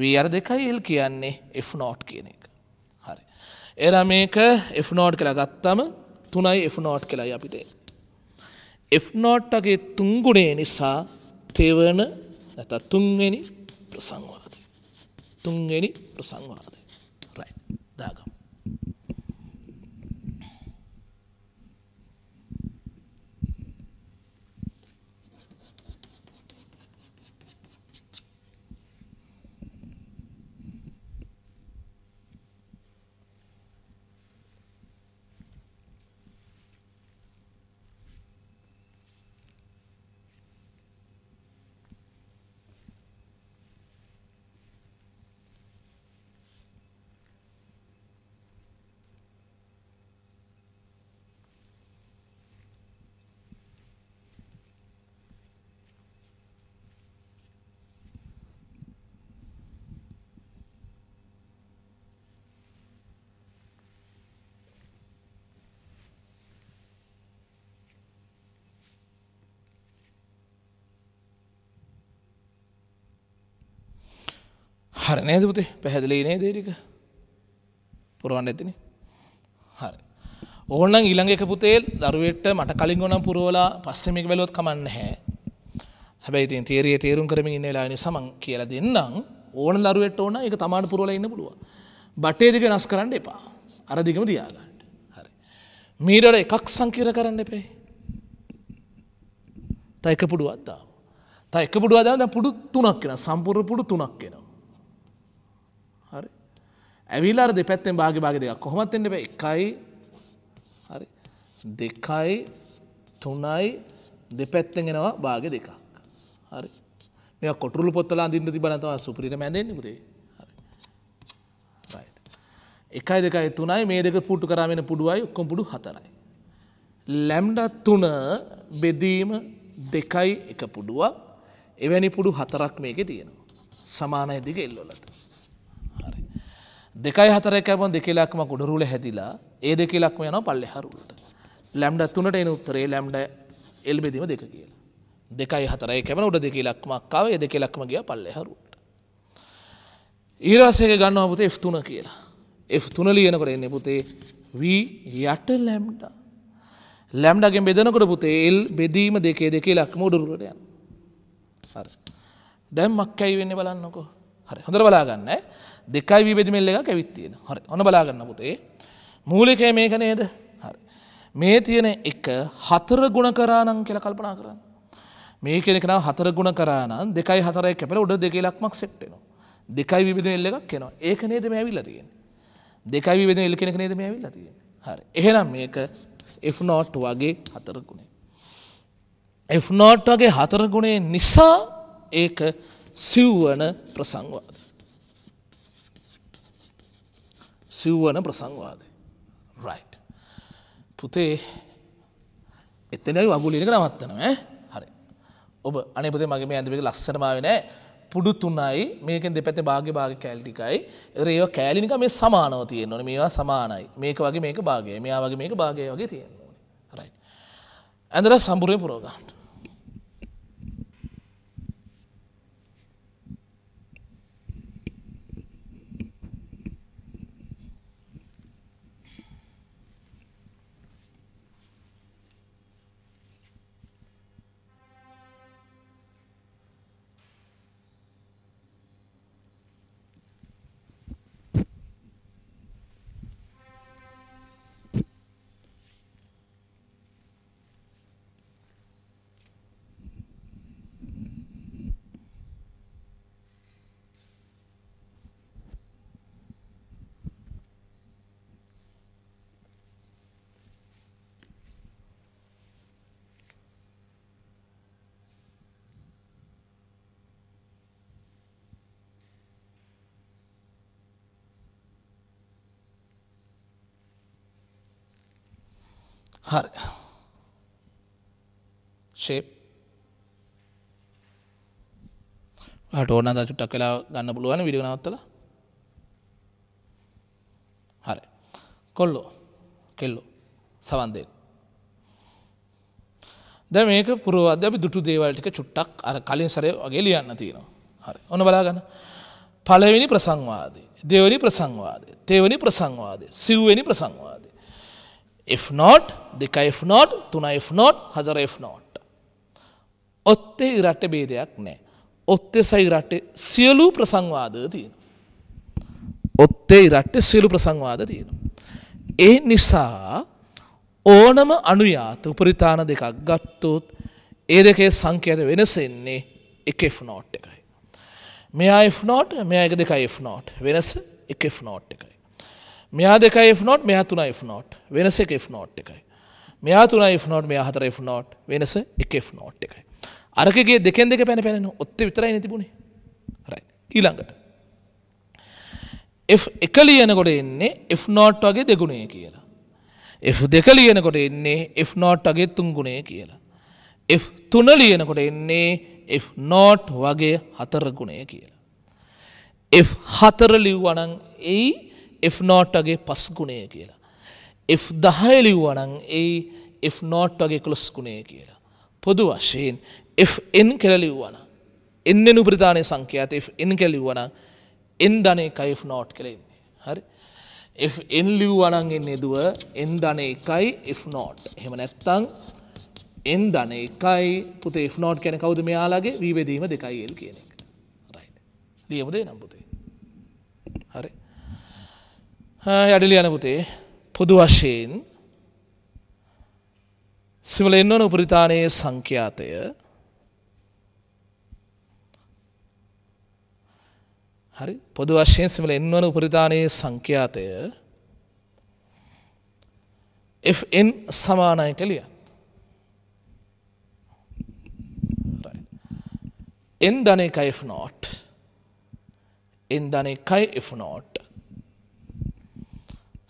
V අර දෙකයි එල් කියන්නේ F not කියන එක. හරි. එරා මේක F not කියලා ගත්තම තුනයි F not කියලායි අපිට එන්නේ. එ්නෝට්ටගේ තුංගුණේ නිසා තේවන ඇත තුන්වෙනි ප්‍රසංවාද. තුන්වෙනි ප්‍රසංවාද. හර නේද පුතේ පැහැදිලි නේ දේටික පුරවන්න ඇතින හරි ඕනන් ඊළඟ එක පුතේ දරුවෙට මට කලින් ඕනම් පුරවලා පස්සෙමික වැලොත් කමන්න හැ හැබැයි ඉතින් තේරිය තේරුම් කරමින් ඉන්න වෙලා නිසා මං කියලා දෙන්නම් ඕන දරුවෙට ඕන ඒක තමාට පුරවලා ඉන්න පුළුවන් බටේ දිග වෙනස් කරන්න එපා අර දිගම තියාගන්න හරි මීටර එකක් සංකීර්ණ කරන්න එපේ තයික පුඩුවත් දාමු තයික පුඩුව දාලා දැන් පුඩු තුනක් වෙනවා සම්පූර්ණ පුඩු තුනක් වෙනවා ඇවිලාර දෙ පැත්තෙන් භාග භාග දෙයක් කොහොමත්ෙන්ට එකයි හරි දෙකයි තුනයි දෙපැත්තෙනවා භාග දෙකක් හරි මේ කොටුරු පොත්තලා දින්න තිබනතව සුපිට මැදෙන් පුරේ එකයි දෙකයි තුනයි මේ දෙක පුට්ටු කරමෙන පුඩුවයි කොම්පුඩු හතරයි. ලැම්ඩ තුන බෙදීම දෙකයි එක පුඩුවක් එවැනි පුඩු හතරක් මේක තියෙනවා. සමානයි දිග එල්ලොලට. දෙකයි හතරකැම දෙකෙලක්ම ගොඩරුල හැදිලා ඒ දෙකෙලක්ම යන පල්ලෙ හරුලට ලැම්ඩ තුනට එන උත්තරේ ලැම්ඩ එල්බෙදිම දෙක කියලා දෙකයි හතරයි කැම උඩ දෙකෙලක්මක්කාව එ දෙකෙලක්ම ගිය පල්ලෙ හරුට ඊරාසයක ගන්න පුතේ F3 කියලා F3 ලියනකොට එන්නේ පුතේ වී යට ලැම්ඩ ලැම්ඩගෙන් බෙදනකොට පුතේ එල් බෙදීම දෙකේ දෙකේ ලක්ම උඩරුලට යන හරි දැම් මක්කැයි වෙන්න බලන්නකෝ හරි හොඳර බලාගන්න දෙකයි විබෙදිමෙල්ල එක ඇවිත්තියෙන හරි ඔන බලාගන්න පුතේ මූලිකය මේක නේද හරි මේ තියෙන එක හතර ගුණ කරානං කියල කල්පනා කරන්න මේ කෙනෙකන හතර ගුණ කරානන් දෙකයි හතරයි කැපල උඩ දෙකේ ලක්මක් සෙට්ටෙනවා දෙකයි විබෙදිමෙල්ල එකක් කෙනවා ඒක නේද මේ ඇවිල්ල තියෙන දෙකයි විබෙද එල් කෙනෙක නේද මේ ඇවිල්ල තියෙන හරි එහෙනම් මේක එනෝට් වගේ හතර ගුණේ එනෝට් වගේ හතර ගුණේ නිසා ඒක සිව්වන ප්‍රසංවාද සිව්වන ප්‍රසංවාදය. රයි්. පුතේ එතනයි වගුලිනික නවත්තනම හරි. ඔබ අනපතේ මගේ මේ ඇඳපික ලක්ෂණමාවනෑ පුඩු තුන්නයි මේකෙන් දෙපැත භාග භාග කෑල්ටිකයි ඒව කෑලිනික මේ සමානව තියෙන් ඕන මේවා සමානයි මේක වගේ මේක භාගය මෙයා වගේ මේක භාගය වගේ තියෙන්න්න ඕන රයි. ඇඳර සම්බුරය පුරෝගම්. හරි ශේප් ටෝන ද චුට්ටක් කලා ගන්න පුළුවන් විඩිගනවත්තල හරි කොල්ලෝ කෙල්ලෝ සවන්දේ ද මේක පුරුවද අපි දුටු දේවල්ටික චුට්ටක් අර කලින් සරය වගේ ලියන්න තියෙනවා හරි ඔන බලාගන්න පලවෙනි ප්‍රසංවාදේ දෙවනි ප්‍රසංවාදය තෙවනි ප්‍රසංවාදය සිව්වෙනි ප්‍රසංවාද F0 දෙක F0 තුන F0 හතර F0 ඔත්තේ ඉරට බේදයක් නෑ ඔත්තේ සයිරට සියලු ප්‍රසංවාද තියෙන ඔත්තේ ඉරට සියලු ප්‍රසංවාද තියෙන ඒ නිසා ඕනම අනුයාත උපරිතාන දෙකක් ගත්තොත් ඒ දෙකේ සංකයට වෙනසෙන්නේ එක F0 එකයි මෙයා F0 මෙයා එක දෙක F0 වෙනස එක F0 එකයි මෙයා දෙකයි නොට් මෙයා තුනයි නොට් වෙනස එක නොට් එකයි මෙයා තුනයි නොට් මෙයා හතර නොට් වෙනස එක නොට් එකයි අරකගේ දෙකෙන් දෙක පැන පැන ඔත්ත විතරයි නැතිබුණේ රයි ඊළඟට එක ලියනකොට එන්නේ F නොට් වගේ දෙගුණේ කියලා F දෙක ලියනකොට එන්නේ F නොට් වගේ තුන්ගුණේ කියලා F තුන ලියනකොට එන්නේ F නොට් වගේ හතර ගුණය කියලා F හතර ලිව්වනං එයි Fනෝට්ගේ පස්ගුණය කියලා. F දහය ලිව්වනං ඒ F නෝට්ගේ කොළොස්ගුණය කියලා. පොදු වශයෙන් Fන් කෙරලිව්වන එන්න නුප්‍රධානය සංඛ්‍යාත Fන් කෙලිව්වන එන් ධනය එකයි F නෝට් කළෙන්නේ හරි එන් ලිව්වනන්ගෙන් එදුව එන් ධන එකයි F නෝට් හෙම නැත්තං එන් ධන එකයි පුතේ F නෝට් කැන කවුද මෙයාලාගේ වීවැදීම දෙකයිල් කියන එක ලියමුදේ නම්පුතේ යඩලි යනකුටේ පොදු වශයෙන් සිමල එන්නවන උපරිතානයේ සංඛ්‍යාතය හරි පොදු වශයෙන් සිමල එන්නවන උපරිතානයේ සංඛ්‍යාතය Fn සමානයි කළියන් එන් ධන එකයි F නෝට් එන් ධන එකයි F නෝට්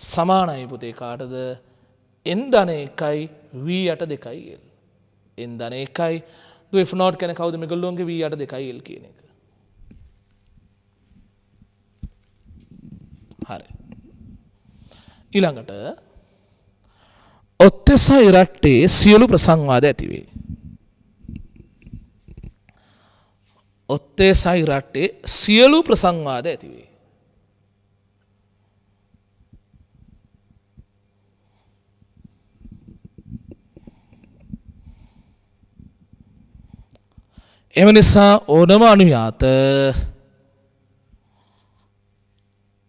සමානයි පුතේ කාටද එන්දන එකයි වී යට දෙකයිල්. එන්දන එකයි ෆනෝට් කැන කවද මිගල්ලොන්ගේ වී යට දෙකයිල් කියන එක. හරි. ඉළඟට ඔත්තෙසයි රට්ටේ සියලු ප්‍රසංවාද ඇතිවේ. ඔත්තේ සයි රට්ටේ සියලු ප්‍රසංවාද ඇතිවේ. එම නිසා ඕනම අනුයාත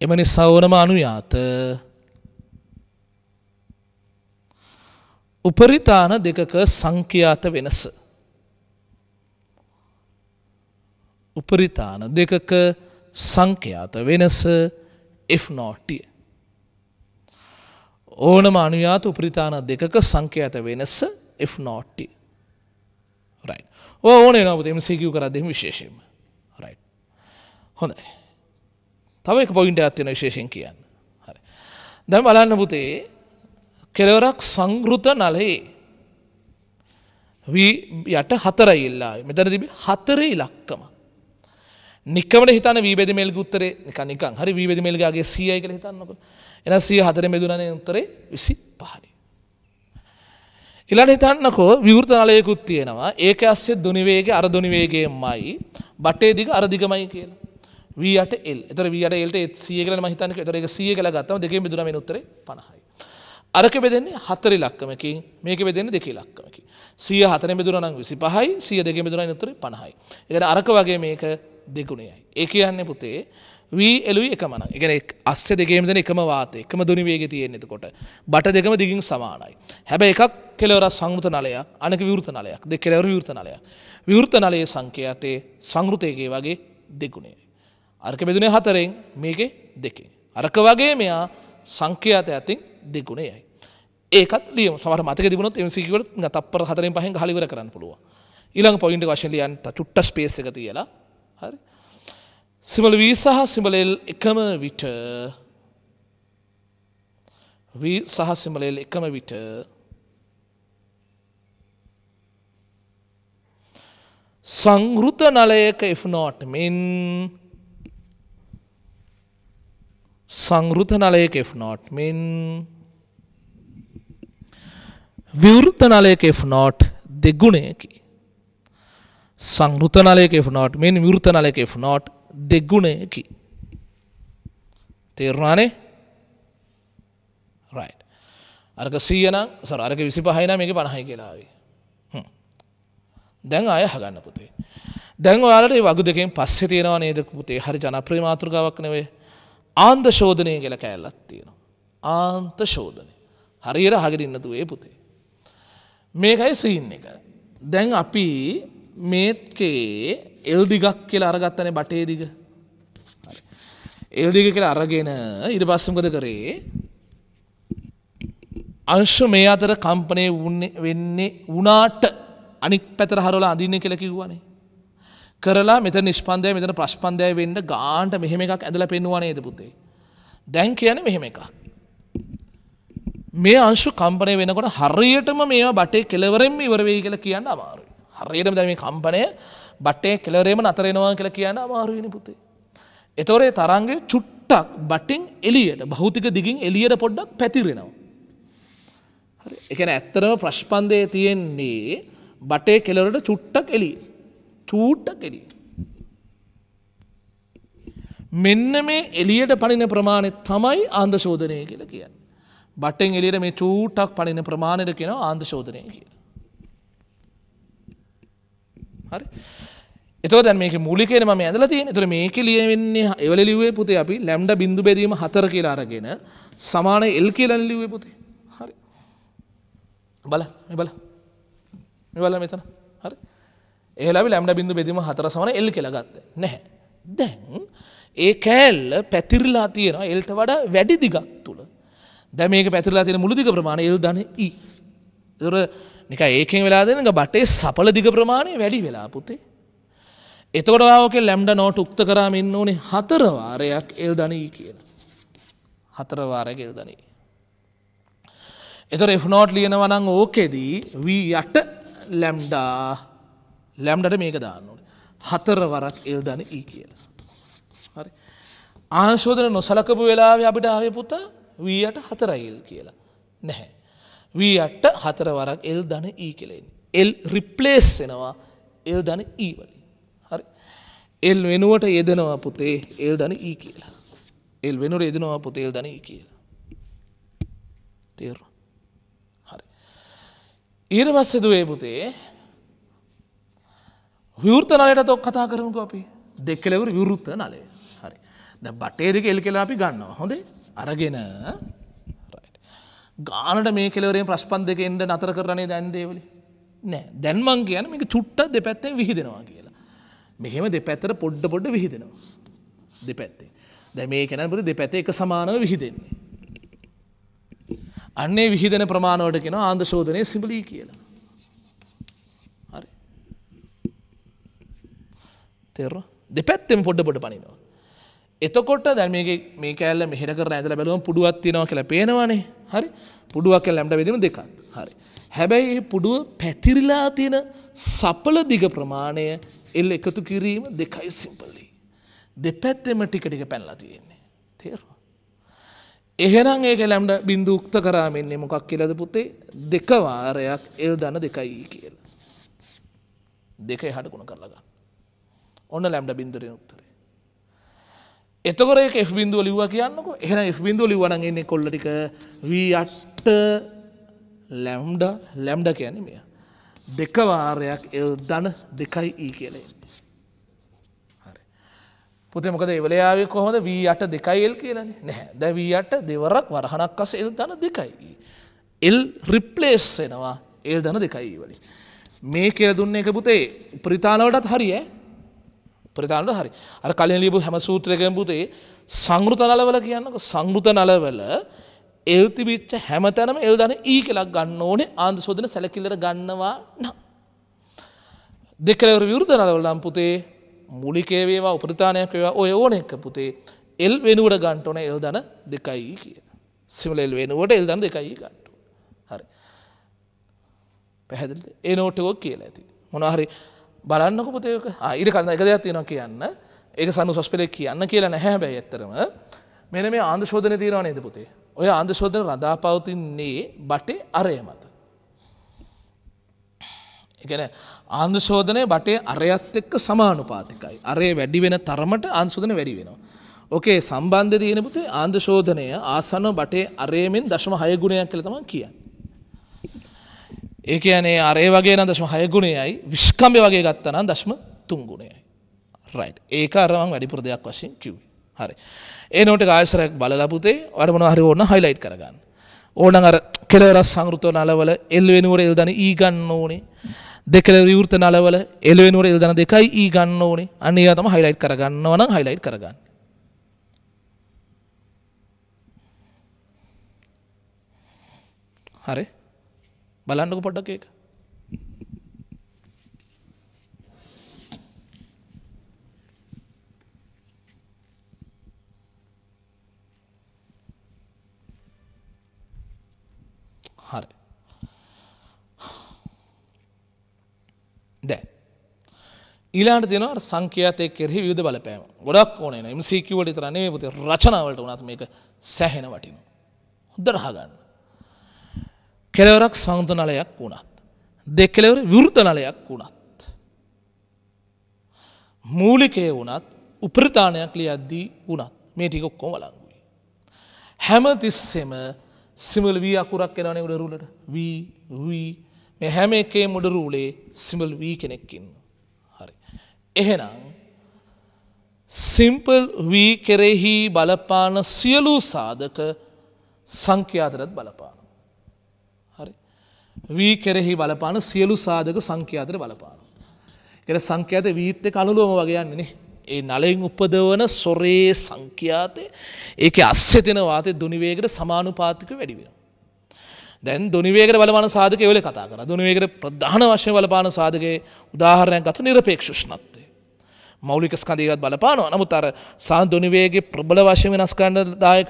එම නිසා ඕනම අනුයාත උපරිතාන දෙකක සංඛ්‍යාත වෙනස උපරිතාන දෙකක සංඛ්‍යාත වෙනස F0ටිය ඕනම අනුයාත උපරිතාන දෙකක සංඛ්‍යාත වෙනස F0ටිය ඕනේ නොබ එමසේකව කර දෙම විශේෂයම රයි හොඳයි තවයි පොයින්ට අත්තින විශේෂෙන් කියන්න හරි දැම් බලන්න පුතේ කෙලවරක් සංගෘත නලයේ යට හතරයි ඉල්ලා මෙතන තිබි හතරේ ලක්කම නිකමට හිතන වීබෙද මේල් ගුත්තරේ නික නිකන් හරි වීබෙද මේල්ගගේ සියයි කළ හිතන්නක එන සිය හතර මෙදුනනය උත්තරේ විසි පහනි ඉලට හිතන්නකෝ විවෘතාලයකුත් තියෙනවා ඒක අස්සෙ දුනිවේගේ අර දුනිවේගේමයි බටේ දිග අරදිගමයි කියලා. වීට එල් එතර වීට එල්ට එත් සියගල මහිතනක තරක සිය කල ගත්තම දෙක බදුරම උත්තර පණහයි. අරක බෙදන්නේ හතරි ලක්කමකින් මේක බෙදන්න දෙකේ ලක්කමකි. සිය හතන බදුරනං විසි පහයි සිය දෙක බදුරයි උත්තර පණහයි. එකට අරක වගේ මේක දෙගුණයයි. ඒ කියන්නේ පුතේ වී එලුයි එකමන එකන අස්ස දෙකේම දෙන එකම වාතය එකම දුනි වේග තියෙන්නෙත කොට බට දෙකම දිගින් සමානයි. හැබැ එකක් කෙලවර සංෘත නලයක් අනක විවෘත නලයක් දෙ කෙලවර විවෘත නලය. විවෘත නලයේ සංකයාතයේ සංෘතයගේ වගේ දෙගුණේ. අර්ක බෙදුනේ හතරෙන් මේක දෙකින්. අරක වගේ මෙයා සංකයාත ඇතින් දෙගුණේයයි. ඒකත් ලියම සමර මතක තිබුණොත් එමසිකට තප්පර හතරින් පහෙන් හලිවර කරන්න පුළුව. ඊළඟ පොයින්ට වශලියන්ට චුට්ට ස්පේසක තියලා හරි. සිමල වී සහ සිමලෙල් එකම විට වී සහ සිමලෙල් එකම විට සංගෘත නලයක එනෝට් මෙන් සංගෘත නලයක එනෝට් මෙන් විවෘත නලයක එනෝට් දෙගුණයකි සංගෘත නලයක එනෝට් මෙන් විෘත නලයක එනෝට් දෙගුණයකි. තේරවානේ රයි. අරක සීයන සර අරක විසි පහයින මේක පණහයි කියලාවේ. දැන් අය හගන්න පුතේ. දැන් ඔයාලට වගු දෙකින් පස්සෙ තියෙනවා නේදක පුතේ හරි ජනප්‍රමාතෘකාවක් නවේ ආන්ද ශෝධනය කියල කෑල්ලත් තියෙනවා. ආන්ත ශෝධනය. හරියට හගරින්නතු ඒ පුතේ. මේකයි සීන් එක. දැන් අපි මේකේ එල්දිගක් කියලා අරගත්තන බටේදිග එල්දිග කියලා අරගෙන ඉර පස්සමකද කරේ අංශ මේ අතර කම්පනය වෙන්නේ වනාට අනික් පැතර හරලා අඳන්න කෙල කිව්වනේ කරලා මෙත නිස්පන්දය මෙතන ප්‍රශ්පන්දය වෙන්න ගාන්ට මෙහෙම එකක් ඇඳල පෙන්වානේද පුතේ දැන් කියන මෙහෙම එකක් මේ අංශු කම්පනය වෙනකොට හරියටම මේ බටේ කෙලවරෙන් ඉවරවෙයි කියලා කියන්න අමාරු හරියටම දැ මේ කම්පනය බට්ටේ කෙලරේම නතරෙනවා කියලා කියන අමාරුවෙන පුතේ. එතොරේ තරන්ගේ චුට්ටක් බටින් එලියට භෞතික දිගින් එලියට පොඩ්ඩක් පැතිරෙනවා. එකන ඇත්තරම ප්‍රශ්පන්දය තියෙන්නේ බටේ කෙලරට චුට්ටක් එලි චූට්ටක් එලි. මෙන්න මේ එලියට පනින ප්‍රමාණය තමයි ආන්දශෝධනය කියල කියන්න. බටෙන් එලියට මේ චූටක් පනින ප්‍රමාණයට කෙන ආන්දශෝධනය කියලා. හරි එතෝද මේක මුලිකෙන ම ඇදලති තුර මේක ලියවෙන්නේ එවල ලිවේ පුතේ අපි ලැම්ඩ බිඳු බැදීම හතර කියලා අරගෙන සමාන එල් කියලන ලිවේ පුතේ හරි බල බල මෙවල මෙතන හරි ඒලාි ලැම්ඩ බිඳු බෙදීම හතර සමන එල් කෙලගත්ත නැහැ දැන් ඒ කෑල්ල පැතිරලා තියෙන එල්ට වඩා වැඩි දිගක් තුළ දැ මේක පැතිරලා තියෙන මුළුදික ප්‍රමාණ එල් දන ඒ e. නික ඒකෙන් වෙලා දෙනක බටේ සපල දිග ප්‍රමාණය වැඩි වෙලා පුතේ. එතකොටවාක ලැම්ඩ නෝට උක්ත කරාම ඉන්න ඕනේ හතරවාරයක් එල් දනී කියන. හතරවාරක එල් දනී. එතොර එෆනෝට් ලියනවනං ඕකෙදී වී යට ලැම්ඩා ලැම්ඩට මේක දාන්න ඕනේ. හතරවරක් එල් දන ඒ කියලා. හරි. ආංශෝදන නොසලකපු වෙලාව අපිට ආවේ පුතා වීයට හතරයිල් කියලා. නැහැ. වී අට්ට හතර වරක් එල් දන ඊ කෙලෙන්. එල් රිප්ලේස් වෙනවා එල් දන ඊවලින් e හරි එල් වෙනුවට යෙදනවා පුතේ එල් දන ඊ e කියලා එල් වෙනුර යෙදනවා පුතේල් දන ඊ e කියලා තේර හරි ඊර වස්සදුවේ පුතේ විවෘත නලයට තොක් කතා කරමුක අපි දෙක්කලෙවර විවෘත්ත නලේ හරි ද බටේරක එල් කෙලා අපි ගන්නවා හොඳේ අරගෙන ගානට මේ කෙලවරේ ප්‍රශ්පන් දෙක එන්ට නතර කරන්නේ දැන්දේවලි නෑ දැන්මං කියන මේක චුට්ට දෙපැත්තෙන් විහිදෙනවා කියලා. මෙහෙම දෙපැත්තර පොඩ්ඩ පොඩ්ඩ විහිදෙනවා. දෙපැත්තේ. දැ මේ කැනපති දෙපැත්තේ එක සමානව විහිදෙන්නේ. අන්නේ විහිදන ප්‍රමාණවට කෙන ආන්ද ශෝධනය සිඹලී කියලා. හරි. තෙර දෙපැත්තෙම පොඩ්ඩ පොඩ පනිනවා. එතකොට දැ මේ කෑල්ල මෙහිර කර ඇදල බැලුවම පුඩුවත්තිනවා කියලා පේනවානේ හරි පුඩුවක් කැල් ලැම්ට වෙදීම දෙකක් හරි. හැබැයි පුඩුව පැතිරිලා තියෙන සපල දිග ප්‍රමාණය එල් එකතු කිරීම දෙකයි සිම්පල්ලි. දෙපැත්තෙම ටික ටික පැල්ලා තියෙන්නේ. තේරවා. එහෙනම් ඒක ලැම්ට බින්දු උක්ත කරාමෙන්නේ මොකක් කියලද පුතේ දෙකවාරයක් එල් දන දෙකයි කියලා. දෙකයි හඩකුණ කරලගන්න. ඔන්න ලැම්ට බින්දුරෙන උක්තරේ. එතකොට එක බින්දුව ලිව කියන්නක එහෙන බින්දුව ලිවන එන්නේ කොල්ලටික වීට ලැම්ඩ ලැම්ඩ කියන මෙය දෙකවාරයක් එල් දන දෙකයි ඒ e කියලේ පුතේ මොකද එවලයාාවේ කොහොද වී අට දෙකයිල් කියලන නැහැ දැවී අට දෙවරක් වරහනක් අස එල් දන දෙකයි එල් e. රිප්ලේස් වෙනවා එල් දන දෙකයි e වලින් මේ කියල දුන්න එක පුතේ ප්‍රතාලවටත් හරිය ප්‍රධානට හරි අර කලින් ලිබු හැම සූත්‍රයකෙන් පුතේ සංෘත නලවල කියන්නක සංෘත නලවල එල්තිබිච්ච හැමතැනම එල්දන ඒ කලක් ගන්න ඕනේ ආන්ද සෝදන සැලකිල්ලට ගන්නවා නම්. දෙකලවර විරුද්ධ නලවල නම් පුතේ මුලිකේවේවා උපරිතානයක් වේවා ඔය ඕන එක පුතේ එල් වෙනුවට ගන්ට ඕන එල් දන දෙකයි කිය. සිමල එල් වෙනුවට එල් දන දෙකයි ගන්ට. හරි. පැහැදිලි ඒ නෝටකෝ කියලා ඇති. මොනහරි බලන්නක පුතයක ඉරි කරන්න එක දෙයක් තියෙන කියන්න ඒක සනු සස්පෙලෙක් කියන්න කියලා නැහැ බැයි ඇත්තරම මෙන මේ ආන්ද ශෝධන තීරවා නේද පුතේ ඔය ආන්ද ශෝධන රදා පවතින්නේ බටේ අරය මත එකන ආන්දු ශෝධනය බටේ අරයත් එක්ක සමානුපාතිකයි අරය වැඩි වෙන තරමට ආන්සුදන වැඩි වෙනවා ඕකේ සම්බන්ධ දීනපුතේ ආන්ද ශෝධනය ආසන බටේ අරයමෙන් දශම හයගුණයක් කළ තමන් කියන්න ඒ කියන්නේ අරේ වගේ නම් දශම හය ගුණයයි විස්කම්භය වගේ ගත්තා නම් දශම තුන් ගුණයයි. රයිට්. ඒක අර මම වැඩිපුර දෙයක් වශයෙන් කිව්වේ. හරි. ඒ නෝට් එක ආයසරයක් බලලා පුතේ ඔයාලට මොනවා හරි ඕන හයිලයිට් කරගන්න. ඕනනම් අර කෙළවර සංෘත නලවල L වෙනුවර L දන E ගන්න ඕනේ. දෙකල විවෘත නලවල L වෙනුවර L දන දෙකයි E ගන්න ඕනේ. අන්න ඒවා තමයි හයිලයිට් කරගන්නවා නම් හයිලයිට් කරගන්න. හරි. බලන්නක පොඩ්ඩක් ඒක හරි දැ ඊලාට තින සංකයාතය කෙරෙහි විධ බලපෑම ගොඩක් ඕනේ මසිකවට තරනේ පුති රචනාවට වනත් මේක සැහෙන වටිනු. හොදරහගන්න කෙලවරක් සංතනලයක් වුණත්. දෙකෙලෙවර විෘතනලයක් වුණත්. මූලිකය වුණත් උප්‍රතානයක් ලියද්දී වුණත් මේ ටිකොක් කොමලංගුයි. හැම තිස්සෙම සිමල් වී අකුරක් එෙනනේ උඩරුලට වී වී මේ හැම එකේ මුඩරූලේ සිමල් වී කෙනෙක්කින්න. හරි. එහෙනම් සිම්පල් වී කෙරෙහි බලපාන සියලූ සාධක සංඛ්‍යාතරත් බලපාන. වී කෙරෙහි බලපාන සියලු සාධක සංඛ්‍යාතර බලපාන. එර සංඛ්‍යාත වීත් එක අනුලෝම වගේ යන්නේ ඒ නලයෙන් උපදවන සොරේ සංඛ්‍යාතය ඒක අස්සෙතෙන වාතය දුනිවේගට සමානුපාතික වැඩි වෙන. දැන් දුනිවේගට බලපාන සාධක වල කතා කරන. දුනිවේගට ප්‍රධාන වශයෙන් බලපාන සාධකයේ උදාහරණයක් අතු নিরপেক্ষුෂ්ණත්වය. මෞලික ස්කන්ධයවත් බලපානවා. නමුත් අර සාන් දුනිවේගයේ ප්‍රබල වශයෙන් වෙනස් කරන්න දායක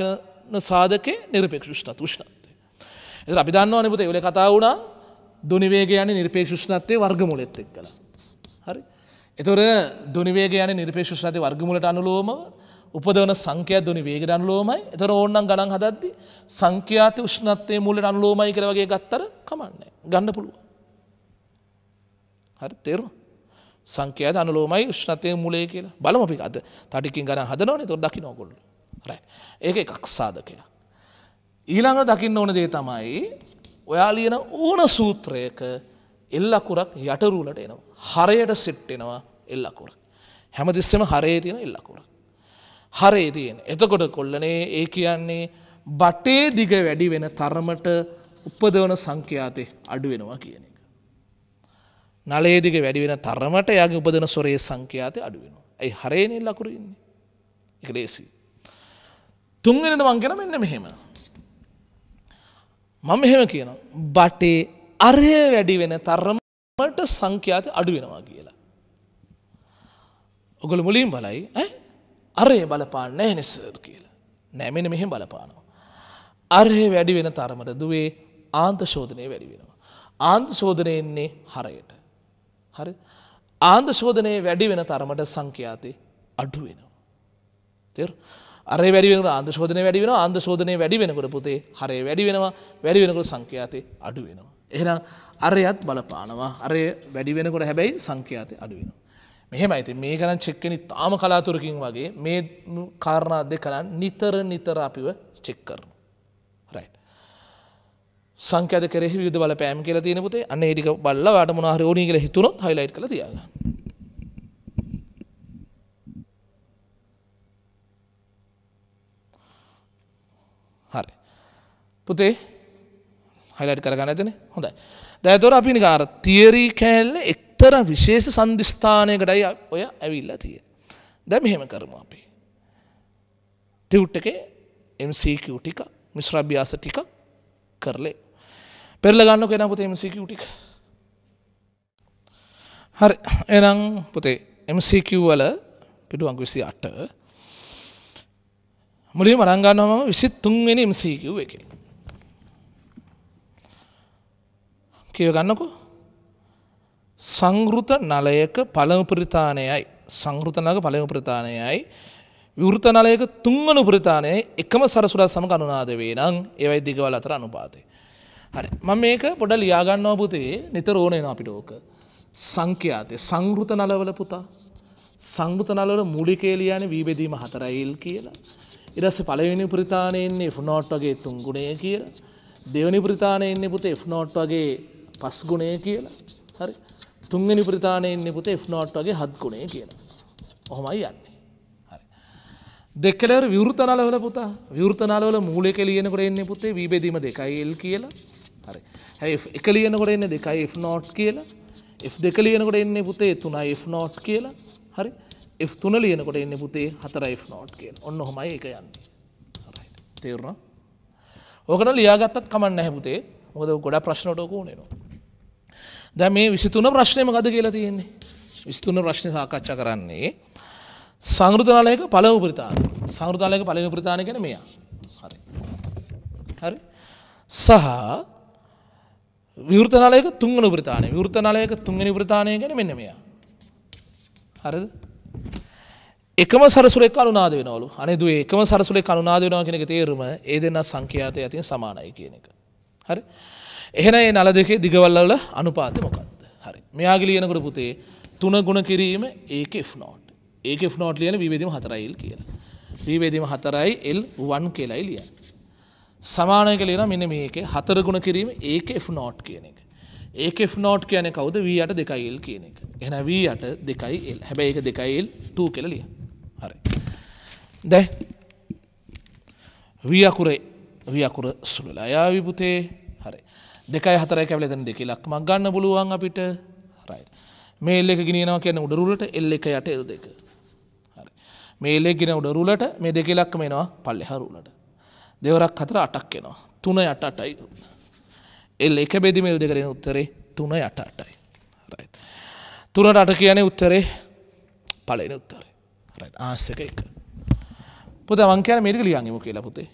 සාධකේ নিরপেক্ষුෂ්ණත්ව උෂ්ණත්ව එ අපි දන්නවා නිපුත එවල කතා වුණා දුනිවේගයන නිර්පේශෂණත්වය වර්ගමුලෙත් එක් කළ හරි එතුර දුනිවේගයන නිර්පේශෂණති වර්ගමුලට අනුලෝම උපදවන සංඛ්‍යය දුනි වේගට අනුලෝමයි එතර ඕන්නම් ගණන් හදද්දි සංඛ්‍යාති උෂ්ණත්වය මුලට අනුලෝමයි කර වගේ ගත්තර කමන්නේ ගන්න පුළුව හරි තෙරු සංකයද අනුලෝමයි ෂ්නතය මුලේ කියලා බලම පිකද තටිකින් ගන හදනවන තො දකි නොකොල්ල රැ ඒක එකක් සාධකයක් ඊළඟට දකින්න ඕන දේ තමයි ඔයා ලියන ඕන සූත්‍රයක එල්ලකුරක් යටරූලට එනවා. හරයට සෙට්ටෙනවා එල්ලකුරක්. හැමතිස්සම හරේ තියෙන එල්ලකුරක්. හරේ තියෙන් එතකොට කොල්ලනේ ඒ කියන්නේ බටේ දිග වැඩි වෙන තරමට උපදවන සංඛ්‍යාතය අඩුවෙනවා කියන එක. නලේදිග වැඩි වෙන තරමට යගේ උපදන සොරේ සංඛ්‍යාතය අඩුවෙනවා. ඇයි හරේනෙල් ලකුරු ඉන්නේ. එක ලේසි. තුන්ගෙනට මංගෙන මෙන්න මෙහෙම මම එහෙම කියන බටේ අරය වැඩි වෙන තරමට සංඛ්‍යාති අඩු වෙනවා කියලා. ඔගොල මුලින් බලයි අරය බලපාන්න නෑ නිසර් කියලා නෑමෙන මෙහෙම බලපානවා. අරය වැඩි වෙන තරමට දුවේ ආන්ත ශෝධනය වැඩි වෙනවා. ආන්ත ශෝධනයෙන්නේ හරයට. හරි ආන්ද ශෝධනය වැඩි වෙන තරමට සංඛ්‍යාති අඩු වෙනවා. තෙර? අරේ වැඩිවෙන අන්දශෝධනය වැඩිවෙන අන්දශෝධනය වැඩි වෙනකොට පුතේ හරය වැඩි වෙනවා වැඩි වෙනකොට සංඛ්‍යාතය අඩු වෙනවා. එහෙනම් අරයත් බලපානවා අරය වැඩි වෙනකොට හැබැයි සංඛ්‍යාතය අඩු වෙනවා. මෙහෙම ඇති මේ ගණන් චෙක්කෙන තාම කලාතුරකින් වගේ මේ කාරණා දෙ කරන්න නිතර නිතර අපිව චෙක් කරන. සංකද කෙරෙහි විද බල පෑම් කියලා තියෙනපුතේ අන්න ඒටික බල්ලවාට මොනාහර ඕනී කියල හිතුනොත් හයිලයිට් කළ තියන්න. පුතේ හයිලයිට් කරගන්න ඇතන හොඳයි. දැතොර අපි නිකාර තියරී කෑල්ල එක්තර විශේෂ සන්ධස්ථානයකටයි ඔය ඇවිල්ලා තිය. දැ මෙහෙම කරම අපි. ටවට් එක MCQ ටික මිශ්‍රභ්‍යාස ටික කරලේ. පෙරල ගන්න කෙන පුතේ MCQ ටික. හරි එනම් පුතේ MCQ වල පිටුවංගු විසි අට මුලින් මරංගන්නවම විසිත් තුන්වෙනි MCQ එකේ කියව ගන්නකෝ සංගෘත නලයක පළම ප්‍රතානයයි සංගෘතනක පළම ප්‍රතානයයි විවෘත නලයක තුන්වන ප්‍රතානයයි එකම සරසුරා සමග අනුනාද වේ නම් ඒවයි දිගවල් අතර අනුපාතය. හරි මම මේක පොඩ ලියාගන්නවා පුතේ නිතර ඕනේන අපිට ඕක. සංඛ්‍යාතය සංගෘත නලවල පුතා සංගෘත නලවල මූලිකේ ලියන්නේ වීබෙදීම හතරයිල් කියලා. ඉරස්ස පළවෙනි ප්‍රතානය එන්නේ ෆ්නෝට් වගේ තුන්ගුණය කියලා. දෙවනි ප්‍රතානය එන්නේ පුතේ ෆ්නෝට් වගේ පස් ගුණය කියලා හරි තුන්ගනි ප්‍රතාානයෙන් පුත එ්නෝට් වගේ හත් ගුණය කියන ඔහොමයි යන්නේ හරි දෙකලර විවෘතනලවල පුතා විවෘතනලවල මූලෙ කලියනකොට එන්න පුතේ වීබෙදීම දෙකයිල් කියලා හරි හැ එක ලියනකොට එන්න දෙකයි එ් නෝට් කියලා එ් දෙක ලියනකොට එන්නේ පුතේ තුනයි එ් නෝට් කියලා හරි එ් තුන ලියනකොට එන්න පුතේ හතර එ් නෝට් කියෙන් ඔන්න හොමයි එක යන්න තේරුණා ඕකට ලියාගත්තත් කමන්න හැපුතේ මොකද ගොඩා ප්‍රශ්නටෝක ඕනෙනවා දැ මේ විසිතුන ප්‍රශ්නයම ගද කියලා තියෙන්නේ විස්තුන ප්‍රශ්න සාකච්ඡා කරන්නේ සංෘතනාලයක පල උපරිතාන සංෘතාලයක පල උපරිතාන ගැන මෙයා හරි හරි සහ විවෘතනාලයක තුංගන උපරිතානය විවෘතනාලයක තුංගනි උපරිතානය ගැන මෙන්න මෙයා හරිද එකම සරසුරේ කරුණාද වෙනවලු අනෙදුව එකම සරසුලේ කරුණාද වෙනවා කෙනෙක තේරුම ඒ දෙන්න සංඛ්‍යාතය ඇතින් සමානයි කියන එක හරි එහෙන ඒ නල දෙකේ දිගවල්ලවල අනුපාත මොකක්ද හරි මෙයාගේ ලියනකොට පුතේ තුන ගුණ කිරීම ඒක ෆ්නෝට් ඒක ෆ්නෝට් ලියන විවේදීම හතරයිල් කියලා ්‍රීවේදීම හතරයි එල් වන් කියලයි ලිය සමානය කලන මෙන මේක හතර ගුණ කිරීම ඒක ෆ්නෝට් කියන එක ඒක ෆ්නෝට් කියන කවුද වී අට දෙකයිල් කියන එක එන වී අට දෙකයි එල් හැබැයි එක දෙකයිල් ටූ කෙලලිය හරි දැ වියකුරේ වියකුර සුළලා යාවිපුතේ හරි දෙකයි හතරයි කැවල තැන දෙක ලක්මක් ගන්න පුළුවන් අපිට රයි. මේ එල්ලෙ ගෙනනවා කියන උඩරුලට එල්ල එක යට එල් දෙක. මේලේ ගෙන උඩරුලට මේ දෙක ලක්ම එනවා පල්ලෙ හරුලට. දෙවරක් හතර අටක් එනවා. තුන යට අටයි. එල් එක බෙදි මෙල් දෙකරෙන උත්තරේ තුන යට අටයි. තුනට අට කියන උත්තරේ පලෙන උත්තරේ. ආසක එක. පුද මංකයන මේක ලියන්ගම කියලා පුතේ.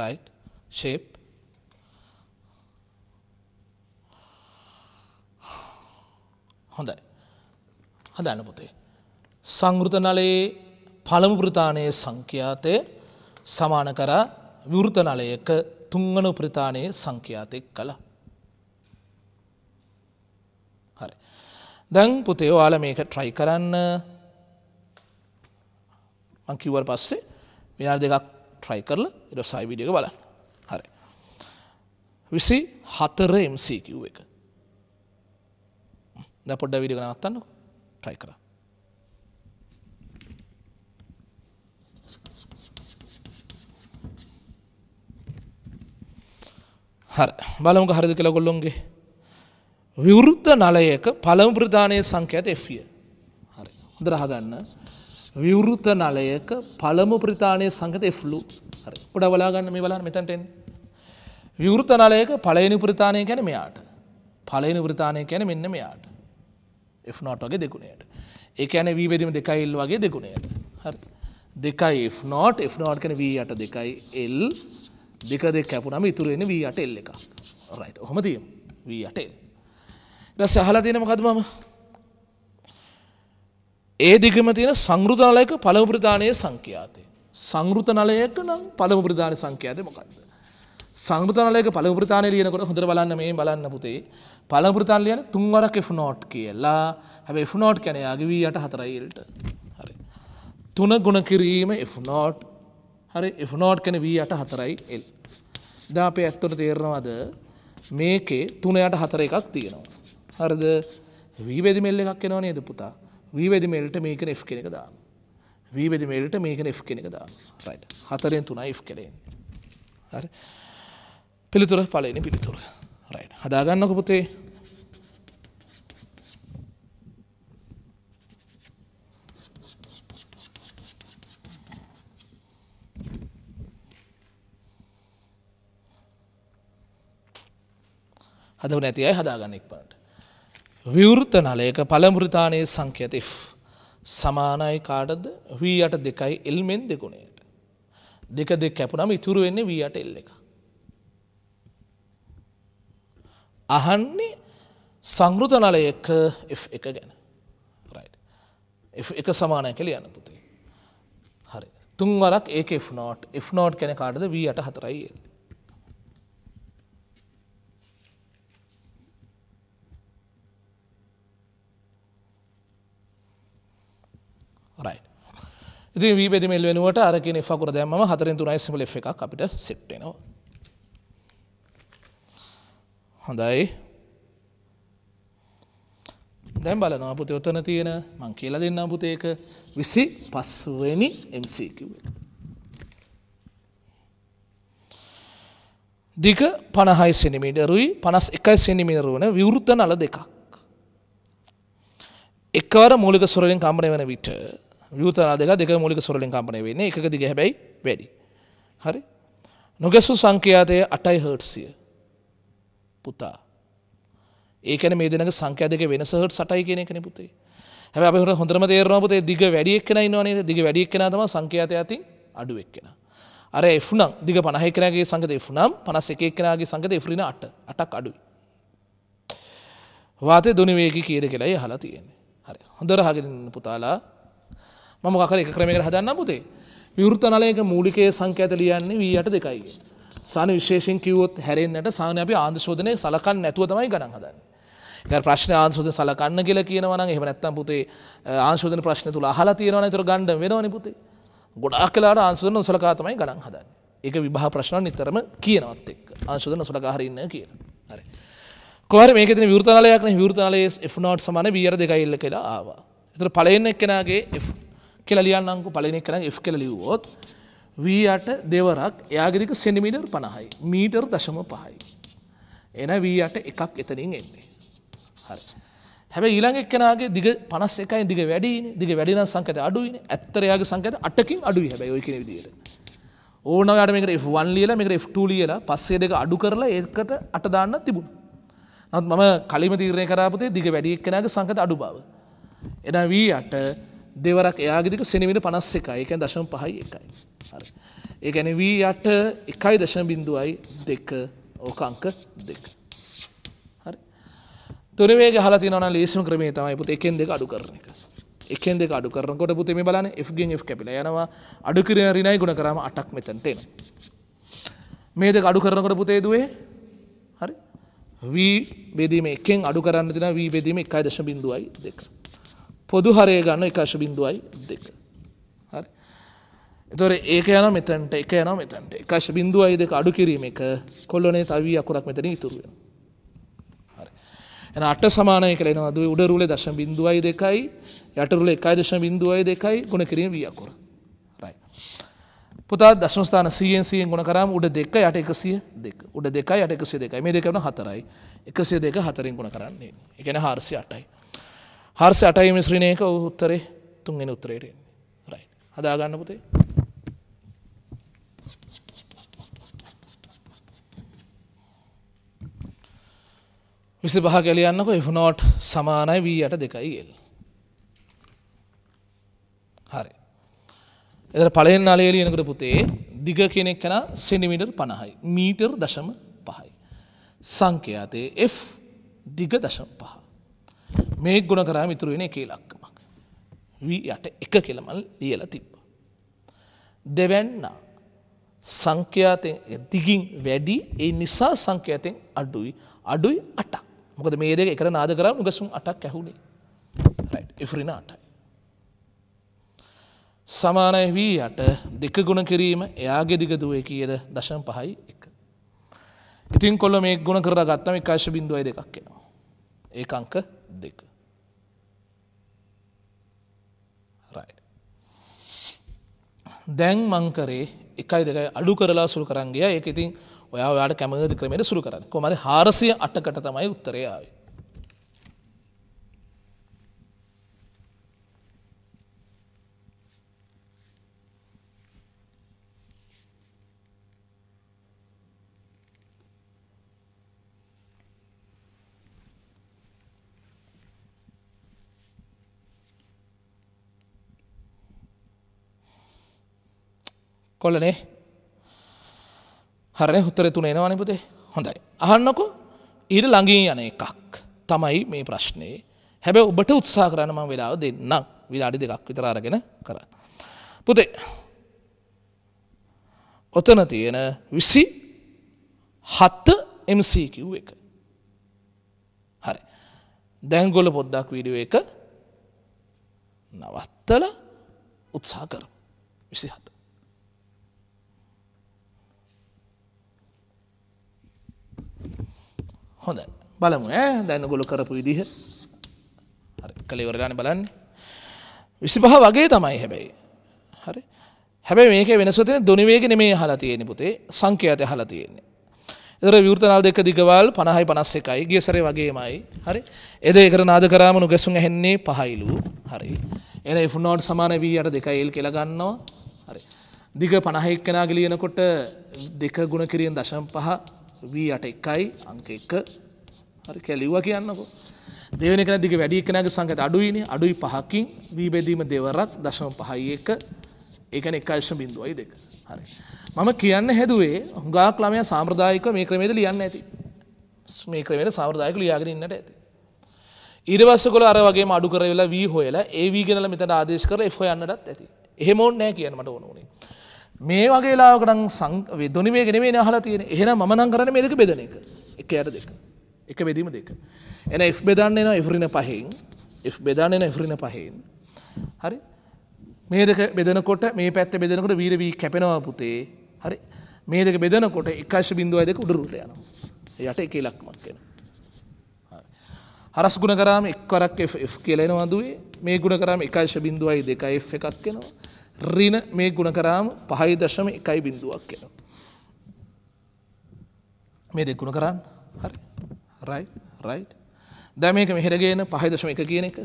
right shape හොඳයි හදන්න පුතේ සංෘත නලයේ පළමු ප්‍රතානයේ සංඛ්‍යාතය සමාන කර විවෘත නලයක තුංගන ප්‍රතානයේ සංඛ්‍යාතයක් කළ හරි දැන් පුතේ ඔයාල මේක ට්‍රයි කරන්න මංකිවර් පස්සේ විනාර් දෙකක් ට්‍රයි කරල ඉට සයිවිඩියක බලන්න හරි. විසි හතර MCකිව් එක ද පොඩ්ඩ විඩි නවත්තන්න ට්‍රයි කර හර බලමුක හරිදි කළ ගොල්ලොන්ගේ විවෘද්ධ නලයක පළම ප්‍රධානය සංඛ්‍යත එිය e. හරි හොදර හදන්න විවෘත නලයක පළමු ප්‍රතාානය සංගත එ්ලු හරි උඩ බලාගන්න මේ බලා මෙතැන්ටෙන්. විවෘත නලයක පලයනි ප්‍රතාානය ගැන මෙයාට පලයනි ප්‍රතාානය ගැන මෙන්න මෙයාට එනෝට වගේ දෙකුණයට ඒක ඇන වීවැදීම දෙකයිල් වගේ දෙකුණයට හරි දෙකයි එනෝට එනෝට් කන වී අට දෙකයි එල් දෙක දෙ කැපුනම ඉතුරෙන වී අට එල්ල එක රයිට හොමතියම් වී අටෙල් රස හලා තියෙන මකදමම ඒ දිගම තියෙන සංගෘත නලයක පළමු ප්‍රධානය සංඛ්‍යාතය. සංගෘත නලයක නම් පළමු ප්‍රධාන සංඛ්‍යාතය මොකක්ද? සංගෘත නලයක පළමු ප්‍රධානය ලියනකොට හොඳට බලන්න මේ බලන්න පුතේ. පළමු ප්‍රධාන ලියන තුන්වරක් F0 කියලා. හැබැයි F0 කියන්නේ යාගේ V යට 4යි එල්ට. හරි. තුන ගුණ කිරීම F0 හරි F0 කියන්නේ V යට 4යි L. දැන් අපේ ඇත්තට තේරෙනවද මේකේ 3 යට 4 එකක් තියෙනවා. හරිද? V බෙදිමෙල් එකක් එනව නේද පුතා? වීවැදිමේල්ට මේකන F කෙනෙක දාන්න. වීවැදිමේල්ට මේකන F කෙනෙක දාන්න රයිට හතරෙන් තුනයි F කෙනෙන්. පිළිතුර පලන පිළිතුර රයි හදාගන්නක පොතේ හදව නැති අයි හදාගන්න එක් පට විවෘත නලයක පළමුෘතානයේ සංකයති සමානයි කාටද වී අට දෙකයි එල්මෙන් දෙගුණයට දෙක දෙක් කැපුනම ඉතුරු වෙන්නේ වී අට එල්ල එක. අහන්නේ සංගෘත නලයක එක ගැන එක සමානය කළ යන පුතේ හරි තුන්වරක් ඒක F නෝට් F නෝට් කැන කාටද වී අට හතරයි එල්ලේ ඉති වී පෙදිමල් වෙනුවට අරකින ෆකුර දැම්ම හතරින් තුනයි සිමල එකක් අපිට සෙට්ටෙනවා. හොඳයි දැම් බලන අපපුතය ඔත්තන තියෙන මං කියල දෙන්න පුතේක විසි පස්වනි MCකිව. දික පණහයි සෙනිමිටරුයි පනස් එකයි සෙනිමිටර වන විවෘත්ත නල දෙකක්. එකවර මූලික සොරලින් කම්බන වන විට යුතනා දෙක දෙක මුලික සොරලින් කම්පනය වෙන්නේ එක දිග හැබැයි වැඩි. හරි නොගැසු සංඛ්‍යාතය අටයි හර්ට්සිය පුතා. ඒකන මේ දෙන සංඛ්‍යා දෙක වෙන සහට සටයි කියෙන කෙන පුතේ හැබ හට හොඳරම තේරනපතේ දිග වැඩියක්ෙන න්නවානේ දිග වැඩියක්ෙන තම සංඛ්‍යාතය ඇති අඩුවෙක්කෙන. අර එෆුනම් දිග පනහෙකනගේ සංකත එෆුනම් පනස එකක්නගේ සංකත එෆරින අට අටක් අඩුයි. වාතය දුනිවේකි කියර කෙලයි හලා තියෙන්නේ හරි හොඳර හගෙන පුතාලා මම කර එක ක්‍රමයකට හදන්න පුතේ විවෘත නලයක මූලිකයේ සංකේත ලියන්නේ වී අට දෙකයි සාන විශේෂයෙන් කිව්වොත් හැරෙන්නට සාන අපි ආන්දශෝධනය සලකන්න නැතුව තමයි ගණන් හදන්නේ ඒක ප්‍රශ්න ආන්ශෝධන සලකන්න කියලා කියනවා නම් එහෙම නැත්නම් පුතේ ආන්ශෝධන ප්‍රශ්න තුල අහලා තියෙනවා නම් ඒතර ගණ්ඩ වෙනවනේ පුතේ ගොඩාක් වෙලාට ආන්ශෝධන නොසලකා තමයි ගණන් හදන්නේ ඒක විභා ප්‍රශ්න නිතරම කියනවත් එක්ක ආංශුද නොසලකා හරින්න කියලා. හරි. කොහරි මේකේ තියෙන විවෘතනලයක් නේ විවෘතනලයේ F0 සමාන VR2 කියලා ආවා. ඒතර පළවෙනි එක්කෙනාගේ F කෙලලියන්නංකු පලනෙක් කරන F කෙල ලිව්වොත් වීයට දෙවරක් එයාගරික සෙනිමිටර් පණහයි මීටර් දශම පහයි. එන වීයට එකක් එතනින් එන්නේ. හරි. හැබ ඊළඟ එක්කෙනගේ දිග පනස් එකයි දිග වැඩි දිග වැඩින සංකත අඩුවන ඇත්තරයාගේ සංකත අටකින් අඩුව හැබයි ඔයකන විදිට. ඕනවට මේක F1 ලියලා මේක F2 ලියලා පස්සේ දෙක අඩු කරලා ඒකට අට දාන්න තිබුණ. නත් මම කලිම තීරණය කරාපතේ දිග වැඩි එක්කෙනගේ සංකත අඩු බව. එන වී අට දෙවරක් එයාගිරික සෙනවිට පනස් එකයි එකයි දශම පහයි එකයි. ඒගැන වී අට එකයි දශන බිඳුවයි දෙක ඕකංක දෙක. තුරේ හල න ලේසම ක්‍රමේ තමයි පුත එකෙන් දෙක අඩු කරන එක. එකෙන් දෙක අඩු කරනකොට පුතේ මේ බලන Fගෙන් F කැපිලා යනවා අඩු කිරෙන ඍණයි ගුණ කරාම 8ක් මෙතනට එන. මේ දෙක අඩු කරනකොට පුතේ දුවේ හරි v බෙදීම එකෙන් අඩු කරන්න තියෙනවා v බෙදීම 1.2යි 2. පොදු හරය ගන්න එකශ බින්දුවයි දෙක. හරි. එතොර ඒක යන මෙතැන්ට එක යන මෙතැන්ට එකශ බින්දුවයි දෙක අඩු කිරීම එක කොල්ලොනේ තවී අකුරක් මෙතන ඉතුරුවෙන. එන අට සමානය කලෙනවා දුව උඩරුල දශ බින්දුවයි දෙකයි යටරුල එකයි දශන බින්දුවයි දෙකයි ගුණ කිරීම වියකුර. පුතා දශනස්ථාන සීෙන්සියෙන් ගුණ කරම් උඩ දෙක යට එකසිය දෙක උඩ දෙකයි යට එකසිය දෙකයි මේ දෙකවන හතරයි එකසිය දෙක හතරින් ගුණ කරන්නේ එකන හාරසි අටයි. හර්ස අටයි මිශ්‍රණයක උත්තරේ තුන්ගෙන උත්තරේටෙන් රයි හදාගන්න පුතේ විසි පහ කැලියන්නක එෆනෝට් සමානයි වී යට දෙකයි ගෙල්. හරි. එද පලෙන් අලේලියනකට පුතේ දිග කෙනෙක් කන සෙනිමිටර් පණහයි මීටර් දශම පහයි. සංකයාතේ F දිග දශම පහ. මේ ගුණ කරා මිතුරු වෙන එකේ ලක්කමක්. වී යට එක කෙළමල් ලියල තිබ්බ. දෙවැන්න සංඛ්‍යාතෙන් දිගින් වැඩි ඒ නිසා සංඛ්‍යාතෙන් අඩුයි අඩුයි අටක් මොකද මේ දෙක එකර නාද කරා උගසුම් අටක් ඇහුණේ එෆරින අටයි. සමානය වී යට දෙක ගුණ කිරීම එයාගේ දිගදුවේ කියද දශම් පහයි එක. ඉතින් කොල්ල මේ ගුණ කර ගත්තම එකශ බිඳුවයි දෙකක් කෙනවා. ඒ අංක දෙක. දැන් මංකරේ එකයි දෙක අඩු කරලා සුළු කරන්ගේ එක ඉතින් ඔයා යාට කැමති ක්‍රමයට සුළු කරන්න කොමරි හාරසිය අටකට තමයි උත්තරයාාවේ. කොල්ලනේ හරය හුත්තර තුන එනවානි පුතේ හොඳයි. අහන්නකො ඊට ළඟින් යන එකක් තමයි මේ ප්‍රශ්නයේ හැබැ ඔබට උත්සා කරනම වෙලාව දෙන්නම් විලාඩි දෙකක් විතරාරගෙන කරන්න. පුතේ ඔතන තියෙන විසි හත්ත MCQ එක. හරි දැංගොල පොද්දක් වීඩුව එක නවත්තල උත්සා කර විසි හත. හොඳ බලමු ඇ දැන්න ගොලු කරපු විදිහ කළේවරගාන බලන්න විසිපහ වගේ තමයි හැබැයි හරි හැබැ මේක වෙනසතින දුනිවේගෙන මේ හලා තියෙන පුතේ සංකයාත හලා තියෙන්නේ එදර විෘතනාල් දෙක දිගවල් පණහයි පනස් එකයි ගිය සරේ වගේමයි හරි එද ඒකර නාද කරාම නුගැසුන් හෙන්නේ පහයිලු හරි එන ෆුනෝට් සමාන වී අට දෙක එල් කෙලගන්නවා හරි දිග පණහයික්කෙනග ලියනකොට දෙක ගුණ කිරියෙන් දශම් පහ වී අට එකයි අංක එක හරි කැලිව කියන්නකෝ. දෙවනි කෙන දිග වැඩි එකනගේ සංකත අඩුයින අඩුයි පහකින් වී බෙදීම දෙවරක් දශම පහයි එක ඒකන එකයිශ බිඳුවයි දෙක හරි. මම කියන්න හැදුවේ හුඟාක් ළමය සාම්‍රදායික මේ ක්‍රමේද ලියන්න ඇති මේ ක්‍රමයට සාම්‍රදායක ලියාගෙනන්නට ඇති. ඉරවස්ස කොල අර වගේ අඩු කරවෙලා වී හොයලා ඒ වී ගෙනල මෙතට ආදේශ කර එ හොයන්නටත් ඇති එහෙමෝන් නෑ කියන්නට ඕන වනේ. මේ වගේලාවකටන් සං දුනිමේ ගෙනවේ නහල තියෙන එහෙන මනං කරන මේ දෙක බෙදන එක එක අර දෙක එක බෙදීම දෙක එන එ් බෙදන්න එන ඉෆරින පහෙන් එ් බෙදාන්න එන ඉෆරින පහෙන් හරි මේ දෙක බෙදනකොට මේ පැත්ත බෙදනකොට වීර වී කැපෙනවා පුතේ හරි මේ දෙක බෙදනකොට එකශ බිඳුව දෙක උඩරුට යන යට එක ලක්මක් කෙන හරස් ගුණ කරාම එක්වරක් F කියලෙනවාදුවේ මේ ගුණ කරාම එකශ බිඳුවයි දෙක F එකක් කෙනවා රින මේ ගුණ කරාම පහයි දශම එකයි බිඳුවක් කෙන. මේ දෙගුණ කරන්න හරි රයි රයි් දැ මේක මෙහෙරගෙන පහදශම එක කියන එක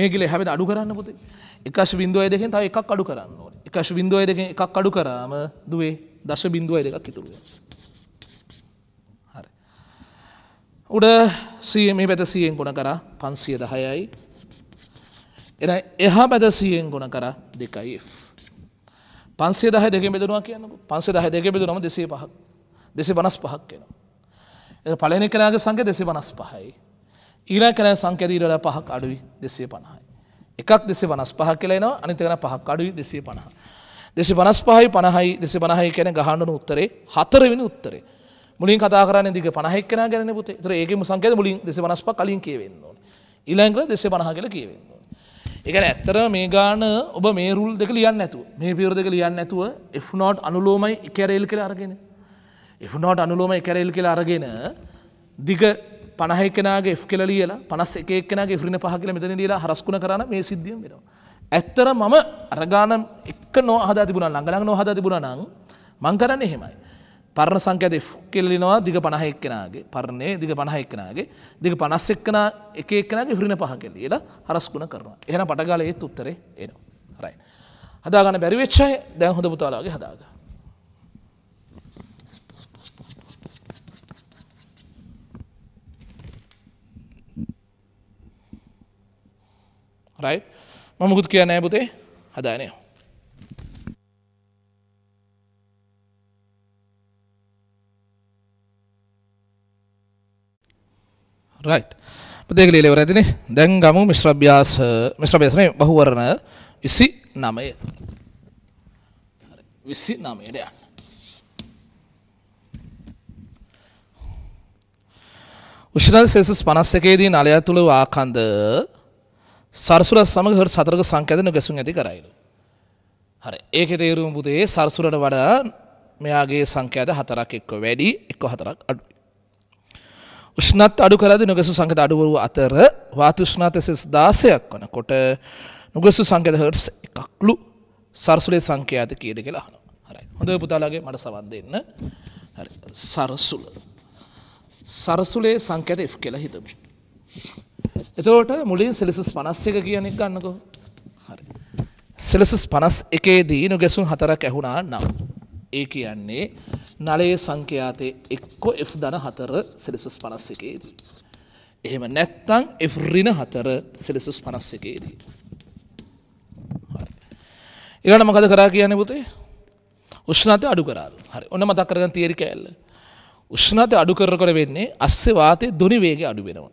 මේගල හැබට අඩු කරන්න පුති එකශ බින්දුව දෙකෙන් තව එකක් අඩු කරන්න ඕන එකශ බින්දුව දෙක එකක් අඩු කරාම දුවේ දශ බින්දුව දෙකක් ඉතුරුව උඩ සිය මේ පැත සියෙන් ගුණ කරා පන්සිය දහයයි එ එහා බැද සියෙන් ගුණ කර දෙකයි. පන්සේ දහ දෙක බෙදරුවා කියන්නක පන්සේ දහ දෙක බෙදුනම දෙසේ පහක් දෙසි බනස් පහක් කෙනවා. එ පලනි කරාගේ සංක දෙසි බනස් පහයි. ඊලා කරන සංකරීරල පහක් අඩුයි දෙසේ පණහයි. එකක් දෙසේ වනස් පහ කලෙනවා අනිතකන පහක් අඩුයි දෙසේ පණහ. දෙසි බනස් පහයි පණහයි දෙසි බනහහි කෙන ගහන්නන උත්තරේ හතරවෙනි උත්තරේ. මුලින් කතාරන දිග පනහෙක්න ගැන පුත තර ඒගේ සංකද මුලින් දෙස වනස්ප කලින් කියවෙන්නවා. ඉලංගල දෙස පනහ කල කියවෙන්නවා. එක ඇත්තර මේ ගාන ඔබ මේ රුල් දෙක ලියන්න ඇතුව මේ පියවර දෙක ලියන්න ඇතුව එෆනෝට් අනුලෝමයි එකැරෙල් කළ අරගෙන. එෆනෝට් අනුලෝම එකැරෙල් කියලා අරගෙන දිග පනහකනගේ එ් කෙල ලියලා පනස් එකක්නගේ හරින පහකල මෙතන ලියලා හරස්කුණ කරන මේ සිද්ධියම් වෙනවා. ඇත්තර මම අරගානම් එක් නෝ හද තිබුණ ළඟලක් නොහද තිබුණ නං මංකරන්න එහෙමයි. පරණ සංඛ්‍යා දෙ කෙල්ලිනවා දිග පණහ එක්කෙනගේ පරණය දිග පණහ එක්කෙනගේ දිග පනස් එක්කන එක එක්කෙනගේ හරිණ පහ කෙල්ලියලා හරස්කුණ කරනවා එහන පටගල ඒත් උත්තරේ එනවා රයි. හදාගන්න බැරිවෙච්චයි දැන් හොඳ පුතාලාගේ හදාගන්න. රයි මමකුත් කිය නෑ පුතේ හදානයෝ රයිට් ප්‍රදේක ලීලවර ඇතිනේ දැන් ගමු මිශ්‍ර අභ්‍යාස මිශ්‍ර අභ්‍යාස නේ බහුවර්ණ 29 29 ට යන්න උෂ්ණල් සෙල්සියස් 51 දී නලය තුල වාකන්ද සරසුර සමග හර් සතරක සංකේතන ගැසුම් ඇති කරයිලු. හරි. ඒකේ තේරුම පුතේ සරසුරට වඩා මෙයාගේ සංඛ්‍යාත හතරක් එක්ක වැඩි එක්ක හතරක් අඩුයි. ෂ්නත් අඩු කරද නොගසු සංකත අඩුවරු අතර වාතුෂ්නාත සෙස් දාසයක් වන කොට නොගසු සංකත හර්ස් එකක්ලු සරසුලේ සංකයාත කියද කියලා හන හරයි හොඳ පුතාලගේ මට සවන් දෙන්න සරසුල සරසුලේ සංකත එ් කියලා හිතමි. එතවට මුලින් සෙලෙසස් පනස් එක කියන එක ගන්නකෝ හරි. සෙලෙසස් පනස් එකේ දී නොගැසුන් හතරක් ඇහුණා නම්. ඒ කියන්නේ නලයේ සංඛ්‍යාතය එක්කො F දන හතර සෙලෙසස් පනස් එකේදී. එහෙම නැත්තං F රින හතර සෙලෙසස් පනස් එකේදී. ඉරට මකද කරා කියන පුතේ උෂ්නතය අඩු කරාල් හරි ඔන්න මතක් කරගන්න තේරි කෑල්ල. උෂ්නතය අඩු කරකොට වෙන්නේ අස්සේ වාතය දොනි වේග අඩු වෙනවා.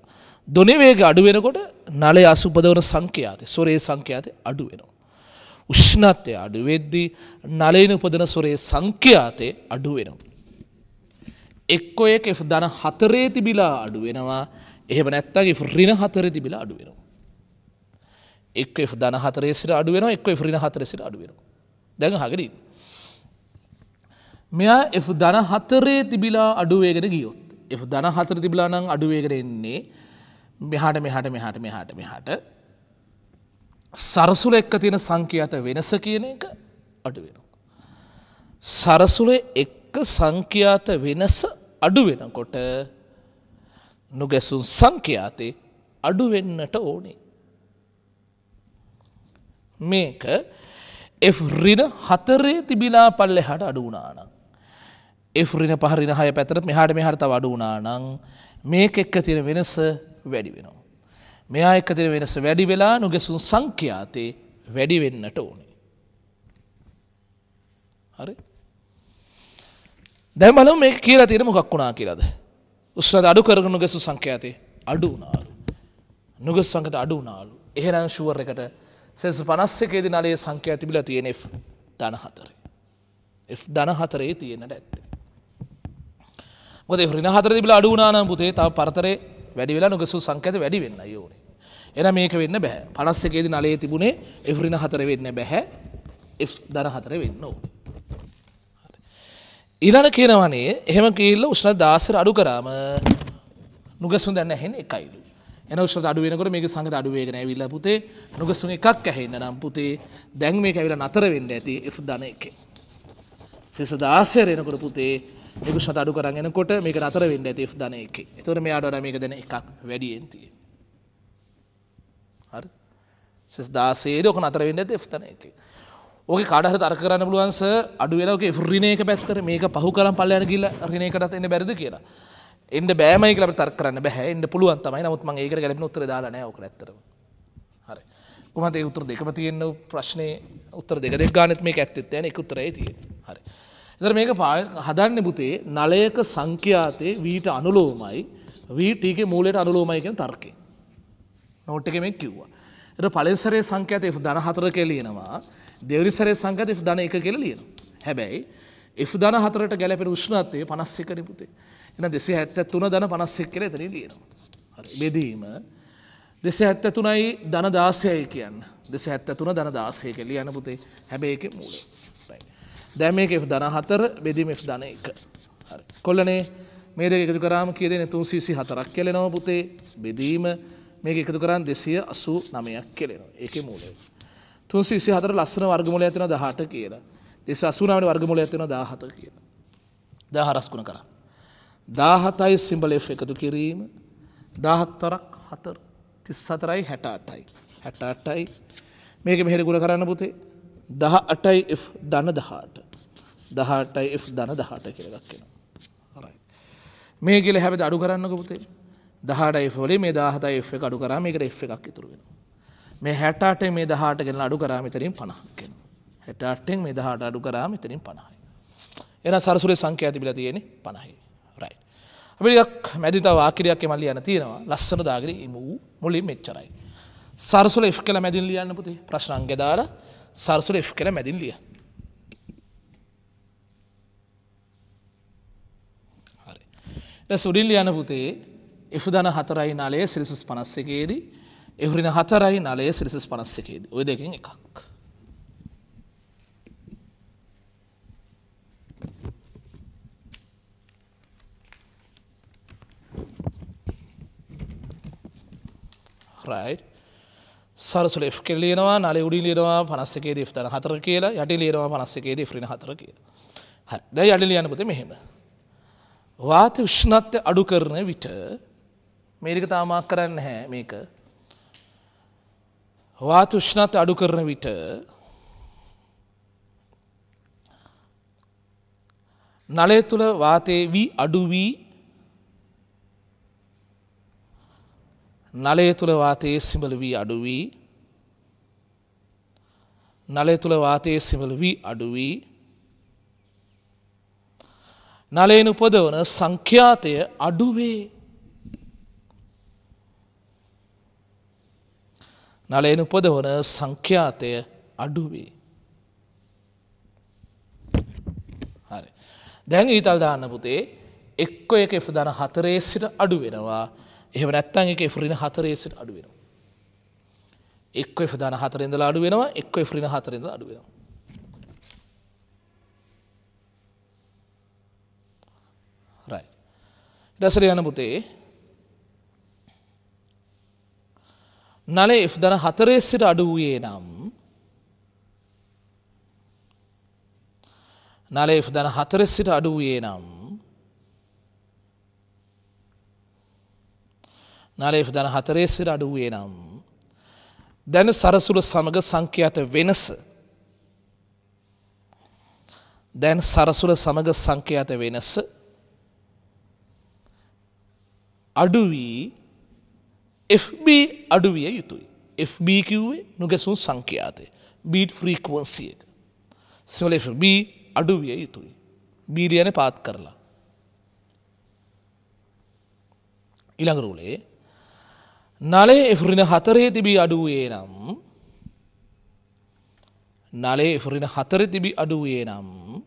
දොනි වේග අඩු වෙනකොට නලයේ අසුපදවන සංඛ්‍යාතය සොරේ සංඛ්‍යාතය අඩු වෙනවා. උෂ්ණත්වය අඩුවෙද්දී නලයින උපදන සොරේ සංඛ්‍යාතය අඩුවෙනවා. එක්කො එක දන හතරේ තිබිලා අඩුවෙනවා එහෙම නැත්තගේ රින හතර තිබිලා අඩුවෙනවා. එක් දන හතරේසිට අඩුවෙන එක් රින හතරසිට අඩුවෙනවා. දැඟ හගරින්. මෙයා එ දන හතරේ තිබිලා අඩුවේගෙන ගියොත්. එ දන හතර තිබිලා නම් අඩුවේගෙන එන්නේ මෙහාට මෙහට මෙහට මෙහට මෙහට සරසුල එක්ක තියෙන සංඛ්‍යාත වෙනස කියන එක අඩු වෙනවා. සරසුල එක්ක සංඛ්‍යාත වෙනස අඩු වෙනකොට නොගැසුන් සංඛ්‍යාතේ අඩු වෙන්නට ඕනේ. මේක එරින හතරේ තිබිලා පල්ලෙ හට අඩු වුණානම්. එරින පහරින හය පැතර මෙහාට මෙහට තව අඩු වුණානං මේක එක්ක තියෙන වෙනස වැඩි වෙනවා. මෙයා එක දෙන වෙනස වැඩි වෙලා නුගැසුන් සංඛ්‍යාතේ වැඩි වෙන්නට ඕනි. හරි දැන් බලමු මේක කියලා තියෙන මොකක් වුණා කියලාද? උෂ්ණත අඩු කරගෙන නුගැසු සංඛ්‍යාතේ අඩු වුණාලු. නුගැසු සංඛ්‍යාත අඩු වුණාලු. එහෙනම් ෂුවර් එකට සෙස් 51 දී නලයේ සංඛ්‍යාව තිබිලා තියෙන F 14. F 14 තියෙන්නට ඇත්තේ. මොකද ඍණ 4 තිබිලා අඩු වුණා නම් පුතේ තව පරතරේ වැඩි වෙලා නොගසු සංකත වැඩි වෙන්න යෝනේ. එන මේක වෙන්න බැහැ පනස්සකේද නලේ තිබුණේ එෆරින හතර වෙන්න බැහැ දන හතර වෙන්න ඕ. ඉලන කියනවනේ එහෙම කියල්ල උෂ්ණ දාසර අඩු කරාම නුගසුන් දැන්න හෙන එකයිලු. එන උෂ්ට අඩු වෙනකොට මේක සඟ අඩුවේගෙන ඇවිල්ල පුතේ නුගසුන් එකක් ඇහෙන්න නම් පුතේ දැන් මේ ඇවිල නතර වෙන්න ඇති එ දන එකේ. සෙස දාසය රෙනකොට පුතේ එකුෂ අඩු කරගෙනකොට මේක අතර වෙන්න ඇති දන එක තොර මේ අඩ මේක දෙන එකක් වැඩියෙන්තිය හරි සෙස්දාසේද ඕක අතර වෙන්න ඇති එ්තන එක ඕක කාඩහර තර කරන්න පුළුවන්ස අඩුවෙලාක ෆරිනයක පැත්තර මේක පහු කරම් පල්ලයන ගිල්ල රිනයකටත් එන්න බැරිද කියලා එන්න බෑමයි කලට තර කරන්න බැහැ එන්න පුළුවන් තමයි නමුත්ම ඒක ගැලෙන උත්තර දාලන ඕක ඇත්තරවා කොමද උතුර දෙකම තියෙන්න ප්‍රශ්නය උත්තර දෙක දෙක් ගානත් මේ ඇත්තෙත් යන එක උත්තරේ තියෙන හරි එතර මේක හදන්න පුතේ නලයක සංඛ්‍යාතයේ වීට අනුලෝමයි වීටගේ මූලයට අනුලෝමයි කියන තර්කේ. නෝට් එක මේ කිව්වා. එතකොට පළවෙනිසරේ සංඛ්‍යාතය F ධන 4 කියලා ලියනවා. දෙවරිසරේ සංඛ්‍යාතය F ධන 1 කියලා ලියනවා. හැබැයි F ධන 4ට ගැලපෙන උෂ්ණත්වය 51 නේ පුතේ. එහෙනම් 273 ධන 51 කියලා එතනින් ලියනවා. හරි. බෙදීම 273යි ධන 16යි කියන්නේ. 273 ධන 16 කියලා ලියන පුතේ. හැබැයි ඒකේ මූලය දැමේ එ දන හතර බෙදිම එ් දන එක. කොල්ලනේ මේද එකතු කරාම කියදෙන තුන් සිසි හතරක් කෙලෙනව පුතේ බෙදීම මේ එකතු කරන්න දෙසිය අසු නමයක් කෙලෙනවා ඒක මූලේ. තුන් සිසි හතර ලස්සන වර්ගමුල ඇතින දහට කියලා දෙස අසුනාවට වර්ගමුල ඇතින දාහත කියන. දහරස්කුණ කරන්න. දාහතයි සිම්බලේ එකතු කිරීම දාහත්තරක් හතර තිස් හතරයි හැට අටයි හැට අටයි මේක මෙහෙර ගුණ කරන්න පුතේ දහ අටයි දන දහට දහටයි F ධන දහට කියලගක් කෙනවා. මේ ගෙල හැබ අඩු කරන්න පුතේ දහට Fවලේ මේ දාහත F අඩු කරා මේකට F එකක් ඉතුරුගෙන. මේ හැටාට මේ දහට ගෙනලා අඩු කරා මෙතරින් පණහක් කෙන. හැටාටෙන් මේ දහට අඩු කරා මෙතරින් පණහයි. එන සරසුරේ සංඛ්‍යා තිබිලා තියෙන්නේ 50යි. රයිට්. අපි ටිකක් මැදි තව වාක්‍යයක් එමල් ලියන්න තියෙනවා. ලස්සන දාගෙන ඉමු මුලින් මෙච්චරයි. සරසුර F කියලා මැදින් ලියන්න පුතේ. ප්‍රශ්න අංකය දාලා සරසුර F කියලා මැදින් ලියන්න. සුඩිල් යන පුතේ එහුදන හතරයි නලය සිරිසස් පනස්සකේදී එහුරින හතරයි නලය සිරිසස් පනස්සකේද ඔය දෙකින් එකක්. රයි සරසුල එ් කෙල්ලියනවා නලි උඩිලියනවා පනස්සකේ ිස්තන හතර කියලා යටි ලියනවා පනස්සකේද ්‍රිණ හතර කියලා හ දැ යඩි ලියනපති මෙහෙම වාත උෂ්ණත්ය අඩු කරන විට මේරික තාමාක් කරන්න හැ මේක වාත උෂ්ණත්ය අඩු කරන විට නලය තුළ වාතය වී අඩුවී නලය තුළ වාතයේ සිමල වී අඩුවී නලය තුළ වාතයේ සිමල වී අඩුවී නලයෙන් උපදවන සංඛ්‍යාතය අඩුවේ. නලයෙන් උපදවන සංඛ්‍යාතය අඩුවේ. හරි. දැන් ඊතල් දාන්න පුතේ එක්කො එක එ දන හතරේ සිට අඩු වෙනවා එහෙම නැත්තන් එක එෆරින හතරේ සිට අඩු වෙනවා. එක්ක එ දන හතරෙන්දලා අඩු වෙනවා එක්ක එ ්‍රින හතරෙද අඩු වෙනවා. දැසට යන පුතේ නලේ දන හතරේ සිට අඩු වූයේ නම් නලේ දන හතරෙ සිට අඩු වූයේ නම් නලේ දන හතරේ සිට අඩු වූයේ නම් දැන සරසුල සමඟ සංඛ්‍යාට වෙනස දැන් සරසුල සමඟ සංඛ්‍යාත වෙනස අඩුවී FB අඩුවිය යුතුයි. FB කිව්වේ නොගැසුන් සංඛ්‍යාතය. බීට් ෆ්‍රීකුවන්සිය එක. සිවල FB අඩුවිය යුතුයි. බීඩියන පාත් කරලා. ඉළඟරුලේ නලේ එෆරින හතරේ තිබී අඩුවේ නම් නලේ එෆරින හතර තිබි අඩුවේ නම්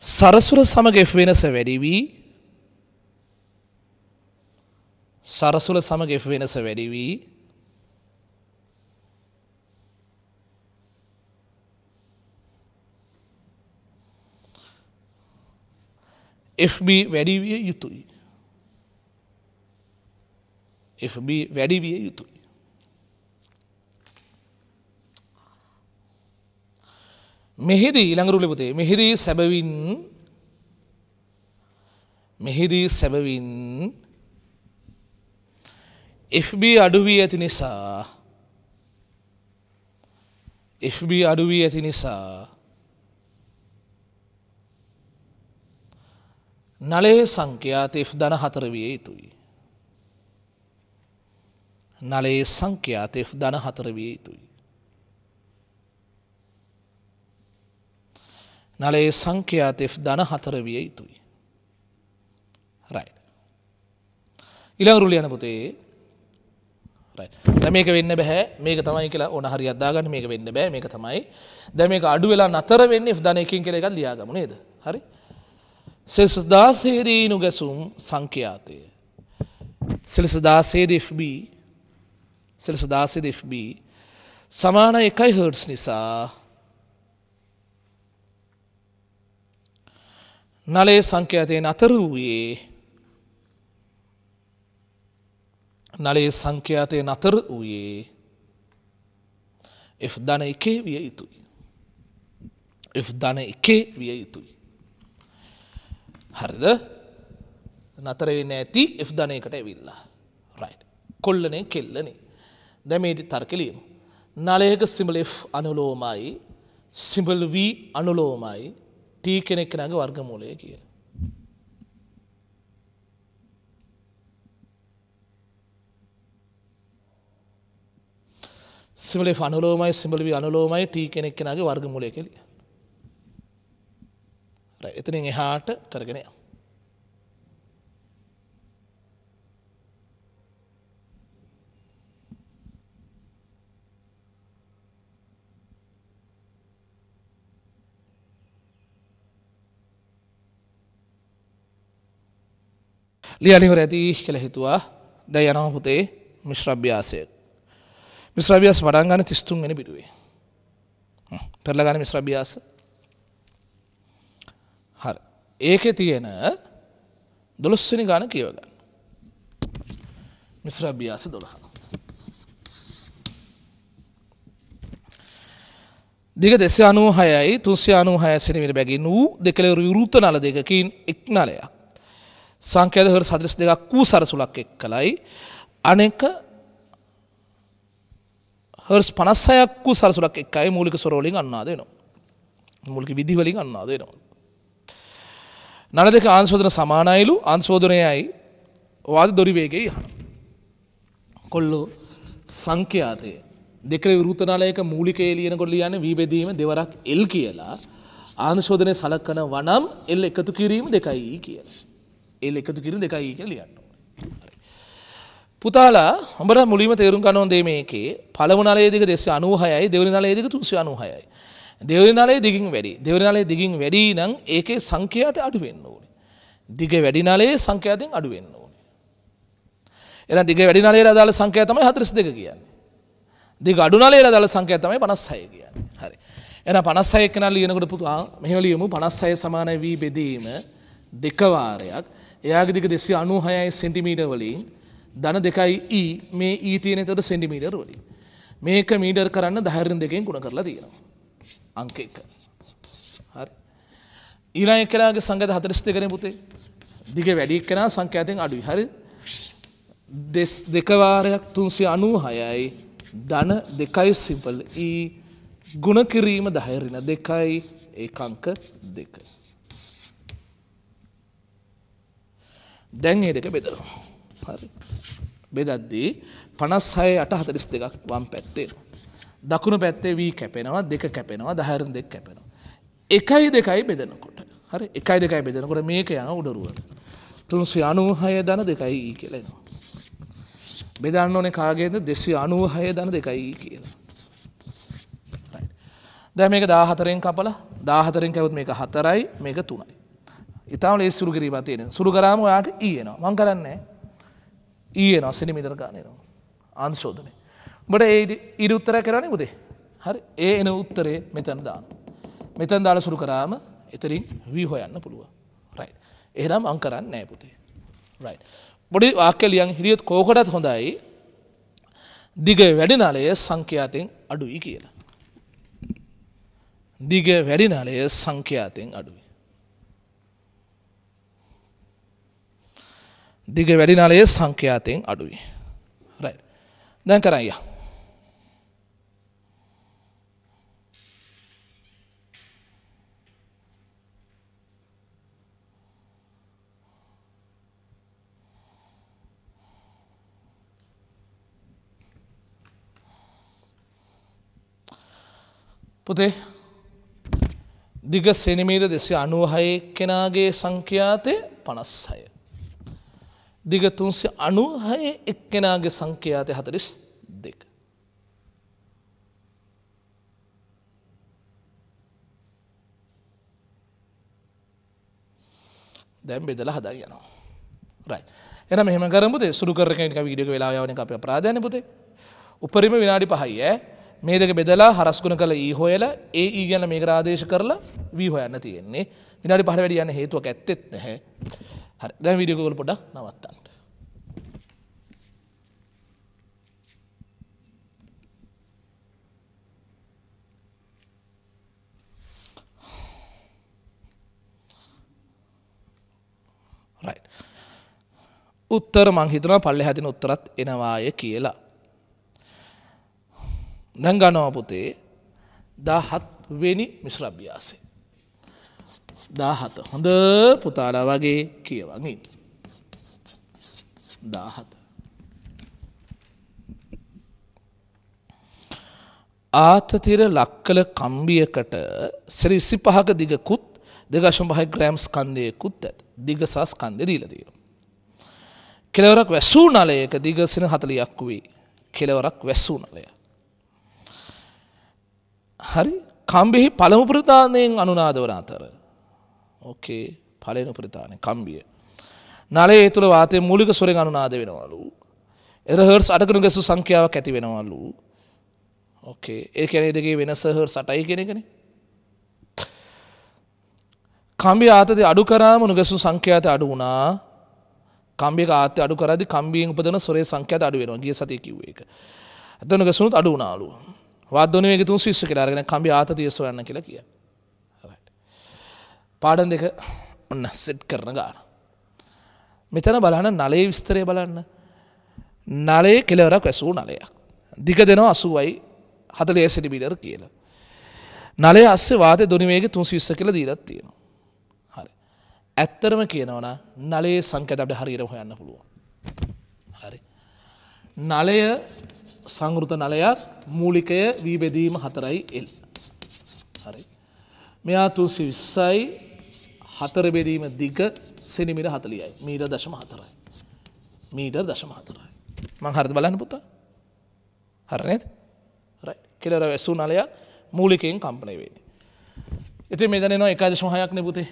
සරසුර සමග වෙනස වැඩිවී සරසුල සමග වෙනස වැඩිවී FB වැඩිවිය යුතුයි. FB වැඩිවිය යුතුයි. මෙහිදී ළඟරුල පුතේ මෙහිදී සැබවින් මෙහිදී සැබවින් FB අඩුවී ඇති නිසා FB අඩුවී ඇති නිසා නලේ සංඛ්‍යාත F ධන හතර විය යුතුයි. නලේ සංඛ්‍යාත F ධන හතර විය යුතුයි. නලයේ සංඛ්‍යාත දන හතර විය යුතුයි. රයි. ඉළඟරුල යන පුතේ මේක වෙන්න බැහැ මේක තමයි කියලා ඕන හරි අදාගන්න මේක වෙන්න බෑ මේක තමයි දැ මේක අඩු වෙලා නතර වෙන්න ධන එකින් කළ එකත් ලියාගම නේද හරි සෙල්සදාසේරී නුගැසුම් සංඛ්‍යාතය සෙල්සදාසේද FB සෙල්සදාසේද FB සමාන එකයි හර්ස් නිසා නලේ සංඛ්‍යාතයෙන් අතර වූයේ නලේ සංඛ්‍යාතය නතර වූයේ එ ධන එකේ විය යුතුයි. එ ධන එකේ විය යුතුයි. හරිද නතරවෙන්න ඇති එ ධනයකට ඇවිල්ලා රයි් කොල්ලනේ කෙල්ලනේ දැමේටි තර්කලීම. නලයක සිමල එ් අනුලෝමයි සිම්බල් වී අනුලෝමයි ටී කෙනෙක් නැඟ වර්ගමූලය කියල. සිමලි අනුලෝමයි සිමලි අනුලෝමයි ටී කෙනෙක් නගේ වර්ගමූලය කෙළිය. එතනින් එහාට කරගෙනයා. ලියනිවර ඇති කළ හිතුවා දැ යනව පුතේ මිශ්‍රභ්‍යාසය මිශ්‍රභ්‍යාස පඩන් ගන්න තිස්තුන් වෙන බිටුවේ පෙරලගන මිශ්‍රභ්‍යාස හරි ඒක තියෙන දොළොස්වනි ගාන කියවගන්න මිශ්‍රභ්‍යාස දොළහ දිග දෙස අනූ හයයි තුන්සිය අනූ හයසිනවිට බැගින් වූ දෙකළ යුරුත්ත නල දෙකකින් එක් නලයක් සංඛ්‍යාත හොර සදරිස් දෙකක් වූ සරසුලක් එක් කළයි අනෙක හර්ස් පනස්සයක් වූ සරසුලක් එක්කයි මූලික සොරෝලින් අන්නා දෙනවා. මුල්ක විදිවලින් අන්නා දෙනවා. නල දෙක ආන්සෝදන සමානයිලු අන්සෝදනයයි වාද දොරිවේගේ හන. කොල්ලෝ සංඛ්‍යාතය දෙකර විරුතනාලයක මූලිකේ ලියනකොට ලියන වීබෙදීම දෙවරක් එල් කියලා ආන්ශෝදනය සලකන වනම් එල් එකතු කිරීම දෙකයි e කියලා. එල් එකතු කිරි දෙකයි කියලියන්න. පුතාලා හඹර මුලිම තේරුම් කනොන්දේ මේකේ පළමු නලයේදික දෙස අනූහයයි දෙවනි නලයේදික තුන්සි අනූහයයි. දෙවනි නලයේ දිගින් වැඩි දෙවනි නලයේ දිගින් වැඩි නම් ඒකේ සංඛ්‍යාත අඩු වෙන්න ඕනේ. දිග වැඩි නලයේ සංඛ්‍යාතෙන් අඩු වෙන්න ඕනේ. එහෙනම් දිග වැඩි නලයේ අදාළ සංඛ්‍යාව තමයි 42 කියන්නේ. දිග අඩු නලයේ අදාළ සංඛ්‍යාව තමයි 56 කියන්නේ. හරි. එන පනස්සය කනල් ලියනකොට පුතු මෙහවලියමු පනස්සය සමාන වී බෙදීම දෙකවාරයක් එයාගේ දිග දෙසි අනු හයයි සෙන්ටිමීට වලින් දන දෙකයි ඊ e, මේ ඊ e තියෙන තොට සෙන්ටිමීටර් වලින් මේක මීඩර් කරන්න දහරණ දෙකෙන් ගුණ කරලා තියෙනවා අංක එක හරි ඊළඟ එක්කෙනාගේ සංඛ්‍යාත 42 කෙනෙක් පුතේ දිග වැඩි එක්කෙනා සංඛ්‍යාතෙන් අඩුයි හරි දෙස් දෙක වාරයක් 396යි ධන 2යි සිම්පල් ඊ e ගුණ කිරීම 10 ඍණ 2යි ඒකාංක 2 දැන් ඒ දෙක බෙදනවා. හරි. බෙදද්දී 56 8 42ක් වම් පැත්තේ දකුණු පැත්තේ V කැපෙනවා, දෙක කැපෙනවා, 10 දෙක කැපෙනවා. එකයි දෙකයි බෙදෙනකොට. හරි. එකයි දෙකයි බෙදෙනකොට මේක යන උඩරුවට. 396 දන දෙකයි කියලා එනවා. බෙදන්න ඕනේ කාගේද 296 දන දෙකයි කියලා. දැන් මේක 14න් කපලා 14න් කැවුත් මේක 4යි මේක 3යි. ඉතාම ලේ සුරු කිරීම තියෙන සුරු කරාම ඔයාට ඊයනවා මං කරන්නේ ඊයන සෙනිමිටර් ගානයනවා අන්ශෝධනය බට ඒ ඉඩ උත්තර කරන්නේ උදේ හරි ඒ එන උත්තරේ මෙතැන දාන මෙතැන් දාල සුරු කරාම එතරින් වී හොයන්න පුළුව රයි එහනම් අං කරන්න නෑ පුතේ රයි බොඩි වාක්‍යලියන් හිරියොත් කෝකටත් හොඳයි දිග වැඩිනාලය සංඛ්‍යාතෙන් අඩුයි කියලා දිග වැඩිනාලය සංඛ්‍යාතෙන් අඩුයි දිග වැඩි නලයේ සංඛ්‍යාතයෙන් අඩුයි. රයිට්. දැන් කරන් යා. පුතේ දිග සෙනමීර දෙසි අනුවහය කෙනාගේ සංඛ්‍යාතය පනස් අය. දිගතුන්සේ අනුහය එක්කෙනාගේ සංකයාතය හතරිස් දෙක. දැම් බෙදල හදා යනවා. රයි එන මෙම කරමුද සුරුකරක විඩියක වෙලායාවන අප ප්‍රාධාන පුතේ උපරිම විනාඩි පහයිය මේ දෙක බෙදලා හරස්ගුණ කළ ඒ හොයල ඒ ඒ ගැන මේ ග්‍රාදේශ කරලා වී හොයන්න තියෙන්නේ විනාඩි පහට වැඩියන්න හේතුවක් ඇත්තෙත් නැහැ. හරි දැන් විඩියෝකවල පොඩක් නවත්තන්න. උත්තර මං හිතනවා පල්ලෙ හැදින උත්තරත් එනවාය කියලා. දැන් ගනවා පුතේ දහත් වෙනි මිශ්‍රභ්‍යාසේ. දාහත හොඳ පුතාලා වගේ කියවගින්. දාහත. ආතතිර ලක්කල කම්බියකට සරි ඉසි පහක දිගකුත් දෙගශම් පහයි ග්‍රෑම්ස් කන්දයකුත් ඇත් දිග සස් කන්ද දීලදීර. කෙලවරක් වැසූ නලයක දිගසින හතලියක් වී කෙලවරක් වැස්සූ නලය. හරි කම්බිහි පළමුප්‍රධානයෙන් අනුනාද වන අතර ඕකේ පලන ප්‍රතාන කම්බිය. නලේ ඒ තුළ වාතය මුලික සොරෙන් අනුනාද වෙනවලු. එර හර්ස් අඩකනු ගැසු සංඛ්‍යාවක් ඇති වෙනවල්ලු. ඕකේ ඒ කැනෙ දෙගේ වෙනස හර් සටයි කෙනෙකෙන. කම්බි ආතති අඩු කරාම නුගැසු සංඛ්‍යාත අඩු වුණා කම්බි ආත අඩු කරදි කම්බියෙන් උපදන සොරේ සංඛ්‍යාත අඩු වෙනවා ගිය සතිය කිව්වේ ඒක. ඇත්තනුගැසුනුත් අඩු වුණාලු. වාදොනේ තුන් ශිෂ්‍ය කියලා අරගෙන කම්බි ආතතිය සොයන්න කියලා කියනවා. පාඩන් දෙක ඔන්න සෙට් කරන ගාන. මෙතන බලන්න නලේ විස්තරය බලන්න නලේ කෙලවරක් ඇසූ නලයක්. දිග දෙනවා අසුවයි හතලේ සෙටිමිටර් කියල. නලේ අස්සේ වාත දුනිවේගේ තුන් විස්ස කියල දීරත් තියෙනවා. හරි. ඇත්තරම කියනවන නලේ සංකතට හරිර හොයන්න පුළුවන්. හරි. නලය සංගෘත නලයක් මූලිකය වීබෙදීම හතරයි එල්. හරි. මෙයා තුන්සි විස්සයි හතර බෙදීම දිග සෙනිමිට හතලියයි මීට දශම හතරයි. මීට දශම හතරයි. මං හරිද බලන්න පුතා හරනත් කෙලර වැස්සූ නලයා මූලිකයෙන් කම්පනය වෙන්නේ. එති මෙදන නවා එකදශමහයක් නෙපුතේ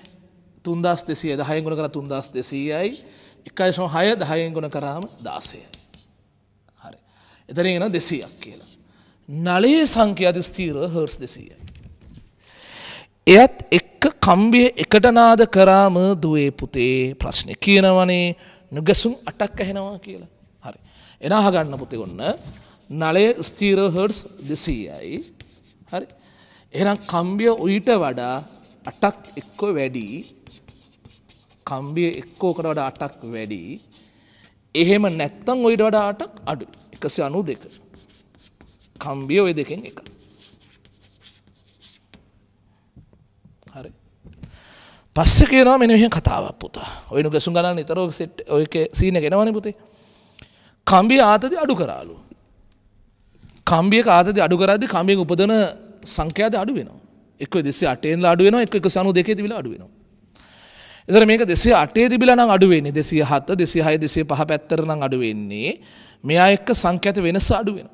තුන්දස් දෙසිය දහයගුණ කර තුන්දස් දෙසීයයි එකදශම හය දහයෙන්ගුණ කරාම දාසය. හරි. එතන එන දෙසීයක් කියලා. නලේ සංඛ්‍ය අධිස්තීර හර්ස් දෙසීයයි. එයත් එක් එක කම්බිය එකට නාද කරාම දුවේ පුතේ ප්‍රශ්නේ කියනවනේ නුගසුම් අටක් ඇහෙනවා කියලා. හරි. එන අහගන්න පුතේ ඔන්න නලය ස්ථීර හර්ස් 200යි. හරි. එහෙනම් කම්බිය උයිට වඩා අටක් එක්ක වැඩි කම්බිය එක්කෝකට වඩා අටක් වැඩි එහෙම නැත්තම් ඔයිට වඩා අටක් අඩු එකසි අනු දෙක කම්බිය ඔය දෙකෙන් එකක් පස්ස කියනවා මෙ මෙහ කතාවක් පුතා ඔයනු ගැසුම් ගණන් නිතරෝග සිට් ඔය සීන ගෙනවන පුතේ කම්බිය ආතති අඩු කරාලු කම්බිය ආතති අඩු කරදි කම්බියෙන් උපදන සංඛ්‍යාද අඩු වෙනවා එක් දෙසේ අටේන් අඩු වෙන එක සනු දෙක තිබිල අඩු වෙනවා එතර මේක දෙසේ අටේ තිබිලන අඩුවෙන්නේ දෙසිය හත්ත දෙසි හය දෙසේ පහ පැත්තරනම් අඩුවෙන්නේ මෙයා එක්ක සංඛ්‍යත වෙනස අඩු වෙන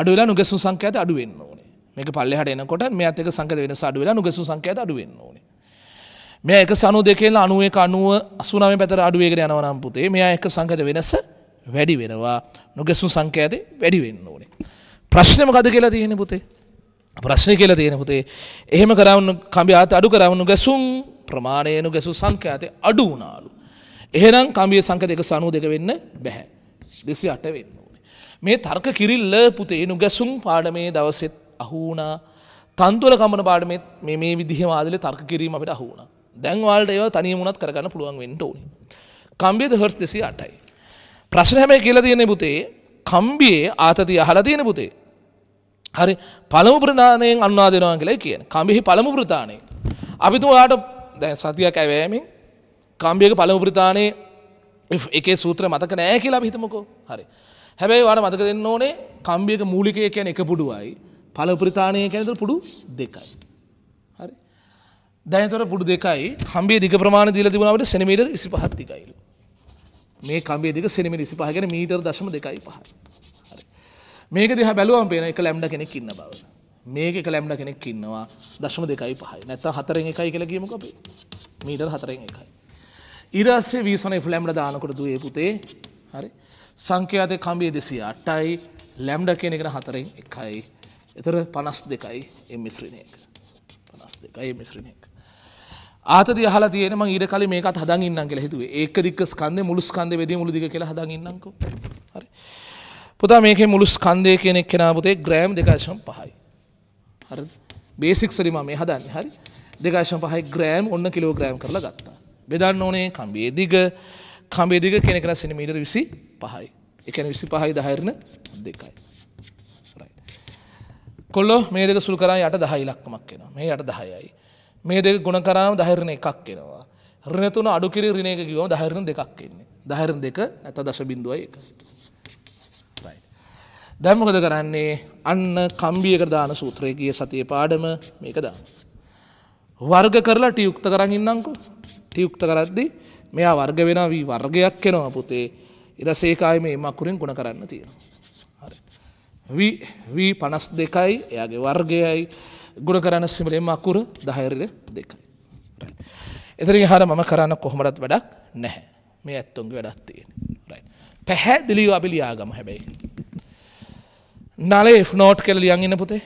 අඩුවෙලා නුගැසු සංඛ්‍යත අඩුවෙන්න ඕනේ මේක පල්ලෙහට එනකොට මෙයාත් එක සංඛ්‍යත වෙනස අඩුවෙලා නුගැසු සංඛ්‍යත අඩුවෙන්න ඕනේ මෙය එක සනු දෙකෙල් අනුව අනුව අසුනාව පැතර අඩුවේගෙන යනවනම් පුතේ මෙයා එක සංකත වෙනස වැඩි වෙනවා නොගැසු සංකෑත වැඩි වෙන්න ඕනේ. ප්‍රශ්නමකද කියලා තියෙන පුතේ ප්‍රශ්නය කියලා තියෙන පුතේ එහෙම කරවන්න කම්බියාත අඩු කරවන්නු ගැසුම් ප්‍රමාණයනු ගැසු සංඛ්‍යාත අඩු වුණාලු. එහෙනම් කම්බිය සංකත එක සනු දෙක වෙන්න බැහැ දෙසි අට වෙන්න ඕනේ. මේ තර්ක කිරිල්ල පුතේ එනු ගැසුම් පාඩමේ දවසෙත් අහුනා තන්තුල කමන පාඩමෙත් මේ විදිහ මාදලේ තර්ක කිරීම අපිට අහුනා. දැන්වාල්ට ඒව තනියමුණත් කරගන්න පුළුවන් වෙන්ට ඕනි. කම්බියද හර්ස් දෙසි අටයි. ප්‍රශ්න හැමයි කියල තියෙන පුතේ කම්බියේ ආතතිය අහලා තියෙන පුතේ. හරි පළමු ප්‍රධානයෙන් අන්වා දෙනවා කියලා කියන කම්බිහි පළමු ප්‍රධානය. අපිතුවාට දැ සතියක් ඇවෑමින් කම්බියක පළමු ප්‍රතානයේ එකේ සූත්‍ර මතක නෑ කියලා හිතමකෝ හරි. හැබැයි වාට මතක දෙන්න ඕනේ කම්බියක මූලිකය කියන එක පුඩුවයි පල ප්‍රතානය කැනතුර පුඩු දෙකයි. දැනතොර පුඩු දෙකයි කම්බේ දිග ප්‍රමාණ දීලා තිබුණාට සෙනමීටර් 25ක් දිගයිලු. මේ කම්බේ දිග සෙනමීටර් 25 කියන්නේ මීටර් 0.25. හරි. මේක දිහා බැලුවම පේන එක ලැම්ඩා කෙනෙක් ඉන්න බව. මේක එක ලැම්ඩා කෙනෙක් ඉන්නවා 0.25යි. නැත්තම් 4න් 1යි කියලා කියමුකෝ අපි. මීටර් 4න් 1යි. ඊට පස්සේ වීසන F ලැම්ඩා දානකොට දුවේ පුතේ. හරි. සංඛ්‍යාතේ කම්බේ 208යි. ලැම්ඩා කියන එකට 4න් 1යි. ඒතර 52යි මේ මිශ්‍රණයක. 52යි මිශ්‍රණයක. ආත හල තියන ම ඉඩ කල මේකත් හදන් ඉන්න කියල හිතුව ඒක දික් ස්කන්ද මුළු ස්කන්ද වෙද මුළු දික කියලා හදන් ඉන්නක හරි පුතා මේක මුළු ස්කන්දය කෙනෙක් කෙනපුතේ ග්‍රෑම් දෙකශම් පහයි හරි බේසික් සරිම මේ හදන්න හරි දෙකශම් පහයි ග්‍රෑම් ඔන්න කිලෝග්‍රෑම් කරලා ගත්තා බෙදන්න ඕනේ කම්බේදිග කම්බේදිග කෙනෙකෙන සිනිමීටර් විසි පහයි එකන විසි පහයි දහරන දෙකයි කොල්ලො මේක සුල් කරා යට දහයි ලක්කමක් කෙන මේ යට දහයයි මේ දෙක ගුණ කරාම දහිරණ එකක් එෙනවා. රිනතුන අඩුකිරි රිණයක කිවම දහිරණ දෙකක් එන්නේ දහිරණ දෙක ඇත දශ බිඳුව එක. දැම්මොකද කරන්නේ අන්න කම්බියකරදාන සූත්‍රය ගිය සතිය පාඩම මේකද. වර්ග කරලා ටියයුක්ත කරන්න ඉන්නංකු ටියයුක්ත කරද්දි මෙයා වර්ග වෙන වී වර්ගයක් කෙනවා පුතේ ඉර සේකාය මේ මක්කුරින් ගුණ කරන්න තියෙන. වී පනස් දෙකයි එයාගේ වර්ගයයි ගුණ කරන්න සිමලෙන් අකුර දහයරර දෙකයි. එතරින් හර මම කරන්න කොහොමටත් වැඩක් නැහැ මේ ඇත්තුන්ගේ වැඩත් තියෙන. පැහැ දිලිව අපිලියාගම හැබැයි. නලේ ෆ්නෝට් කෙල ලියන්ගන්න පුතේ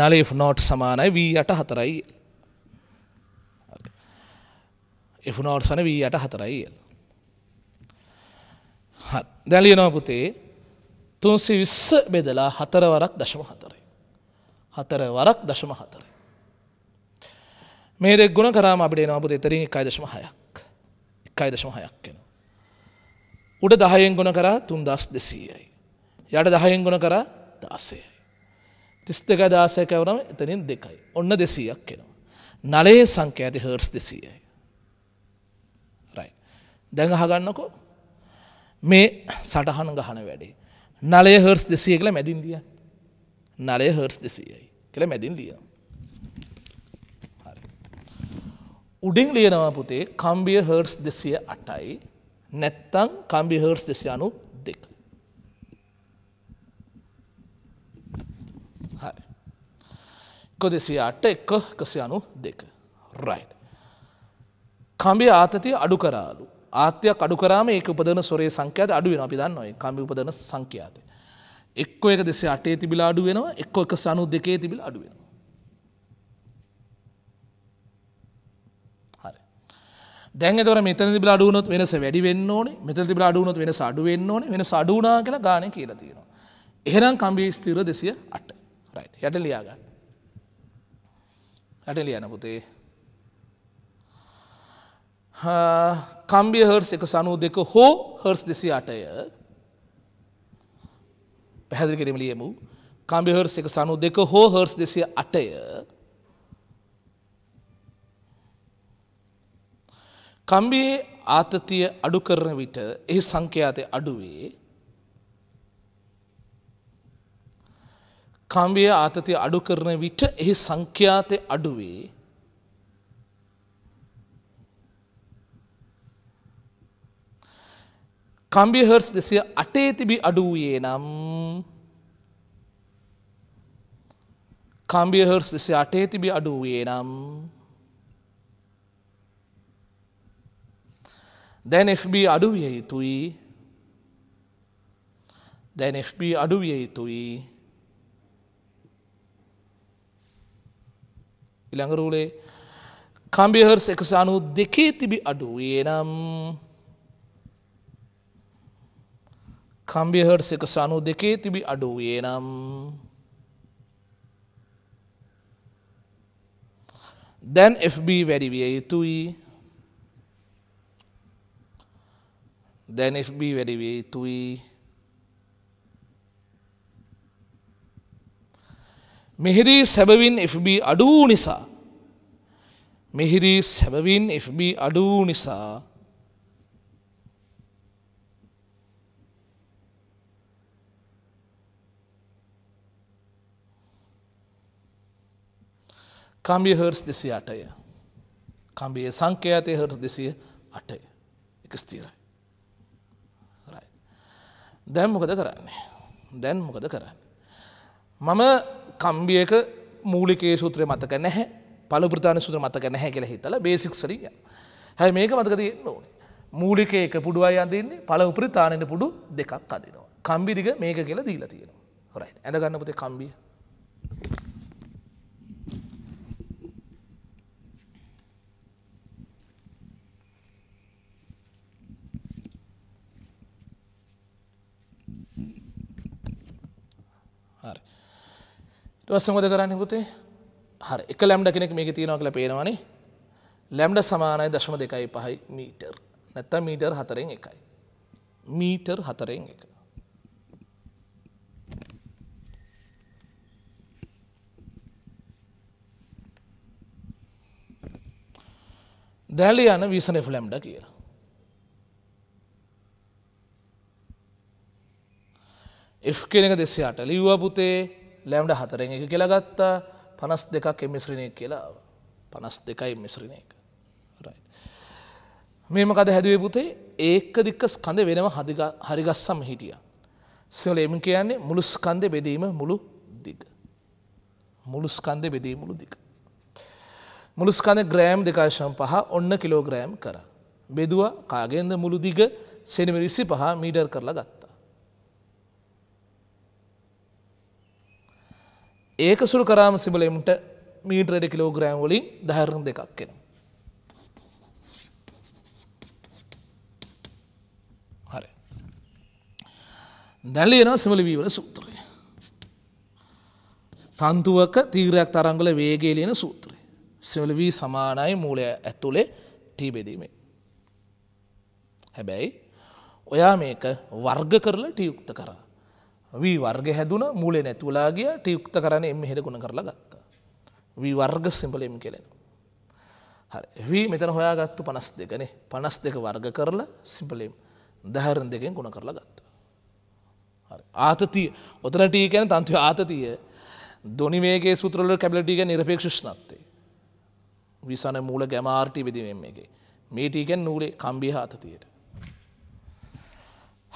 නලේ ෆ්නෝට් සමානයි වී අට හතරයි එෆනෝට් සන වී අට හතරයි දැලියනව පුතේ තුන්සි විස්ස බෙදලා හතරවරක් දශම හත හතර වරක් දශම හතර. මේරෙක් ගුණ කරාම අපිට නවපුත එතරින් එකයි දශම හයක් එකයි දශම හයක් කෙන. උඩ දහයෙන් ගුණ කරා තුන් දස් දෙසීයයි. යට දහයෙන් ගුණ කරා දාසයයි. තිස්තක දාසය කැවරම එතනින් දෙකයි ඔන්න දෙසීයක් කෙනවා. නලේ සංඛ්‍ය ඇති හර්ස් දෙසීයයි. දැඟ හගන්නකෝ මේ සටහන ගහන වැඩේ. නලේ හර්ස් දෙසිය කළ මැදින්දිය. නලේ හර්ස් දෙසියයි. කළ මැදින් ලියන. උඩින් ලියනවා පුතේ කම්බිය හර්ස් දෙසිය අටයි නැත්තං කම්බි හර්ස් දෙසි අනු දෙක. හරි. එක දෙසිය අට එක එකසි අනු දෙක රයි්. කම්බි ආතතිය අඩු කරාලු ආත්‍යයක් අඩු කරාම ඒක උපදන සොරේ සංඛ්‍යාත අඩුවෙන අපි දන්න ඔයි කම්ි උපදන සංඛ්‍යාත. එක්කො එක දෙසේ අටේ තිබිලා අඩු වෙනවා එක්කො එක සනු දෙකේ තිබිල අඩු වෙනවා. හරි දැන් තොර මෙතන තිබිල අඩුවනොත් වෙනස වැඩි වෙන්න ඕනේ මෙතන තිබිල අඩුවනොත් වෙනස අඩු වෙන්න ඕනේ වෙනස අඩු වුණා කියලා ගාණේ කියලා තියෙනවා. එහෙනම් කම්බි ස්ථිර 208. රයිට්. යට ලියා ගන්න. යට ලියන්න පුතේ. කම්බිය හර්ස් 192 හෝ හර්ස් 208ය පැහැදිලි කිරීමලියමු කම්බිහර්ස් එක සනු දෙක හෝ හර්ස් දෙසිය අටය කම්බියේ ආතතිය අඩු කරන විට එහි සංඛ්‍යාතය අඩුවේ කම්බිය ආතතිය අඩු කරන විට එහි සංඛ්‍යාතය අඩුවේ කම්බිහර්ස් දෙසිය අටේ තිබි අඩුවයේ නම් කම්බියහර්ස් දෙසි අටේ තිබි අඩුවයේ නම් දැන් FB අඩුවිය යුතුයි දැන් FB අඩුවිය යුතුයි ඉළඟරූලේ කම්බිහර්ස් එකසානු දෙකේ තිබි අඩුවේ නම් කම්බිය හර්ස් එක සනු දෙකේ තිබි අඩුවේ නම් දැන් FB වැඩිවිය යුතුයි දැන් FB වැඩිවිය යුතුයි මෙහිදී සැබවින් FB අඩූ නිසා මෙහිදී සැබවින් FB අඩූ නිසා කම්බිය හර්ස් දෙසි අටය. කම්බියේ සංකයාතය හර්ස් දෙසිය අටය එක ස්තීරයි. දැන් මොකද කරන්නේ. දැන් මොකද කරන්න. මම කම්බියක මූලිකේ සූත්‍රය මතක නැහැ පලපෘතාන සුත්‍ර මතක නැහැ කියලා හිතල බේසික් සරිය හැ මේක මතක තියන්න ඕනේ මූලිකයක පුඩු අයන්දන්නේ පල උපරිතානයට පුඩු දෙකක් අදිනවා. කම්බිදික මේක කියලා දීලා තියෙනවා හොරයි ඇඳගන්න පුතේ කම්බිය. සංගත කරන්න පුතේ හරි එක ලැම්ඩ කෙනෙක් මේක තියෙනවා කියලා පේනවනේ ලැම්ඩ සමානයි දශම දෙකයි පහයි මීටර් නැත්තම් මීටර් හතරෙන් එකයි මීටර් හතරෙන් එක දැලි යන වීසන එෆ් ලැම්ඩ කියලා එෆ් කෙනෙක දෙසයාට ලිව්වා පුතේ ලෑම්ඩ හතරෙන් එක කියලා ගත්තා පනස් දෙකක් එමිශ්‍රණය කියලා පනස් දෙකයි මිශ්‍රණ එක. මේම කද හැදුවේ පුතේ ඒක දික්ක ස්කඳ වෙනම හරිගස්සම් හිටිය. සවල එම කියන්නේ මුළු ස්කන්ද බෙදීම මුළු දිග. මුළු ස්කන්ද බෙදී මුළු දික. මුළු ස්කඳ ග්‍රෑම් දෙකාශම් පහ ඔන්න කිලෝග්‍රෑම් කර. බෙදවා කාගෙන්ද මුළු දිග සෙනම විසි පහ මීඩර් කරලා ගත්ත. ඒක සුළු කරාම සිබලෙමට මීටරඩ කිලෝග්‍රෑම් වලින් දහරණ දෙකක් කෙන. හරි. දැල්ලියන සිමලවීවල සූත්‍රය. තන්තුවක තීරයක් තරංගල වේගේලියන සූත්‍රය. සිවලවී සමානයි මූලය ඇතුළේ ටීබෙදීමේ. හැබැයි ඔයා මේක වර්ග කරලා ටියයුක්ත කරා. වී වර්ග හැදුන මුලේ නැතුවලා ගිය ටියුක්ත කරන එම හෙට ගුණ කරලා ගත්තා. වී වර්ග සිම්පලෙම් කෙලෙන. වී මෙතන හොයා ගත්තු පනස් දෙකනේ පනස් දෙක වර්ග කරලා සිම්පලෙම් දැහරන් දෙකෙන් ගුණ කරලා ගත්ත. ආතතිය ඔතනටී කැන තන්තුව ආතතිය දොනිවේගේ සුත්‍රල කැබලටික නිරපේක්ෂෂ්නත්තේ. විසන මූල ගැමාර්ටි විදිවෙන් එකේ මේටීකැන් නූලේ කම්බිහ ආතතියට.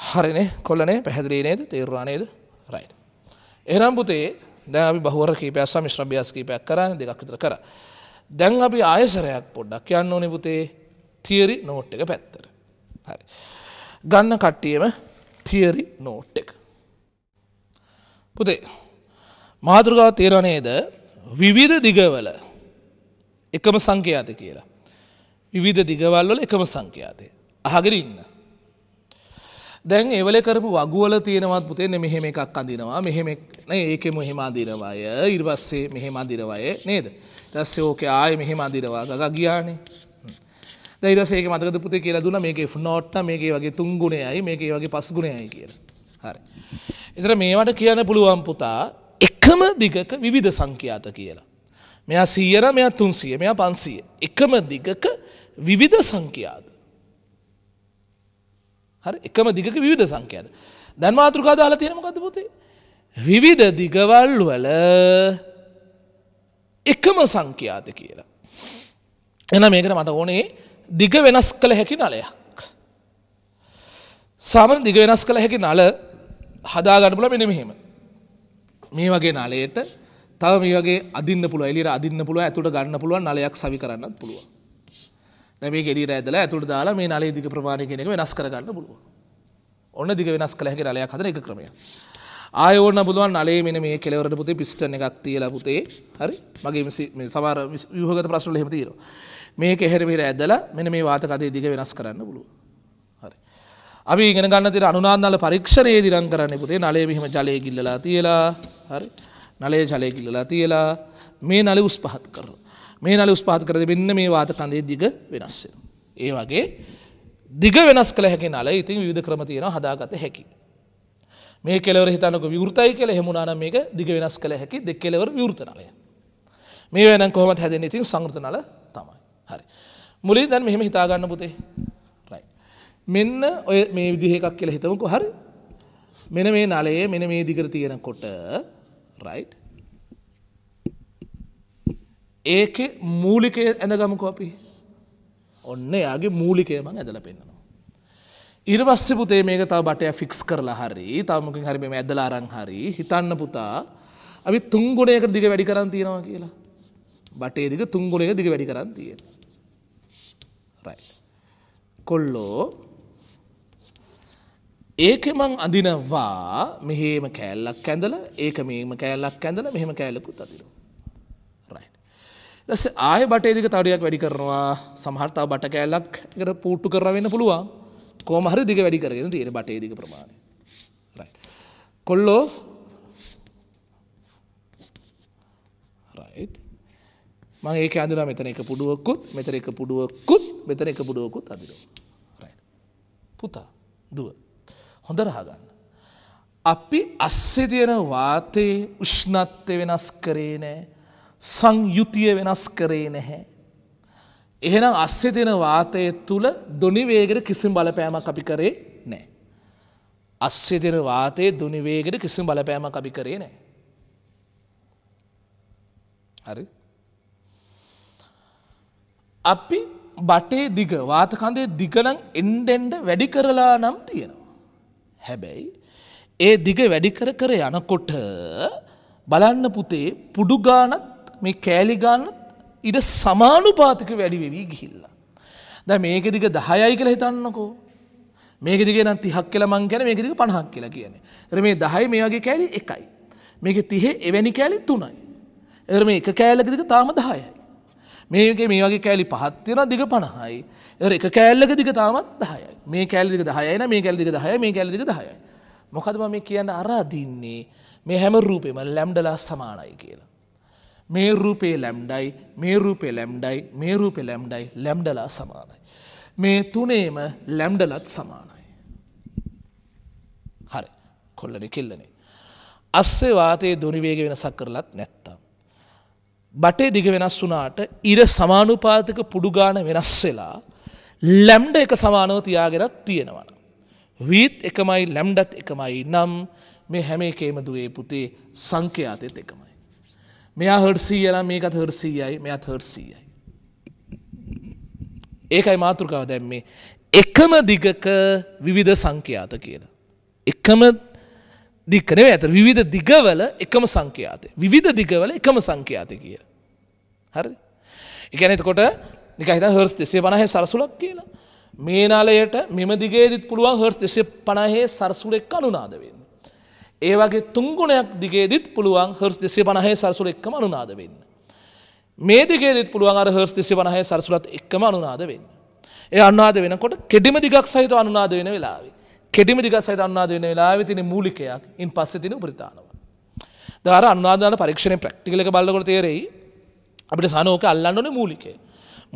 හරිනේ කොල්ලනේ පැහැදිලි නේද තේරුණා නේද රයිට් එහෙනම් පුතේ දැන් අපි බහුවර කීපයක් සහ මිශ්‍ර අභ්‍යාස කීපයක් කරානේ දෙකක් විතර කරා දැන් අපි ආයසරයක් පොඩ්ඩක් යන්න ඕනේ පුතේ තියරි නෝට් එක පැත්තට හරි ගන්න කට්ටියම තියරි නෝට් එක පුතේ මාතෘකාව තේරෙන නේද විවිධ දිගවල එකම සංඛ්‍යාත කියලා විවිධ දිගවල් වල එකම සංඛ්‍යාතය අහගෙන ඉන්න දැන් ඒවල කරපු වගුවල තියෙනවත් පුතේ මෙහෙම එකක් අඳනවා මෙහෙම ඒකෙම මෙහෙම අඳිනවාය ඉරිපස්සේ මෙහෙම අඳිනවාය නේද ඊටස්සේ ඕකේ ආයේ මෙහෙම අඳිනවා ගගා ගියානේ දැන් ඊට පස්සේ ඒක මතකද පුතේ කියලා දුන්නා මේකේ ෆ්නෝට්ට මේකේ වගේ තුන් ගුණයයි මේකේ වගේ පස් ගුණයයි කියලා හරි එතන මේවට කියන්න පුළුවන් පුතා එකම දිගක විවිධ සංඛ්‍යාත කියලා මෙයා සීයන මෙයා තුන්සිය මෙයා පන්සිය එකම දිගක විවිධ සංඛ්‍යාත හරි එකම දිගක විධ සංකයද. දැන් මාතෘකා දාලා තියෙනම කද පුතේ. විවිධ දිගවල් වල එකම සංඛ්‍යාත කියලා. එන මේකට මට ඕනේ දිග වෙනස් කළ හැකි නලයක්. සාමන දිග වෙනස් කළ හැකි නල හදාගඩපුල මෙන මෙහෙම. මේ වගේ නලයට තව මේ වගේ අදින්න පුළුව එලිට අදින්න පුළුව ඇතුට ගන්න පුළුවන් නලයක් සවි කරන්නත් පුළුවන්. මේ ගෙඩි රෑදල ඇතුළ දාලා මේ නලේ දිග ප්‍රමාණය කෙනෙ වෙනස් කරගන්න පුළුව ඔන්න දිග වෙනස් කළහැකි නලයක් හදර එක ක්‍රමය ආයෝන බුදුවන් අලේ මෙන මේ කෙලවරට පුතේ පිස්ටන එකක් තියලා පුතේ හරි මගේ සමර යහගත ප්‍රශ්නල හෙමතිීර මේ කෙහෙරමිර ඇදලා මෙන මේ වාතකදේ දිග වෙනස් කරන්න පුළුව හරි අපි ඉගෙන ගන්න තිර අනුනාන්නල පරීක්ෂණයේ දිරන් කරන්න පුතේ නලේ මෙහෙම ජලය ගිල්ලලා තියලා හරි නලේ ජලය ගිල්ලලා තියලා මේ නලේ උස් පහත් කරනවා මේ නල උස්පාත් කරද මෙන්න මේ වාත කඳේ දිග වෙනස් ඒ වගේ දිග වෙනස් කළ හැකි නල ඉතින් විධ ක්‍රම තියෙන හදාගත හැකි. මේ කෙලවර හිතනක විවෘතයි කළ හෙමුණන මේක දිග වෙනස් කළ හැකි දෙ කෙලවර විවෘත නලය. මේ වෙන කොහොමත් හැදෙන ඉතින් සංෘත නල තමයි හරි. මුලින් දැන් මෙහෙම හිතාගන්න පුතේ මෙන්න ඔය මේ විදිහ එකක් කියලා හිතමකු හරි මෙන මේ නලයේ මෙන මේ දිගර තියෙනකොට රයිට් ඒකෙ මූලිකය ඇඳගමක අපි ඔන්න එයාගේ මූලිකය මං ඇදල පෙන්න්නවා. ඉරවස්ස පුතේ මේක තව බටය ෆික්ස් කරලා හරි තමකින් හරිම ඇදලා අරං හරි හිතන්න පුතා අපි තුංගුණයක දිග වැඩි කරන්න තියෙනවා කියලා බටේ දිග තුංගුණයක දිග වැඩි කරන්න තියෙන කොල්ලෝ ඒක මං අඳිනවා මෙහෙම කෑල්ලක් ඇඳල ඒක මේම කෑල්ලක් ඇඳල මෙහෙම කෑල්ලකුත් අතිරවා ලස ආය බටේදික තවඩයක් වැඩි කරනවා සමහර්තා බට කෑල්ලක් එකට පූට්ටු කරවෙන්න පුළුවන් කෝමහර දිග වැඩි කරගෙන තියෙන බටේදික ප්‍රමාණය කොල්ලෝ මං ඒක අඳුනා මෙතන එක පුඩුවකුත් මෙතන එක පුඩුවකුත් මෙතන එක පුඩුවකුත් අඳුරෝ පුතා දුව හොඳ රහගන්න අපි අස්සෙ තියෙන වාතයේ උෂ්ණත්වය වෙනස් කරේ නෑ සංයුතිය වෙනස් කරේ නැහැ. එහෙනම් අස්සේ දෙන වාතය තුළ දුනිවේගෙට කිසිම බලපෑමක් අපි කරේ නෑ. අස්සේ දෙන වාතයේ දුනිවේගෙට කිසිම බලපෑමක් අපි කරේ නෑ. හරි අපි බටේ දිග වාතකන්දේ දිගනං එන්ඩෙන්ඩ වැඩි කරලා නම් තියෙනවා. හැබැයි ඒ දිග වැඩි කර කර යනකොට බලන්න පුතේ පුඩුගානත් මේ කෑලිගන්නත් ඉඩ සමානුපාතික වැඩිවෙවී ගිහිල්ලා. ද මේක දිග දහයයි කළ හිතන්නකෝ මේකදිගේ නම් තිහක් කියල මං ගැන මේකදික පණහක් කියලා කියන. එර මේ දහයි මේ වගේ කෑලි එකයි. මේක තිහෙ එවැනි කෑලි තුනයි. එර මේ එක කෑල්ලකදික තාම දහයයි. මේක මේ වගේ කෑලි පහත්තියෙන දිග පණහයි. එර එක කෑල්ලක දිග තාමත් දහයයි මේ කෑල්ලික දහයන මේ කැල්දික දහය මේ කැල්ලික දහයයි. මොකදම මේ කියන්න අරාදින්නේ මේ හැම රූපෙම ලැම්ඩලා සමානයි කියලා. මේ රූපේ ලැම්ඩයි මේ රූපේ ලැම්ඩයි මේ රූපේ ලැම්ඩයි ලැම්ඩලා සමානයි. මේ තුනේම ලැම්ඩලත් සමානයි. හරි කොල්ලන කෙල්ලනේ. අස්සේ වාතයේ දුනිවේග වෙනසක් කරලත් නැත්තම්. බටේ දිග වෙනස් වුනාට ඉර සමානුපාතික පුඩුගාන වෙනස් වෙලා ලැම්ඩ එක සමානව තියාගෙනත් තියෙනවන. වීත් එකමයි ලැම්ඩත් එකමයි නම් මේ හැම එකේම දුවේ පුතේ සංඛ්‍යාතයත් එකමයි. මෙයා හර්සීයලා මේකත් හර්සීයයි මෙයත් හර්සීයයි. ඒකයි මාතෘකාව දැම්මේ එකම දිගක විවිධ සංඛ්‍යාත කියලා. එකම දික්කනේ ඇත විධ දිගවල එකම සංඛ්‍යාතය විධ දිගවල එකම සංඛ්‍යාත කිය. හරි එකනතකොට නිකහිත හර්ස් දෙසේ පනහ සරසුලක් කියලා මේ නාලයට මෙම දිගේදත් පුළුවන් හර්ස් දෙසේ පනහේ සරසුල එක් අනුනාද වෙන්න. ඒ වගේ තුංගුණයක් දිගේදිත් පුළුවන් හර්ස් දෙසේ පනහේ සරසුල එක්කම අනුනාද වෙන්න. මේ දිගේදිත් පුළුවන් අර හර්ස් දෙසේ පනහේ සරසුලත් එක්කම අනුනාද වෙන්න. ඒ අන්නාද වෙනකොට කෙඩිම දිගක් සහිත අනුනාද වෙන වෙලාවේ. කෙඩිම දිගක් සහිත අන්නාද වෙන වෙලාවේ තියෙන මූලිකයක් ඉන් පස්සේ තියෙන උපරිතානව. දාර අන්නාදාන පරීක්ෂණය ප්‍රැක්ටිකල් එක බලනකොට තේරෙයි අපිට සනෝක අල්ලන්න ඕනේ මූලිකේ.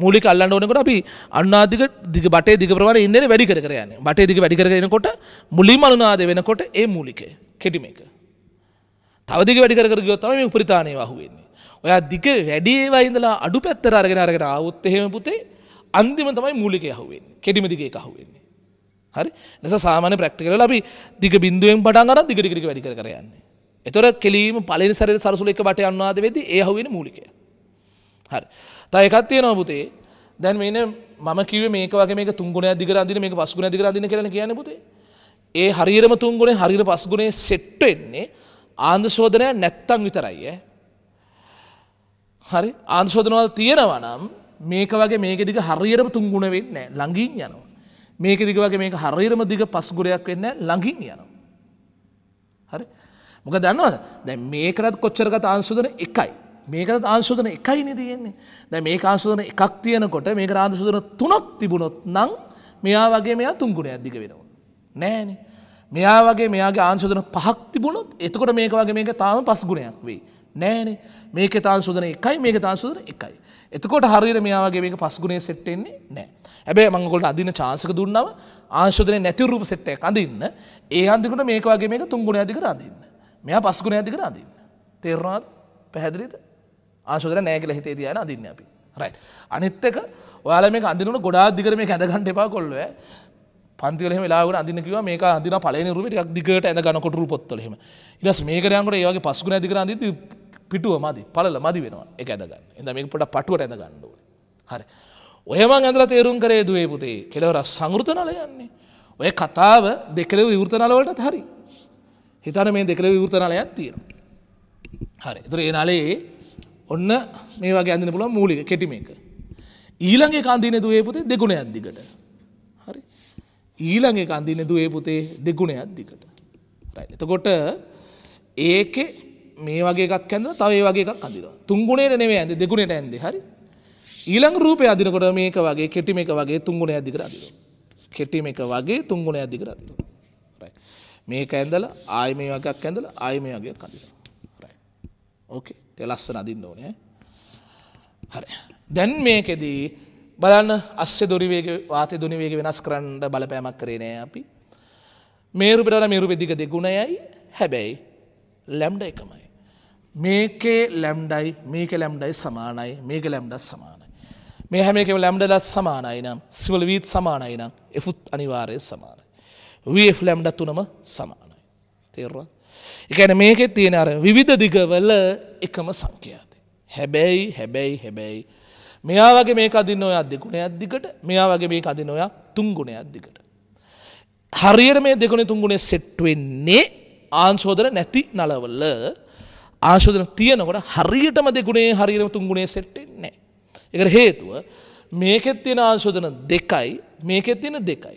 මූලික අල්ලන්න ඕනකොට අපි අනුනාධික දිග බටේ දිග ප්‍රමාණය ඉන්නේ වැඩි කර කර යන්නේ. බටේ දිග වැඩි කර කර එනකොට මුලින්ම අනුනාද වෙනකොට ඒ මූලිකය කෙටිම එක. තව දිග වැඩි කර කර ගියොත් තමයි මේ උපරිතාණේ වහුවෙන්නේ. ඔයා දිග වැඩි ඒවා ඉඳලා අඩු පැත්තට අරගෙන අරගෙන ආවොත් එහෙම පුතේ අන්තිම තමයි මූලිකය අහුවෙන්නේ. කෙටිම දිගේ එක අහුවෙන්නේ. හරි? නිසා සාමාන්‍ය ප්‍රැක්ටිකල් අපි දිග බිඳුවෙන් පටන් අරන් දිග දිග දිග වැඩි කර කර යන්නේ. එතොර කෙලීම පලනි සරයට සරසුල එක බට අන්වාද වෙද ඒ හුවෙන මූලිකය. හරි තයි එකත් තියෙනවා පුතේ දැන් මෙන්න මම කිව මේක වගේ මේ තුගුණ දිගර අදින මේ පස්ගුණ දිගර අදින කරන කියන පුතේ ඒ හරිරම තුන්ගුණේ හරිර පස්ගුණේ සෙට්ට එන්නේ ආන්දශෝධනය නැත්තං විතරයිය හරි ආන්ශෝධනවල් තියෙනවා නම් මේක වගේ මේක දිග හරිරම තුන්ගුණ වෙන්න ළඟින් යනවා මේක දිග වගේ මේක හරිරම දිග පස්ගුරයක් වෙන්න ළඟින් යනවා හරි මොක දන්නවද දැ මේකරත් කොච්චරගත ආන්ශෝධන එකයි මේකත් ආංශෝදන එකයිනි තියෙන්නේ දැ මේ ආංශෝදන එකක් තියනකොට මේක ආංශෝදන තුනොත් තිබුණොත් නං මෙයා වගේ මෙයා තුන්ගුණ ඇද්දික වෙනවා. නෑන. මෙයා වගේ මෙයාගේ ආංශෝදන පහක් තිබුණොත් එතකොට මේක වගේ මේක තාම පස් ගුණයක් වේ. නෑනේ මේක තාන්සුදන එකයි මේක තාන්සුදන එකයි. එතකොට හරිර මෙයාගේ මේක පස්ගුණේ සෙට්ටෙන්නේ නෑ. ඇබේ මංගොලට අදින චාසක දුන්නව ආංශෝදනය නැතිවරූප සෙට්ටය අඳන්න ඒ අන්දිකට මේක වගේ මේක තුන්ගුණ ඇදිකර අදන්න. මෙයා පස්ගුණ ඇදිකර අදන්න. තෙරවාද පැහැදිලිද. ආශදර නෑගල හිතේ තියන අදින්න අපි රයි. අනිත්තක ඔයාල මේ අඳිනට ගොඩා දිගර මේ ඇඳගන්ට එපා කොල්ලුව පන්තිල ලාග අදිනකව මේ අදින පලන රුපටක් දිගට ඇඳ ගනකොටරු පොත්තොලෙම ඉරස් මේකරයන්කට ඒගේ පසුන දිකර අදි පිටුව මදි පලල මදි වෙනවා එක ඇදගන්න එඳ මේ පොට පටුවට ඇඳ ගන්නඩුව හරි. ඔයම ඇඳල තේරුම් කරේ දුවේ පුතේ කෙලවර සංෘතනල යන්නේ. ඔය කතාව දෙකලව විවෘතනලවලට හරි. හිතන මේ දෙකල විවෘතනලයක් තියෙන. හරි තුර ඒනාලේ ඔන්න මේ වගේ ඇඳන පුළුව මූලික කෙටිම එක. ඊළඟේ කන්දින දුවේ පුතේ දෙගුණ ඇද්දිකට. හරි ඊළඟේ කන්දින දුවේ පුතේ දෙගුණ ඇද්දිකට. එතකොට ඒක මේ වගේ එකක් ඇඳ තවයි වගේ එකක් අඳිනවා තුන්ගුණේ නෙමේ ඇඳ දෙගුණට ඇන්ද හරි ඊළඟ රූපය අදිනකොට මේක වගේ කෙටිම එක වගේ තුන්ගුණ ඇදිකර අදිනවා. කෙටිම එක වගේ තුන්ගුණ ඇදිකර අදිනවා. මේක ඇඳලා ආය මේ වගේක් ඇඳලා ආය මේ වගේක් අඳිනවා. ඕකේ ටික ලස්සන අඳින්න ඕනේ හරි දැන් මේකෙදී බලන්න අස්සේ දොරි වේග වාතය දුනි වේග වෙනස් කරන්න බලපෑමක් කරේ නෑ අපි මේරුපිට වඩා මේරුපෙ දිග දෙගුණයයි හැබැයි ලැම්ඩ එකමයි මේකේ ලැම්ඩයි මේක ලැම්ඩයි සමානයි මේක ලැම්ඩස් සමානයි මේ හැම එකම ලැම්ඩලස් සමානයි නම් සිවල වීත් සමානයි නම් එෆුත් අනිවාර්ය සමානයි වF ලැම්ඩත් තුනම සමානයි තේරවා එකන මේකෙ තියෙන අර විවිධ දිගවල එකම සංඛ්‍යාති. හැබැයි හැබැයි හැබැයි. මෙයා වගේ මේ අදින්න ඔය අධිකුණ අධිකට මෙයා වගේ මේ අදින ඔයා තුංගුණ අධිකට. හරියට මේ දෙකුණ තුංගුණේ සෙට්වෙන්නේ ආන්ශෝදර නැති නලවල්ල ආශෝදන තියනකොට හරියටම දෙගුණේ හරිරම තුංගුණේ සෙට්ටෙන්නේ. එක හේතුව මේකෙත් තියෙන ආශෝදන දෙකයි මේකෙත් තියෙන දෙකයි.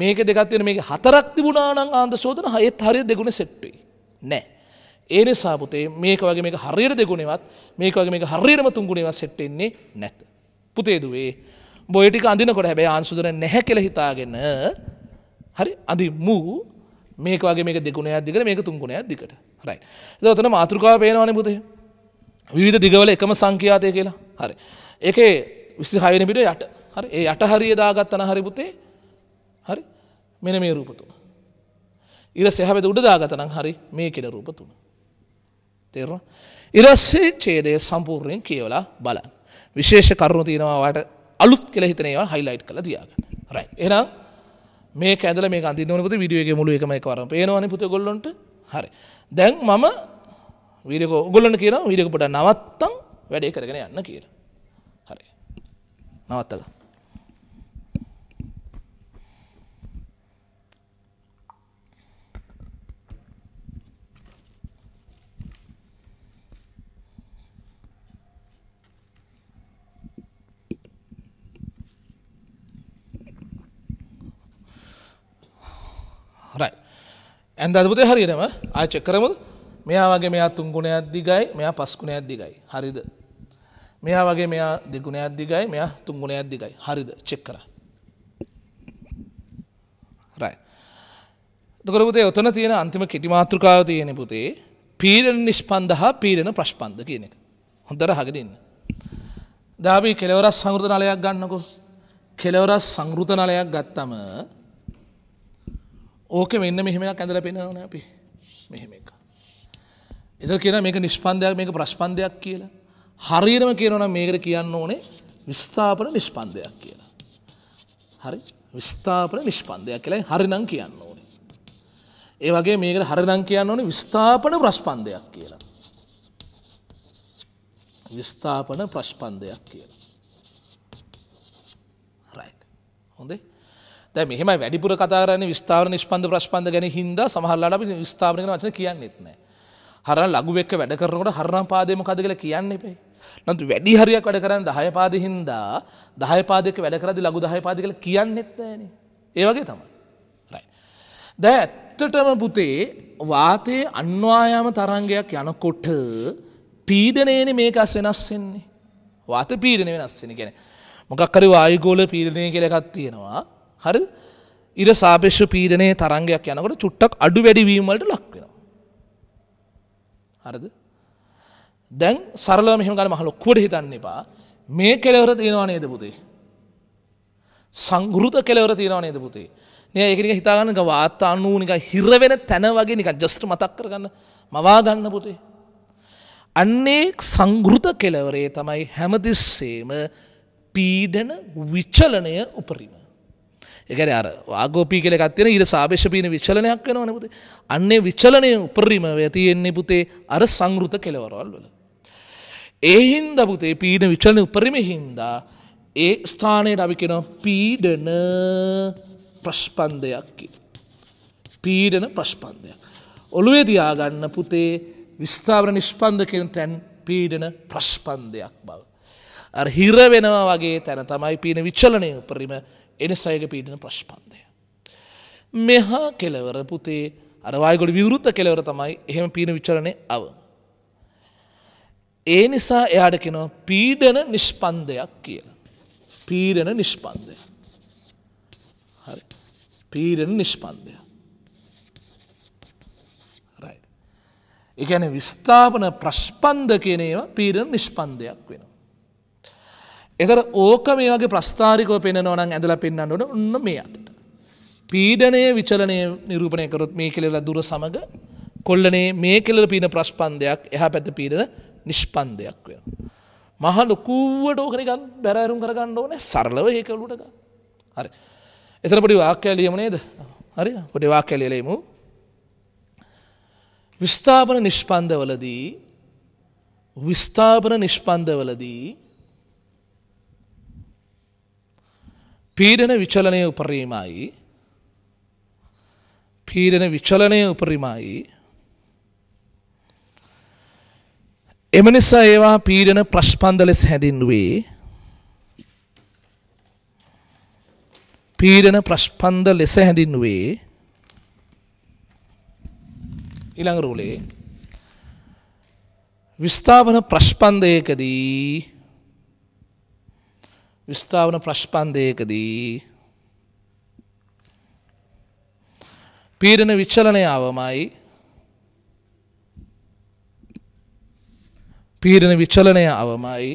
මේක දෙකත් තියෙන මේක හතරක් තිබුණා නම් ආන්ද සෝදන හයත් හරිය දෙගුණ සෙට්ටුයි. නෑ. ඒ නිසා පුතේ මේක වගේ මේ හරියට දෙගුණෙවත් මේක වගේ මේ හරියටම තුන්ගුණෙවත් සෙට්ටෙන්නේ නැත. පුතේ දුවේ බොයටික අඳිනකොට හැබැයි ආන්සුදුර නැහැ කියලා හිතාගෙන හරි අඳි මූ මේක වගේ මේක දෙගුණයක් දිගට මේක තුන්ගුණයක් දිගට. හරයි. ඒක උතන මාතෘකාව පේනවනේ පුතේ. විවිධ දිගවල එකම සංඛ්‍යාතය කියලා. හරි. ඒකේ 26 වෙනි පිටුවේ යට. හරි. ඒ යට හරිය දාගත්තන හරි පුතේ. හරි. මෙන්න මේ රූප තුන. ඉරසේ හැබැද උඩදාගතනම් හරි මේ කෙන රූප තුන. තේරවා. ඉරස්සේ චේදය සම්පූර්ණයෙන් කියවලා බලන්. විශේෂ කරුණු තියෙනවාට අලුත් කෙල හිතනවා හයිලයිට් කළ තියාගන්න රයි. එනම් මේ කැදල මේ අන්ති නොනපති විඩියගේ මුළු එකම එකවරම පේනවන පුත ගොල්ලොට හරි. දැන් මම වීඩක ඔගොල්ලන්න කියන විඩකපට නවත්තම් වැඩේ කරගෙන යන්න කියර. හරි. නවත්තලා. ඇන්ද අදපුතේ හරියටම ආච කරමු මෙයා වගේ මෙයා තුන්ගුණයක් දිගයි මෙයා පස්ගුණයක් දිගයි හරිද මෙයා වගේ මෙයා දෙගුණයක් දිගයි මෙයා තුන්ගුණයක් දිගයි හරිද චෙක් කර දකරපුතේ ඔතන තියෙන අන්තිම කෙටි මාතෘකාව තියෙන පුතේ පීරණ නිෂ්පන්දහා පීරණ ප්‍රශ්පන්ද කියන එක හොඳර හගරන්න දාබී කෙලවරස් සංෘත නලයක් ගන්නකො කෙලවරස් සංෘත නලයක් ගත්තම ඕක මෙන්න මෙහෙමක් ඇඳල පෙනවන අපි මෙහෙම එක. එත කියෙන මේක නිෂ්පන්දයක් මේක ප්‍රස්්පන්දයක් කියලා. හරිරම කියනවන මේකට කියන්න ඕනේ විස්ථාපන නිෂ්පන්දයක් කියලා. හරි විස්ථාපන නිෂ්පන්දයක් කියලයි හරිනං කියන්න ඕනේ. ඒ වගේ මේකට හරිනං කියන්න ඕනේ විස්ථාපන ප්‍රස්්පන්දයක් කියලා. විස්ථාපන ප්‍රශ්පන්දයක් කියලා. හොඳේ දැ මෙහම වැඩිපුර කතාරන විස්ථාව නිෂ්පන්ධ ප්‍රශ්පන්ද ගැන හිද සහල්ලාට අපි විස්ථාපනක වචන කියන්න එත්නෑ. හර ලගුවෙක් වැඩ කරනකට හරණ පාදයම කද කියලා කියන්න එපේ. නතු වැඩි හරියක් වැඩ කරන්න දහය පාදහින්දා දහය පාදක වැඩ කරදි ලගු දහය පාදි කළ කියන්න එත්නෑන. ඒවගේ තමයි. දැ ඇත්තටම පුතේ වාතයේ අන්වායාම තරංගයක් යනකොට පීඩනයන මේකස් වෙනස්වෙන්නේ. වාත පීඩනය වෙනස්සෙන ගැන. මොකක්කරි වායගෝල පීඩනය කලකත් තියෙනවා. හරි ඉර සාපේශ්‍ය පීඩනය තරංගයක් යනකොට චුට්ටක් අඩු වැඩිවීමට ලක්වෙනවා. හරද දැන් සරල මෙහම ගන මහලො කුවට හිතන්න එපා මේ කෙලවර තියෙනවා නේද පුතේ. සංගෘත කෙලවර තියෙනවා නේද පුතේ නය එකනික හිතාගන්නක වාතා අන්නූ නික හිරවෙන තැන වගේ නික ජස්ට මතක් කරගන්න මවා ගන්න පුතේ. අන්නේ සංගෘත කෙලවරේ තමයි හැමතිස්සේම පීඩන විචලනය උපරිම. එකන අර ආගෝපී කල එකත්තින ඉර සාභේෂපීන විචලනයක් වෙන නපුති අන්නේ විචලනය උපරීම ඇතියෙන්නේ පුතේ අර සංගෘත කෙලවරවල් වල. ඒහින්ද පුතේ පීන විචලන උපරිම හින්දා ඒ ස්ථානයට අපි කෙන පීඩන ප්‍රශ්පන්දයක් පීඩන ප්‍රශ්පන්දයක්. ඔළුවේ දයාගන්න පුතේ විස්ථාවර නිෂ්පන්දකෙන් තැන් පීඩන ප්‍රශ්පන්දයක් බව. හිර වෙනවා වගේ තැන තමයි පීන විච්චලනය උපරිම එනිසයිඩ පීඩන ප්‍රශ්පන්දය. මෙහා කෙලවර පුතේ අරවායගොඩ විවෘත්ත කෙලවර තමයි එහෙම පීන විචරණය අව. ඒ නිසා එයාට කෙනවා පීඩන නිෂ්පන්දයක් කියන. පීඩන නිෂ්පන්දය. හරි පීඩන නිෂ්පන්දය. එකැන විස්ථාපන ප්‍රශ්පන්ද කියනේවා පීරණ නිෂ්පන්දයක් වෙන. එතර ඕක මේ වගේ ප්‍රස්ථාරිකව පෙන්න්නවනන් ඇඳල පෙන්න්නට ඔන්න මේ අතට. පීඩනය විචලනය නිරූපණය කරොත් මේ කෙළෙලා දුර සමඟ කොල්ලනේ මේ කෙළල පීන ප්‍රස්්පන්දයක් එහ පැත පීඩන නිෂ්පන්දයක් වය. මහ ලොකුවට ඕකනිකන් බැරෑරුම් කරගන්න ඕන සරලව ඒකලුටක හරි. එතරපටි වාක්‍යලියම නේද හරි පොඩි වාක්‍යලියලෙමු විස්ථාපන නිෂ්පන්දවලදී විස්ථාපන නිෂ්පන්දවලදී පීඩන විචලනය උපරීමයි පීඩන විචලනය උපරිමයි එම නිසා ඒවා පීඩන ප්‍රශ්පන්ද ලෙස හැඳින්වේ පීඩන ප්‍රශ්පන්ද ලෙස හැඳින්වේ ඉළඟ රූලේ විස්ථාපන ප්‍රශ්පන්දයකදී විස්ථාවන ප්‍රශ්පන්දයකදී පීරණ විච්චලනය අවමයි පීරණ විච්චලනය අවමයි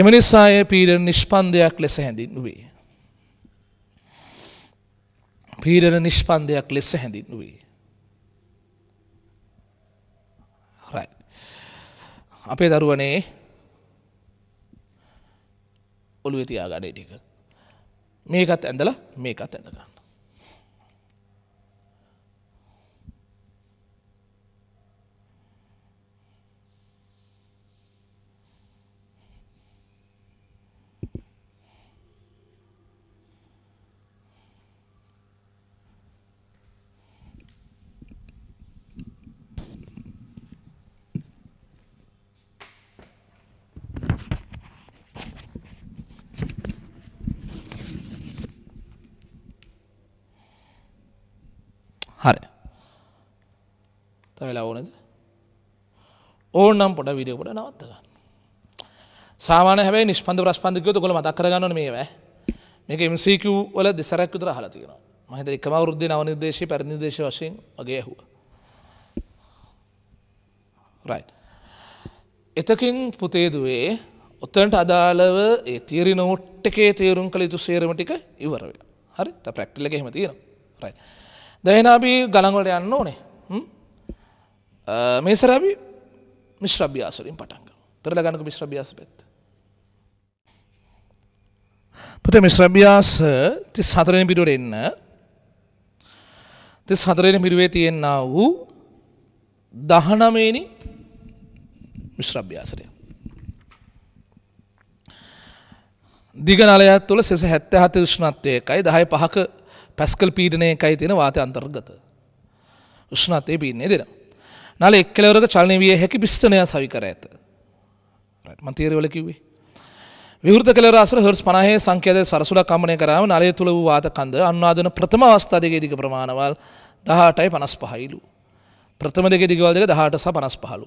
එම නිසාය පීරණ නිෂ්පන්දයක් ලෙස හැඳින්නුවේ. පීරණ නිෂ්පන්දයක් ලෙස හැඳින්නුවේ. අපේ දරුවනේ ඔළුවේ තියාගඩේ ටික මේකත් ඇඳලා මේකත් ඇඳගන්න හරි තවෙලා ඕනද ඕනම් පොඩ විඩියකොට නවත්තගන්න සාමාන හැබ නිස්පන්ද ප්‍රස්පන්ධකයතු කොළ මතක් කරගන්න මේවැ මේක MCQ වල දෙසරක් විතර අහලා තියෙනවා මහිත එකම වෘද්ධි නව නිර්දේශය පරිනිර්දේශ වශයෙන් වගේ ඇහුව එතකින් පුතේදුවේ ඔත්තනට අදාළව ඒ තීරි නෝට් එකේ තේරුම් කළ යුතු සේරම ටික ඉවරවෙන හරි ත ප්‍රක්ටිල එක හෙම තියෙන රයි දැහෙන අපි ගළඟොලට යන්න ඕනේ මේසර අපි මිශ්‍රභ්‍යාසලින් පටන්ග කරලා ගණක මිශ්‍රභ්‍යාස පෙත් පුතේ මිශ්‍රභ්‍යාස තිස් හතරෙන පිටුවට එන්න තිස් හතරෙන පිරුවේ තියෙන්න වූ දහනමේනි මිශ්‍රභ්‍යාසරය දිග නලයත් තුළ සෙස හැත්ත හත විෂ්ණත්වය එකයි දහය පහක පැස්කල් පීඩනය එකයි තියෙන වාතය අන්තර්ගත. උෂ්ණත්වය පීන්නේ දෙෙන. නල එක්කලවරක චලනය විය හැකි පිෂ්ටනය සවි කර ඇත. මන්තීරවල කිවේ. විෘත කල රස හරස් පනහය සංකේද සරසුල කමනය කරම නලය තුළ වූ වාත කන්ද අන්වාදන ප්‍රථම අවස්ථාදක දික ප්‍රමාණවල් දහටයි පනස් පහයිලු. ප්‍රථම දෙක දිගවල් දෙක දහට සහ පනස් පහලු.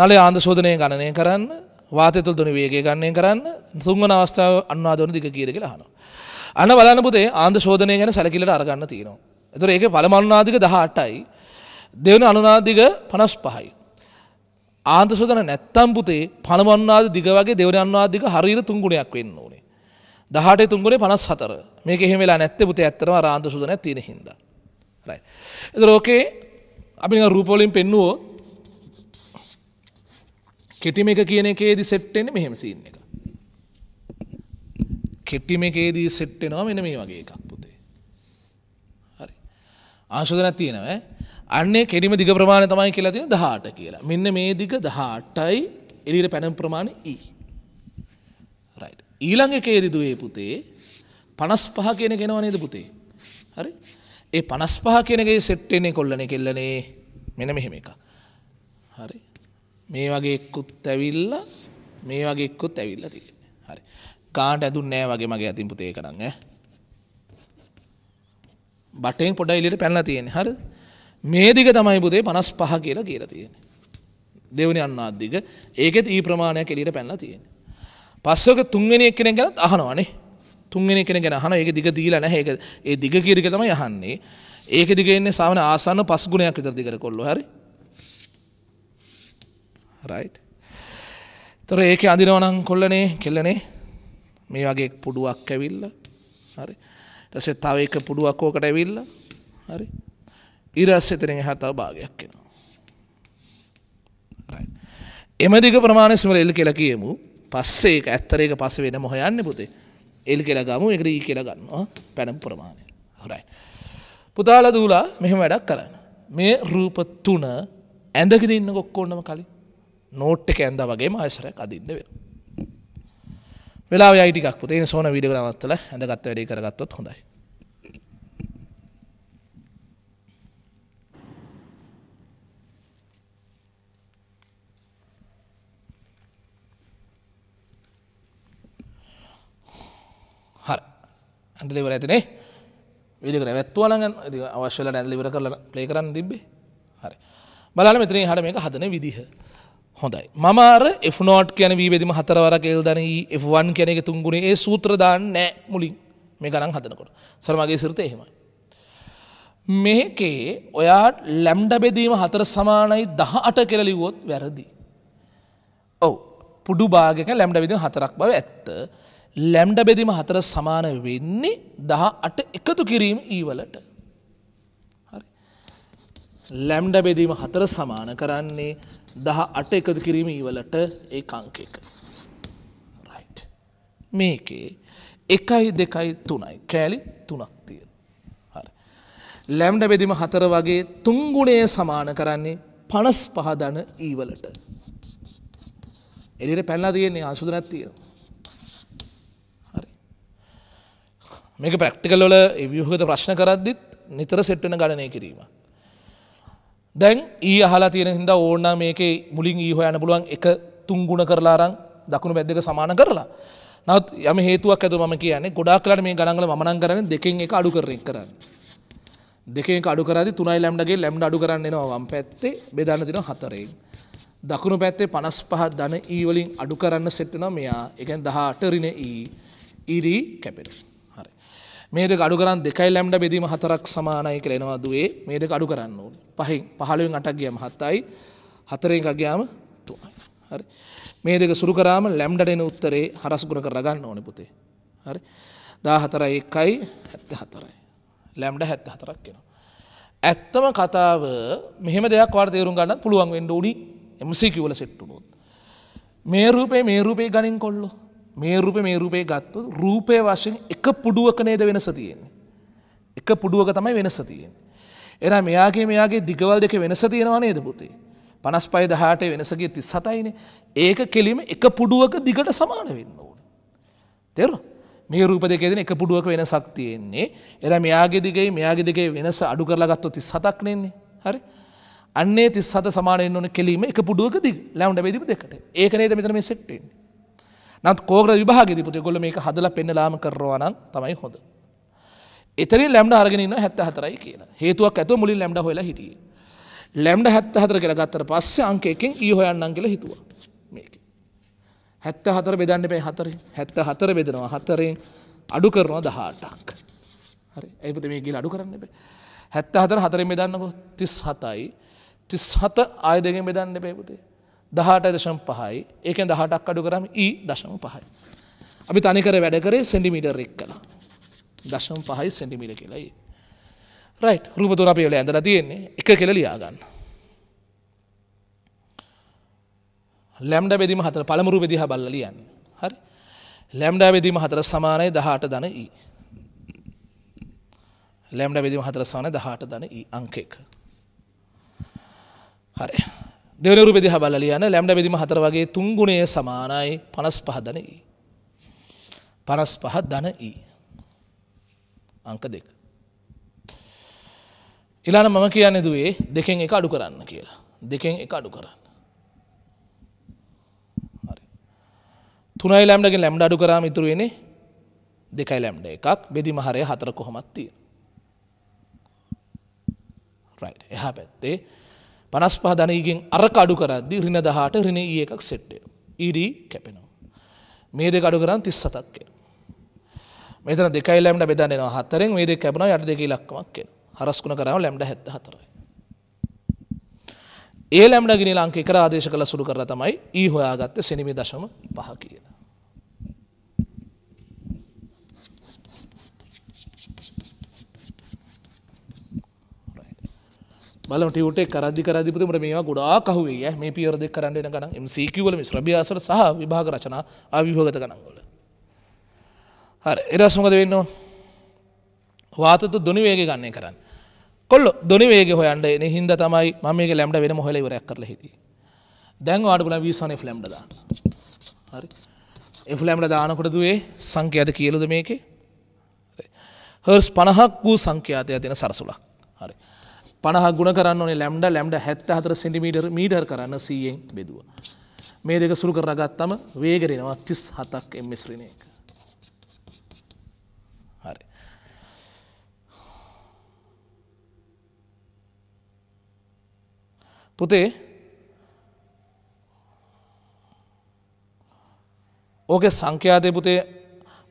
නලේ ආන්ද සෝධනය ගණනය කරන්න වාතතුල් දුන වේගේ ගන්නය කරන්න තුන්වන අවස්ථාව අන්වාදන දික කියරගෙන හනවා. අන බලන්න පුතේ ආන්ද ශෝධනය ගැන සැලකිලට අරගන්න තියෙනවා. එතුර ඒක පළමනුනාධික දහ අටයි. දෙවන අනුනාධික පනස් පහයි. ආන්ත සෝදන නැත්තම් පුතේ පළමන්නාද දිග වගේ දෙවන අන්වාධික හරිර තුංගුණයක් වෙන්න ඕනේ. දහට තුන්ගුණේ පනස් හතර මේක එහෙමලා නැත්ත පුතේ ඇත්තරම ආන්ත සුදන තියෙන හිද. එතරෝකේ අපි රූපෝලින් පෙන්නුවෝ කෙටිම එක කියන එකේදි සෙට්ටෙන්නේ මෙහෙම සින්න එක. කෙට්ටිම එකේදී සෙට්ටෙනවා මෙන මේ වගේ එකක් පුතේ. හරි. ආශෝදනක් තියෙනව අන්නේ කෙඩිම දිග ප්‍රමාණය තමයි කියලා තියෙන 18 කියලා. මෙන්න මේ දිග 18යි එළියට පැනම් ප්‍රමාණය E. right. ඊළඟ එකේදී දුවේ පුතේ 55 කියන එක එනවා නේද පුතේ? හරි. ඒ 55 කියන එකේ සෙට් වෙන්නේ කොල්ලනේ කෙල්ලනේ මෙන්න මෙහෙම එකක්. හරි. මේ වගේ එක්කුත් ඇවිල්ලා මේ වගේ එක්කුත් ඇවිල්ලා තියෙනවා. කාට ඇදුන් නෑ වගේ මගේ අතින් පුතේ කරන්න බටෙන් පොඩ එලියට පැනලා තියෙන හරි මේ දිග තමයි පුතේ 55 කියලා කියලා තියෙන්නේ දෙවනි අන්නාත් දිග ඒකෙත් ඊ ප්‍රමාණයක් එලියට පැනලා තියෙන්නේ පස්සක තුන්වෙනි එක්කෙනෙක් ගැනත් අහනවනේ තුන්වෙනි කෙන ගැන අහන ඒක දිග දීලා නැහැ ඒක ඒ දිග කීරික තමයි අහන්නේ ඒක දිග එන්නේ සාමාන්‍ය ආසන්න පස් ගුණයක් විතර දිගට කොල්ලෝ හරි රයිට් ඒතර ඒකේ අඳිනවනම් කොල්ලනේ කෙල්ලනේ මේ වගේ පුඩුවක් ඇවිල්ල හරි ටසේ තව එක පුඩුවක් ඕකට ඇවිල්ල හරි ඉරස් එතරින් හතාව භාගයක් කෙනවා එම දිග ප්‍රමාණස්මල එල් කෙලා කියමු පස්සේ එක ඇත්තරේක පස වෙන මොහොයන්න පුතේ එල් කෙලා ගම එකට ඒ කියලා ගන්නවා පැනම් ප්‍රමාණය හොරයි පුතාල දූලා මෙහෙම වැඩක් කරන්න මේ රූප තුන ඇඳගෙන ඉන්න කොක්කෝන්නම කලින් නෝට්ට එක ඇඳ වගේ මාසරයක් අදින්න වෙනවා වෙලා යයිටිකක් පුතේ සෝන විඩියෝ නවත්තලා ඇඳගත් වැඩේ කරගත්තොත් හොඳයි හරි ඇඳලා ඉවර ඇතිනේ වීඩියෝ එක නැවැත්තුවා නම් අවශ්‍ය වෙලා ඇඳලා ඉවර කරලා ප්ලේ කරන්න තිබ්බේ හරි බලන්න මෙතනින් හර මේක හදන විදිහ හොඳයි මමාර එනෝට් කියන වීබෙදිම හතරවරක් එල්දන F1 කෙනෙක තුන්ගුණේ ඒ සූත්‍රදාන්න නෑ මුලින් මේ ගණන් හදනකොට සරමගේ සිරත එහෙමයි. මේකේ ඔයාට ලැම්ඩ බෙදීම හතර සමානයි දහ අට කෙරලිවොත් වැරදි. ඔව පුඩු භාගක ලැම්ඩ විදිම හතරක් බව ඇත්ත ලැම්ඩ බෙදීම හතර සමාන වෙන්නේ දහ අට එකතු කිරීම ඊවලට. ලැම්ඩ බෙදීම හතර සමාන කරන්නේ දහ අට එකතු කිරීම ඉවලට ඒ අංක එක. මේකේ එකයි දෙකයි තුනයි කෑලි තුනක් තියෙන. හරි. ලැම්ඩ බෙදීම හතර වගේ තුංගුණය සමාන කරන්නේ පනස් පහදන ඊවලට. එලිට පැල්ලා තියෙන්නේ අසුදනැත් තියෙන. හරි. මේක ප්‍රක්ටිකල් වල වියහගත ප්‍රශ්න කරද්දිත් නිතර සෙට්ටන ගණනය කිරීම. දැන් ඊ අහලා තියෙන හිද ඕන්න මේකේ මුලින් ඊහෝ යන පුළුවන් එක තුන්ගුණ කරලාරං දකුණු බැද්දක සමාන කරලා නත් යම හේතුවක් ඇතු ම කියන්නේ ගොඩක් කලට මේ ගණන්ගල මනන් කරන දෙකෙන් එක අඩු කරෙක් කරන්න. දෙකෙන් අඩු කරදි තුනයි ලැම්ඩගේ ලැම්ඩ අඩු කරන්නනවාම් පැත්තේ බෙදන්න තින හතරෙන්. දකුණු පැත්තේ පනස් පහත් ධන ඊවලින් අඩු කරන්න සෙට්ටන මෙයා එකන් දහට රින ඊ ඉරී කැපෙන. මේට ගඩු කරන් දෙකයි ලැම්ඩ බෙදීම හතරක් සමානයි කලෙනවා දුවේ මේට ගඩු කරන්න ඕන පහින් පහළුවෙන් අටක් ගියම හත්තයි හතරෙන් ගයාම තුනයි හරි මේ දෙක සුරු කරාම ලැම්ඩට එන උත්තරේ හරස් ගුණ කර ගන්න ඕනේ පුතේ හරි 14 1යි 74යි ලැම්ඩ 74ක් එනවා ඇත්තම කතාව මෙහෙම දෙයක් වාට තේරුම් ගන්න පුළුවන් වෙන්න උඩි MCQ වල සෙට් වුණොත් මේ රූපේ මේ රූපේ ගණන් කොල්ලෝ මේ රුපය මේ රුපේ ගත්තු රූපය වශයෙන් එක පුඩුවක නේද වෙනස තියෙන්නේ. එක පුඩුවක තමයි වෙනස තියෙන්. එන මෙයාගේ මෙයාගේ දිගවල් දෙක වෙනස තියෙනවා නේද පුතේ. පනස් පයි දහට වෙනසගේ තිස් සතයින ඒක කෙලිම එක පුඩුවක දිගට සමාන වෙන්න ඕන. තෙරු මේ රූප දෙකෙදෙන එක පුඩුවක වෙනසක් තියෙන්නේ එර මෙයාගේ දිගේ මෙයාගේ දෙකේ වෙනස අඩු කරලාගත්තු තිස් සතක් නෙන්නේ හරි. අන්නේ තිස් සත සමානයෙන් ඕන කෙලීම එක පුඩුවක දිග ලැවන්ඩ බැදිම දෙකට ඒක නේද මෙතන මේ සෙට්ටෙන්නේ. නත් කෝග්‍ර විභාගදිපුට ගොල මේ හදල පෙන්නලාම කරවාන තමයි හොඳ. එතන ලැම්ඩ අරගෙනන්න හැත්ත හතරයි කියන හේතුවක් ඇතු මුලින් ලැම්ඩ හොලා හිටිය. ලැම්ඩ හැත්ත හතර කර ගත්තර පස්සේ අංකයකින් ඒ හොයන්නන් කියල හිතුව මේක. හැත්ත හතර බෙදන්න පේ හතරින් හැත්ත හතර බෙදෙනවා හතරෙන් අඩු කරනවා දහටක්. හරි ඇයිපත මේ ගිල අඩු කරන්න බේ. හැත්ත හතර හතරෙන් බෙදන්නකො තිස් හතයි තිස් හත ආය දෙගෙන් බෙදන්න පේපුතේ දහට දශම් පහයි ඒකෙන් දහටක් අඩු කරම ඒ දශම පහයි. අපි තනිකර වැඩකරේ සෙන්ඩිමිටර් එක් කලා දශම් පහයි සෙන්ඩිමිට කියලයි. රයි් රූපතුර අපි වෙල ඇඳල තියෙන්නේ එක කෙල ලියාගන්න. ලැම්ඩ බෙදිම හතර පළමුරු බෙදිහ බල්ල ලියන්න හරි ලැම්ඩ බෙදීම හතර සමානය දහට දන ඊ. ලැම්ඩ බෙදිම හතර සාන දහට දන ඊ අංකෙක්. හරි දෙවනරු පෙදි හබල ලියන ලැම්ඩ බෙදිම හතර වගේ තුන්ගුණය සමානයි පනස් පහදනයි. පනස් පහ දනයි. අංක දෙක. ඉලාන මම කියන්න දුවේ දෙකෙන් එක අඩු කරන්න කියලා. දෙකෙන් එක අඩු කරන්න. තුනයි ලැම්ඩගෙන් ලැම්ඩ අඩු කරාම ඉතුරුවෙන දෙකයි ලැම්ඩ එකක් බෙදි මහරය හතර කොහොමත්තිය. එහා පැත්තේ පනස්පහ ධනයගෙන් අරක අඩු කරද්දි රින දහට රින ඒ එකක් සෙට්ටය. ඊඩී කැපෙනවා. මේ දෙක අඩු කරන් තිස් සතක් කෙන. මෙතන දෙකයි ලැම්ට බෙදන්නවා හතරෙන් මේ දෙක කැබන යට දෙක ලක්කමක් කෙන හරස්කුණ කරම ලැම්ට හැත් හතරයි. ඒ ලැම්ට ගෙන ලංකේ කර ආදේශ කළ සුළු කර තමයි ඒ හොයාගත්ත සෙනමි දශම පහ කියලා. බල ටියුටේ කරදි කරදිපතිමට මේවා ගොඩා කහුවේ ය මේ පියවර දෙක් කරන්න එන ගන MCQවල ශ්‍රභ්‍යාසර සහ විභාග රචනා අවිභගත ගනන්ගොල හරි එරස්මකද වෙන්නවා වාතතු දුනි වේග ගන්නේ කරන්න කොල්ල දොනි වේග හොයන්ට එන හින්ද තමයි ම මේ ලැම්ට වෙන මොහල වරයක් කරල හිද දැන් ආඩුල වීසන ෆලම්ට දාන්න හරි එෆලෑම්ට දානකොට දුවේ සංඛ්‍යයට කියලද මේකේ හර්ස් පණහක් වූ සංඛ්‍යාතය තින සරසුලක් පණහ ගුණ කරන්න ඕනේ ලැම්ඩ ලැම්ඩ හැත්ත හතර සෙන්ටිමීටර් මීටර් කරන්න සීයෙන් බෙදුව. මේ දෙක සුරු කර ගත්තම වේගරෙනවා තිස් හතක් එම්මිස්රණ එක. හරි. පුතේ ඕක සංඛ්‍යාතය පුතේ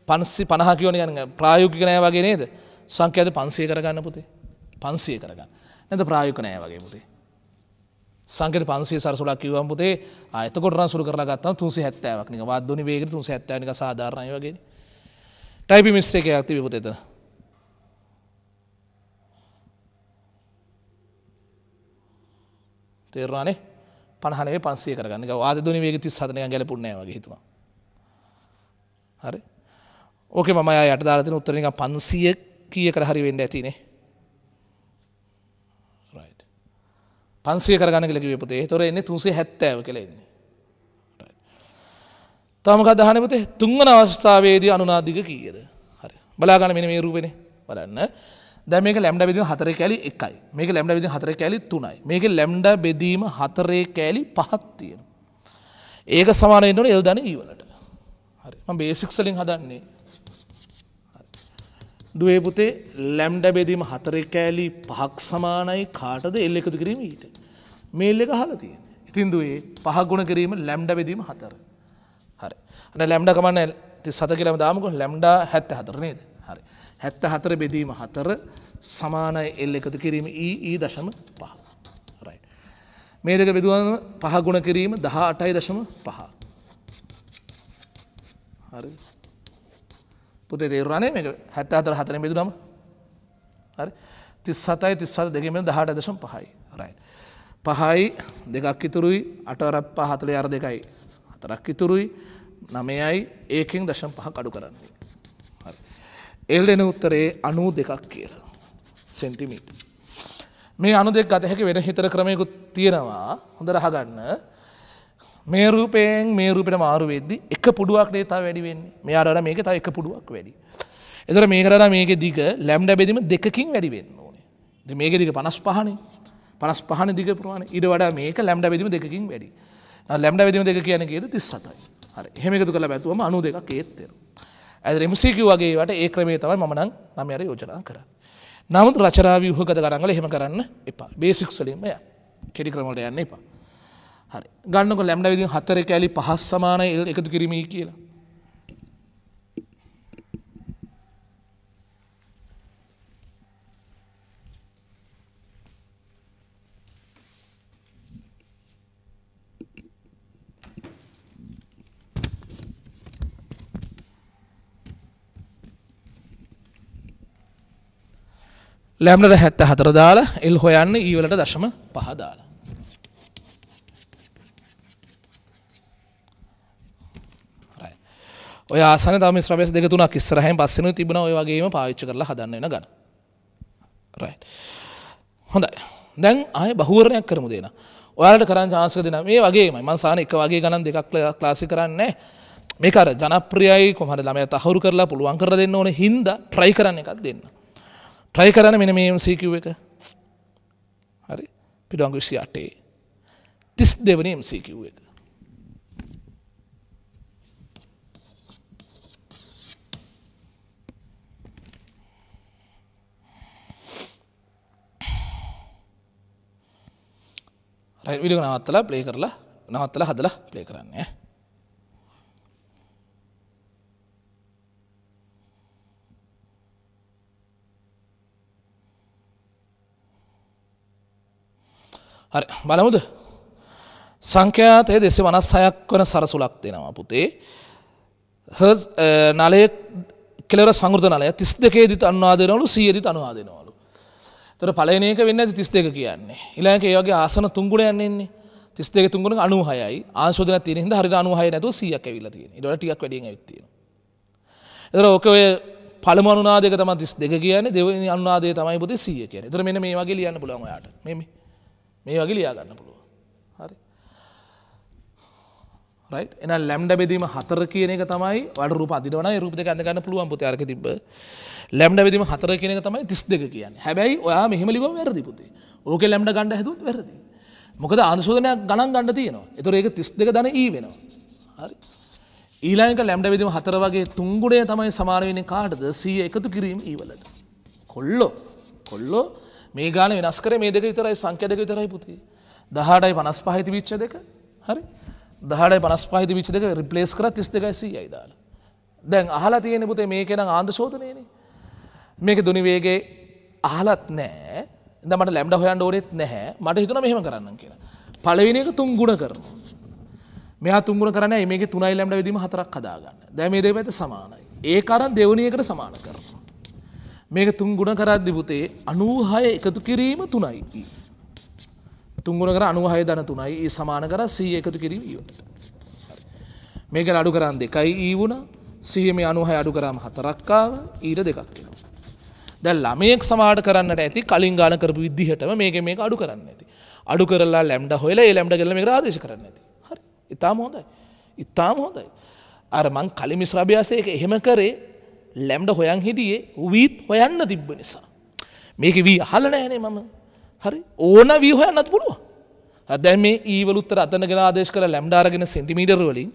පන්සි පණහ කියවන ගන්න ප්‍රායෝගික නෑ වගේ නේද සංඛ්‍යාත පන්සය කරගන්න පුතේ පන්සය කරගන්න. නැද ප්‍රායක නෑ වගේ පුතේ. සංකට පන්සේ සරසුලක් කිවම් පුතේ අතකොට සුර කරගත්ම තුන්සේ හැත්තෑවක් නික වදදුනි වේග තුන් හැත්තනක සාධාරණය වගේ ටයිපි මිස්ත්‍රේක ඇති විපුතේතන තේරවානේ පහනේ පන්සේ කරගන්න වාද දුනි වේග ති සතනය ගැලපුුණෑ වගේ හිතුවා. හරි ඕක මම අයට දාරතින උත්තරනික පන්සිය කිය කරහරි වෙන්න ඇතිනේ පන්සිය කරගන කලක පතේ තොර එන්නේ තුන්සේ හැත්තෑව කළෙන්නේ. තමක දහනපතේ තුන්වන අවස්ථාවේදී අනුනාධික කියද හරි බලාගන මෙන මේ රූපෙන බලන්න දැමක ලැම්ඩ බෙදීම හතර කෑලි එකයි මේක ලැම්ඩ බෙදි හතර කෑලි තුනයි මේක ලැම්ඩ බෙදීම හතරේ කෑලි පහත් තියෙන. ඒක සමානයෙන්ට එල්දන ඒවලට හරි බේසික්සලින් හදන්නේ දුවේ පුතේ ලැම්ඩ බෙදීම හතරෙ කෑලි පහක් සමානයි කාටද එල් එකතු කිරීම ඊට. මේල් එක හල තියෙන. ඉතින් දුවේ පහගුණ කිරීම ලැම්ඩ බෙදීම හතර. හරි. අන ලැම්ඩ කමන්න සත කියලම දාමක ලැම්ඩා හැත්ත හතරනේද හරි. හැත්ත හතර බෙදීම හතර සමානයි එල් එකතු කිරීම ඒ ඒ දශම පහ. රයි. මේ දෙක බෙදුවන පහගුණ කිරීම දහ අටයි දශම පහ. හරි. පුතේ තේරුණනේ මේ හැත්ත අතර හතර බෙදුනම හරි තිස් සතයි තිස්වල් දෙකීම දහට දශම් පහයි රයි. පහයි දෙකක් ඉතුරුයි අටවරක් පහතල අර දෙකයි හතරක් ඉතුරුයි නමයයි ඒකින් දශම් පහ කඩු කරන්නේ. එල් එන උත්තරේ අනූ දෙකක් කියල සෙන්ටිමීට. මේ අනු දෙක් අතහැකි වෙන හිතර ක්‍රමයකුත් තියෙනවා හොඳ රහගන්න මේ රූපයෙන් මේ රූපෙන මාරු වෙද්දි එක පුඩුවක් නේතා වැඩි වෙන්නේ මේ අරට මේක තයි එක පුඩුවක් වැඩි. එතර මේ කරට මේක දිග ලැම්ඩ බෙදීම දෙකින් වැඩි වෙන්න ඕනේ මේක දිග පනස් පහනේ පනස් පහන දිග පුරුවන ඉඩ වඩා මේක ලැම්ඩ බෙදීම දෙකින් වැඩි ලැම්ඩ බෙදීම දෙක කියන කියද තිස් සතයි හරි හෙමකතු කළ බැතුවම අනු දෙක ඒත්තෙර. ඇද එමසිකව වගේට ඒ ක්‍රමේ තමයි මනං නම් අර යෝජනා කර. නමුත් රචරාව යහගත කරංගල හෙම කරන්න එපා බේසික්සලින්ම කෙඩි ක්‍රමට යන්න එපා. හරි ගන්නක ලැම්ඩ විදි හතර කෑලි පහස් සමාන එල් එකතු කිරීමී කියලා. ලැම්ඩට හැත්ත හතර දාලා එල් හොයන්න ඊවලට දශම පහදාලා. ඔය ආසන තම ශ්‍රවේශ දෙක තුනක් ඉස්සරහෙන් පස්සෙන තිබුණා ඔය වගේම පාවිච්චි කරලා හදන්න වෙන ගන්න. රයිට්. හොඳයි. දැන් ආයේ බහුවරණයක් කරමු දෙන. ඔයාලට කරන්න chance එක දෙනවා. මේ වගේමයි. මං සාන එක වගේ ගණන් දෙකක් ක්ලාස් එක කරන්නේ මේක අර ජනප්‍රියයි කොහමද ළමයා තහවුරු කරලා පුළුවන් කරලා දෙන්න ඕනේ හින්දා try කරන්න එකක් දෙන්න. try කරන්න මෙන්න මේ MCQ එක. හරි. පිටුවංගු 28. 32 වෙනි MCQ එක. විඩිය නවත්තලා ප්ලේ කරලා නවත්තල හදලා ප්ලේ කරන්නේ. හරි බලමුද සංඛ්‍යාතය දෙසේ වනස් සයක් වන සරසුලක් දෙනවා පුතේ හ නලය කෙලර සංගෘධ නලය තිස් දෙකේදිත් අන්වාදනවලු සියදිත් අනුවාදනවලු තොර පලනයක වෙන්න ඇති තිස්තේක කියන්නේ ඉලාක ඒගේ ආසන තුංගුණ යන්නේන්නේ තිස්තේක තුංගුණ අනු හයයි ආශෝදන තිනෙද හරි අනුහය නැතු සියක් ඇවිලතිය ටක් වැඩ ඇත්ති එතර ඕකය පළමනුනාදක තම තිස් දෙක කියන්නේ දෙවනි අනුනාදේ තමයි පුති සිය කියන තර මෙ මේ වගේ ලියන්න පුළොමයාට මෙම මේ වගේ ලියාගන්න පුළුව හරි එන ලැම්ඩ බෙදීම හතර කියන එක තමයි වඩ රූප අදිනවන රූප දෙකන්න ගන්න පුළුවන් පුති අරක තිබ ලැම්ඩ විදිම හතර කෙනෙක තමයි තිස් දෙක කියන්න හැබැයි ඔයා මෙහමලිව වැරදි පුතේ ඕක ලැම්ඩ ගණඩ හැතුත් වැරදි. මොකද අනුසෝධනයක් ගණන් ගණඩ තියනවා එතුර ඒක තිස් දෙක දන ඒ වෙනවා. ඊලාංක ලැම්ඩ විදිම හතර වගේ තුංගුඩේ තමයි සමාරවෙන කාටද සිය එකතු කිරීම ඒවලට. කොල්ලෝ කොල්ලෝ මේ ගාන වෙනස් කර මේ දෙක විතරයි සංඛ්‍ය දෙක විතරයි පුති. දහටයි පනස් පහිති විච්ච දෙක හරි දහට පනස් පහිති විච්ච දෙක රිපලේස් කර තිස් දෙකයි සීයයි දාලා. දැන් අහලා තියෙන පුතේ මේ කෙන ආන්ද ශෝධනයනේ මේක දුනිවේගේ අහලත් නෑ දමට ලැම්ඩ හොයන් ඕනෙත් නැහැ මට හිතුන මෙහෙම කරන්න කියලා පලවිනි එක තුන් ගුණ කරන මෙ තුන්ගුණ කරන මේක තුනයි ලැම්ඩ විදිීම හතරක් කදාගන්න දැමේ දේ ඇත සමානයි ඒ කරන් දෙවනියකට සමාන කරන මේක තුන් ගුණ කරද්දි පුතේ අනූහය එකතු කිරීම තුනයි තුන්ගුණ කර අනුහය දන තුනයි ඒ සමාන කර සී එකතු කිරීම ඊවට මේක අඩු කරන්න දෙකයි ඊ වුණ සියම අනුහය අඩු කරාම හතරක්කාව ඊට දෙකක් කෙනවා දැ ළමයෙක් සමාට කරන්නට ඇති කලින් ගාන කරපු විදිහටම මේක මේ අඩු කරන්න ඇති අඩු කරලා ලැම්ඩ හොලා ලැම්ඩ කෙල්ල මේ ආදේශ කරන්න ඇති හරි ඉතාම හොඳයි ඉතාම හොඳයි අර මං කලිමිශ්‍රභ්‍යාසයක එහෙම කරේ ලැම්ඩ හොයන් හිටියේ වීත් හොයන්න තිබ්බ නිසා මේක වී අහල නෑනේ මම හරි ඕන වී හොයන්නත් පුළුව හදැ මේ ඒවලුත්තර අතන ගෙනාදේශ කර ලැම්ඩාරගෙන සෙන්ටිමීටර් වලින්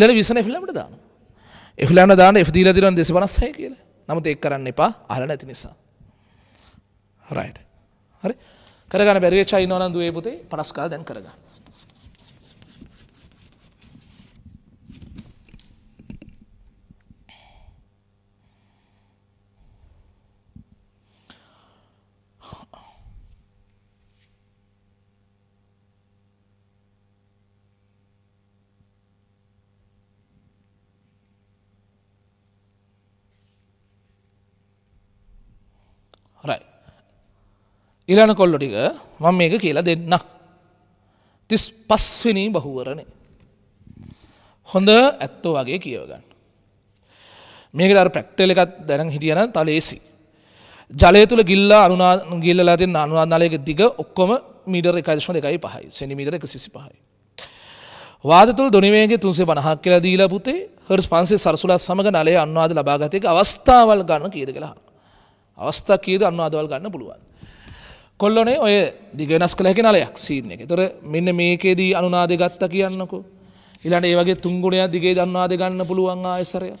ඉලට විසන ෆිල්ලමට දාන එෆිලන්න දාන එ දීල තිරන් දෙස පනස්සය කියලා නමුත් ඒක කරන්න එපා අහලා නැති නිසා. රයිට්. හරි. කරගන්න බැරි වෙච්ච අය ඉන්නවනම් දුවේ පුතේ 50 කාල දැන් කරගන්න. ඉලන කොල්ලො ටික මම මේක කියලා දෙන්න. තිස් පස්විනී බහුවරණේ. හොඳ ඇත්තෝ වගේ කියවගන්න. මේක අර පැක්ටල එකත් දැන හිටියන තලේසි. ජලය තුළ ගිල්ල අනුනා ගිල්ලලා තින් අනුවානාලයක දිග ඔක්කොම මීඩර එකයිශ්ම දෙකයි පහයි සෙනිමීටර එක සිසි පහයි. වාදතුළ දොනිවේගේ තුන්සේ පනහක් කියලා දීලා පුතේ හරස් පන්සේ සරසුලත් සමඟ නලය අන්වාද ලබාගතයක අවස්ථාවල් ගන්න කියද කළහ. අවස්ථා කියද අන්වාදවල් ගන්න පුළුවන්. කොල්ලොනේ ඔය දිගෙනස් කළ හැකි නලයක් සීන් එක. ඒතර මෙන්න මේකේදී අනුනාදේ ගත්තා කියන්නකෝ. ඊළඟට ඒ වගේ තුන් ගුණයක් දිගේ දනුනාදේ ගන්න පුළුවන් ආයසරයක්.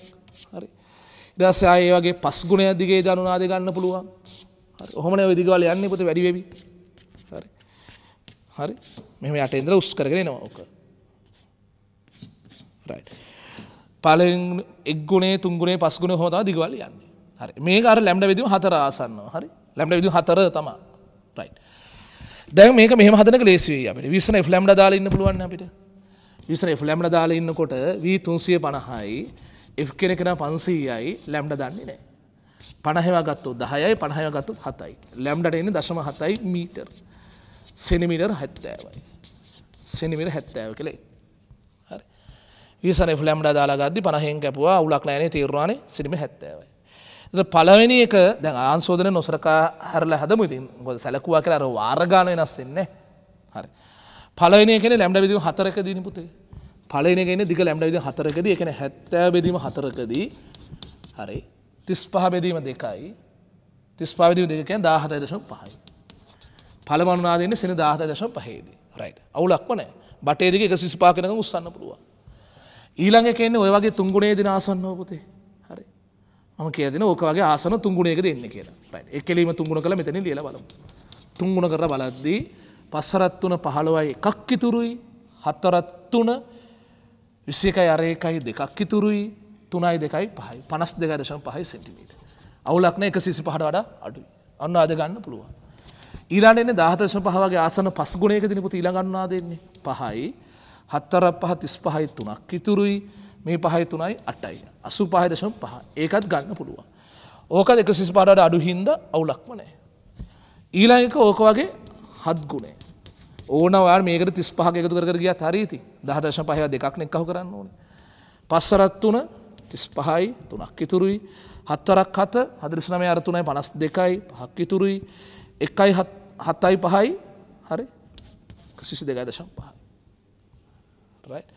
හරි. ඊට පස්සේ ආයේ ඒ වගේ පස් ගුණයක් දිගේ දනුනාදේ ගන්න පුළුවන්. හරි. ඔහොමනේ ওই දිගවල යන්නේ පුතේ වැඩි වෙවි. හරි. හරි. මෙහෙම යට ඉඳලා උස් කරගෙන එනවා ඔක. රයිට්. පළවෙනි එක් ගුණේ තුන් ගුණේ පස් ගුණේ කොහොමද දිගවල යන්නේ. හරි. මේක අර ලැම්ඩා විදිහම හතර ආසන්නවා. හරි. ලැම්ඩා විදිහම හතර තමයි. රයිට් දැන් මේක මෙහෙම හදන ලේසිවෙයි අපිට විසන ෆ්ලම්ඩ දාලා ඉන්න පුළුවන් අපිට විසන ෆ්ලම්ඩ දාලා ඉන්නකොට වී තුන්සිය පණහයි එෆ් කෙනෙකෙන පන්සීයයි ලැම්ඩ දන්නේ නෑ පණහෙවා ගත්තු දහයයි පණහය ගත්තුත් හතයි ලැම්ඩට එන්නේ දශම හතයි මීටර් සෙනමිටර් හැත්තෑවයි සෙනමිට හැත්තෑව කළේ විසන ෆ්ලම්ඩ දාලා ගද්දි පණහෙන් කැපුවා උලක් නෑනේ තේරවානේ සිනිම හැත්තෑවයි පළවෙනි එක දැන් ආන්සෝදන නොසරකා හරලා හදමු ඉතින් මොකද සැලකුවා කියලා අර වාරගාන වෙනස් වෙන්නේ හරි පළවෙනි එකනේ ලැම්ඩ බෙදීම හතරක දීනි පුතේ පළවෙනි එකනේ දිග ලැම්ඩ බෙදීම හතරකදී ඒ කියන්නේ 70 බෙදීම හතරකදී හරි 35 බෙදීම දෙකයි 35 බෙදීම දෙක කියන්නේ 17.5යි පළමු අනුනාදෙන්නේ සෙන 17.5 දී රයිට් අවුලක්ම නැහැ බටේ දිග 125 කෙනකම් උස්සන්න පුළුවන් ඊළඟ එකේ ඉන්නේ ওই වගේ තුන් ගුණයේ දින ආසන්නව පුතේ ම කියදන ඕකගේ ආසන තුංගුණයක දෙන්න කියලා එකලීම තුංගුණ කළ මෙතන ලියල බලමු. තුංගුණ කර බලද්දී පස්සරත් වන පහළවයි එකක් ඉතුරුයි හත්තරත් වන විසකයි අරයකයි දෙකක් ඉතුරුයි තුනයි දෙකයි පහයි පනස් දෙක දශම් පහයි සෙටිමීට. අවුලක්න එක සිසි පහට වඩා අඩුයි අන්න අදගන්න පුළුවන්. ඊලාටන දාහතශ පහවගේ ආසන පස් ගුණයක දිනපු ඊළඟන්නා දෙන්නේ පහයි හත්තර පහ තිස් පහයි තුනක් ඉතුරුයි මේ පහයි තුනයි අටයි අසු පහදශම් පහ ඒකත් ගන්න පුළුවන් ඕකත් එක සිස් පාඩට අඩු හින්ද අවුලක්ම නෑ ඊලාක ඕක වගේ හත් ගුණේ ඕන වා මේකට තිස් පහ එකතු කර ගිය හරීති දහදශ පහය දෙකක් නෙක්කහ කරන්න ඕන පස්සරත් වන තිස් පහයි තුනක් ඉතුරුයි හත්වරක් හත හදරිස්නමය අරතුනයි පනස් දෙකයි පහක් ඉතුරුයි එකයි හතයි පහයි හරි සිසි දෙකයි දශම් පහ right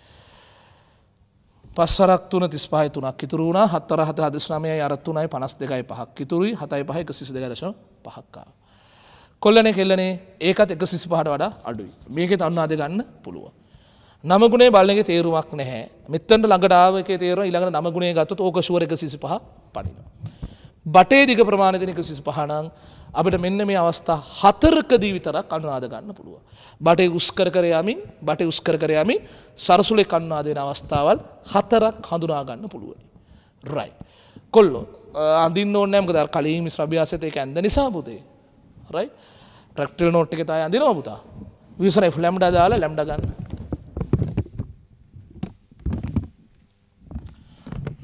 පස්සරක් තුන තිස් පහයි තුනක් ඉතුරු වුණා හත්තර හත හදස්නමය අරත්තුනයි පනස් දෙකයි පහක් ඉතුරුයි හතයි පහ එක සිසි දෙකදශ පහක්කා. කොල්ලන කෙල්ලනේ ඒකත් එක සිසි පහට වඩා අඩුයි මේකෙත් අන්නාද ගන්න පුළුව. නමගුණේ බලගේ තේරුමක් නැහැ මෙත්තන්ට ළඟඩාව එක තේර ඉළඟ නමගුණේ ගත්තු ඕක ශුවර එක සිසි පහ පඩිනවා. බටේ දිග ප්‍රමාණතිනක සිසි පහනං අපට මෙන්න මේ අවස්ථා හතරකදී විතරක් අනුනාද ගන්න පුළුව. බටේ උස්කර කර යමින් බටේ උස්කර කර යමින් සරසුලේ කන්නාද වෙන අවස්ථාවල් හතරක් හඳුනා ගන්න පුළුවන්. රයි. කොල්ලෝ අඳින්න ඕනේ මොකද අර කලින් මිස් රබියාසෙත් ඒක ඇඳ නිසා පුතේ. රයි. ප්‍රැක්ටිකල් නෝට් එකේ තාය අඳිනවා පුතා. විසරයි ලැම්ඩා දාලා ලැම්ඩා ගන්න.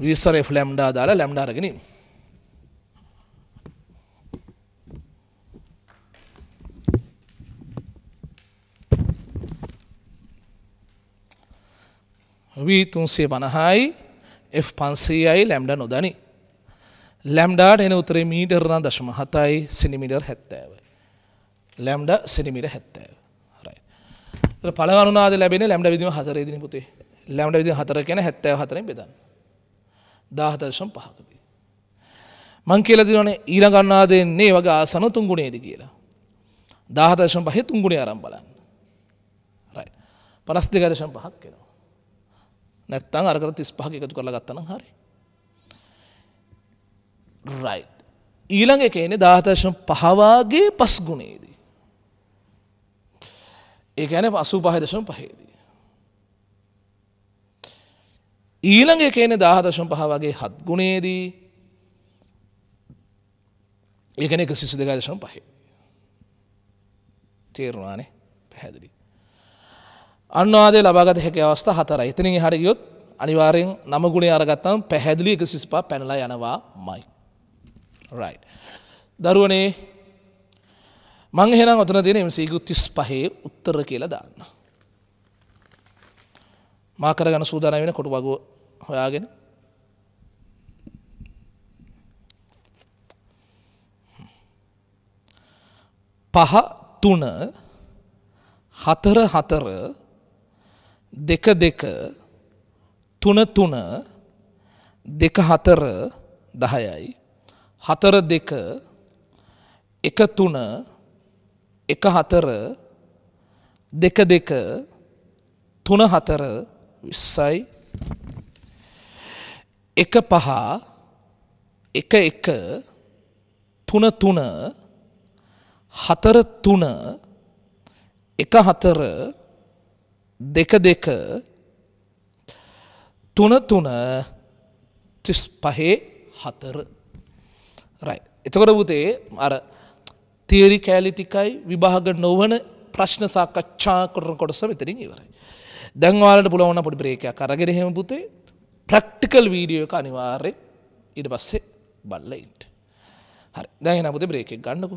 විසරයි ලැම්ඩා දාලා ලැම්ඩා අරගෙන ඉන්න. වී තුන්සේ පණහායි F පන්සීයයි ලැම්ඩ නොදනි. ලැම්ඩාට එන උතරේ මීටරණ දශම හතයි සිනිමිටර් හැත්තෑව. ලැම්ඩ සිනිමිට හැත්තෑව හරයි. පළගනුනාද ලැබෙන ලැම්ඩ විදිම හතරේදින පුතේ ලැම්ඩ විදි හතර කෙන හැත්තෑ හතරින් බෙදන්න. දාහතර්ශම් පහකදී. මං කියල දිනේ ඊළගන්නා දෙන්නේ වගේ ආසන තුන්ගුණේද කියලා. දාහතර්ශම් පහෙ තුන්ගුණේ අරම් බලන්න. පනස් දෙකදශම් පහක් කෙන. නැත්තං අරකර තිස් පහක එකතු කරලා ගත්තන හරි. රයි. ඊළඟ එකන ධාතර්ශන පහවාගේ පස් ගුණේදී. ඒඇන පසු පහදශන පහේදී. ඊළඟ එකන දාහදශන පහවගේ හත් ගුණේදී ඒකන එක සිසු දෙකදශන පහේ. තේරවානේ පැහැදිලි. අන්වාදය ලබාගත හැක අවස්ථ හතර ඉතිනින් හරියයොත් අනිවාරයෙන් නමගුණේ අරගත්තම් පැහැදිලි එක සිස්පා පැනලා යනවා මයි. රයි. දරුවනේ මංහෙන ඔතන දෙන එමසේකු තිස් පහේ උත්තර කියලා දාන්න. මාකර ගන සූදාන වෙන කොට වග හොයාගෙන පහ තුන හතර හතර දෙක දෙක තුන තුන දෙක හතර දහයයි හතර දෙක එක තුන එක හතර දෙක දෙක තුන හතර විස්සයි එක පහ එක එක තුන තුන හතර තුන එක හතර දෙක දෙක තුන තුන තිස් පහේ හතර රයි. එතකොට පුතේ අර තේරි කෑලිටිකයි විභාග නොවන ප්‍රශ්න සාකච්ඡා කරන කොටස මෙතරින් ඉවරයි. දැන්වාලට පුළුවන පොඩි ප්‍රේකයක් අරගෙන හෙම පුතේ ප්‍රක්ටිකල් වීඩියෝ එක අනිවාර්ය ඉඩ පස්සේ බල්ලයින්ට. හරි දැන පුතේ බ්‍රේකෙක් ගන්නකු.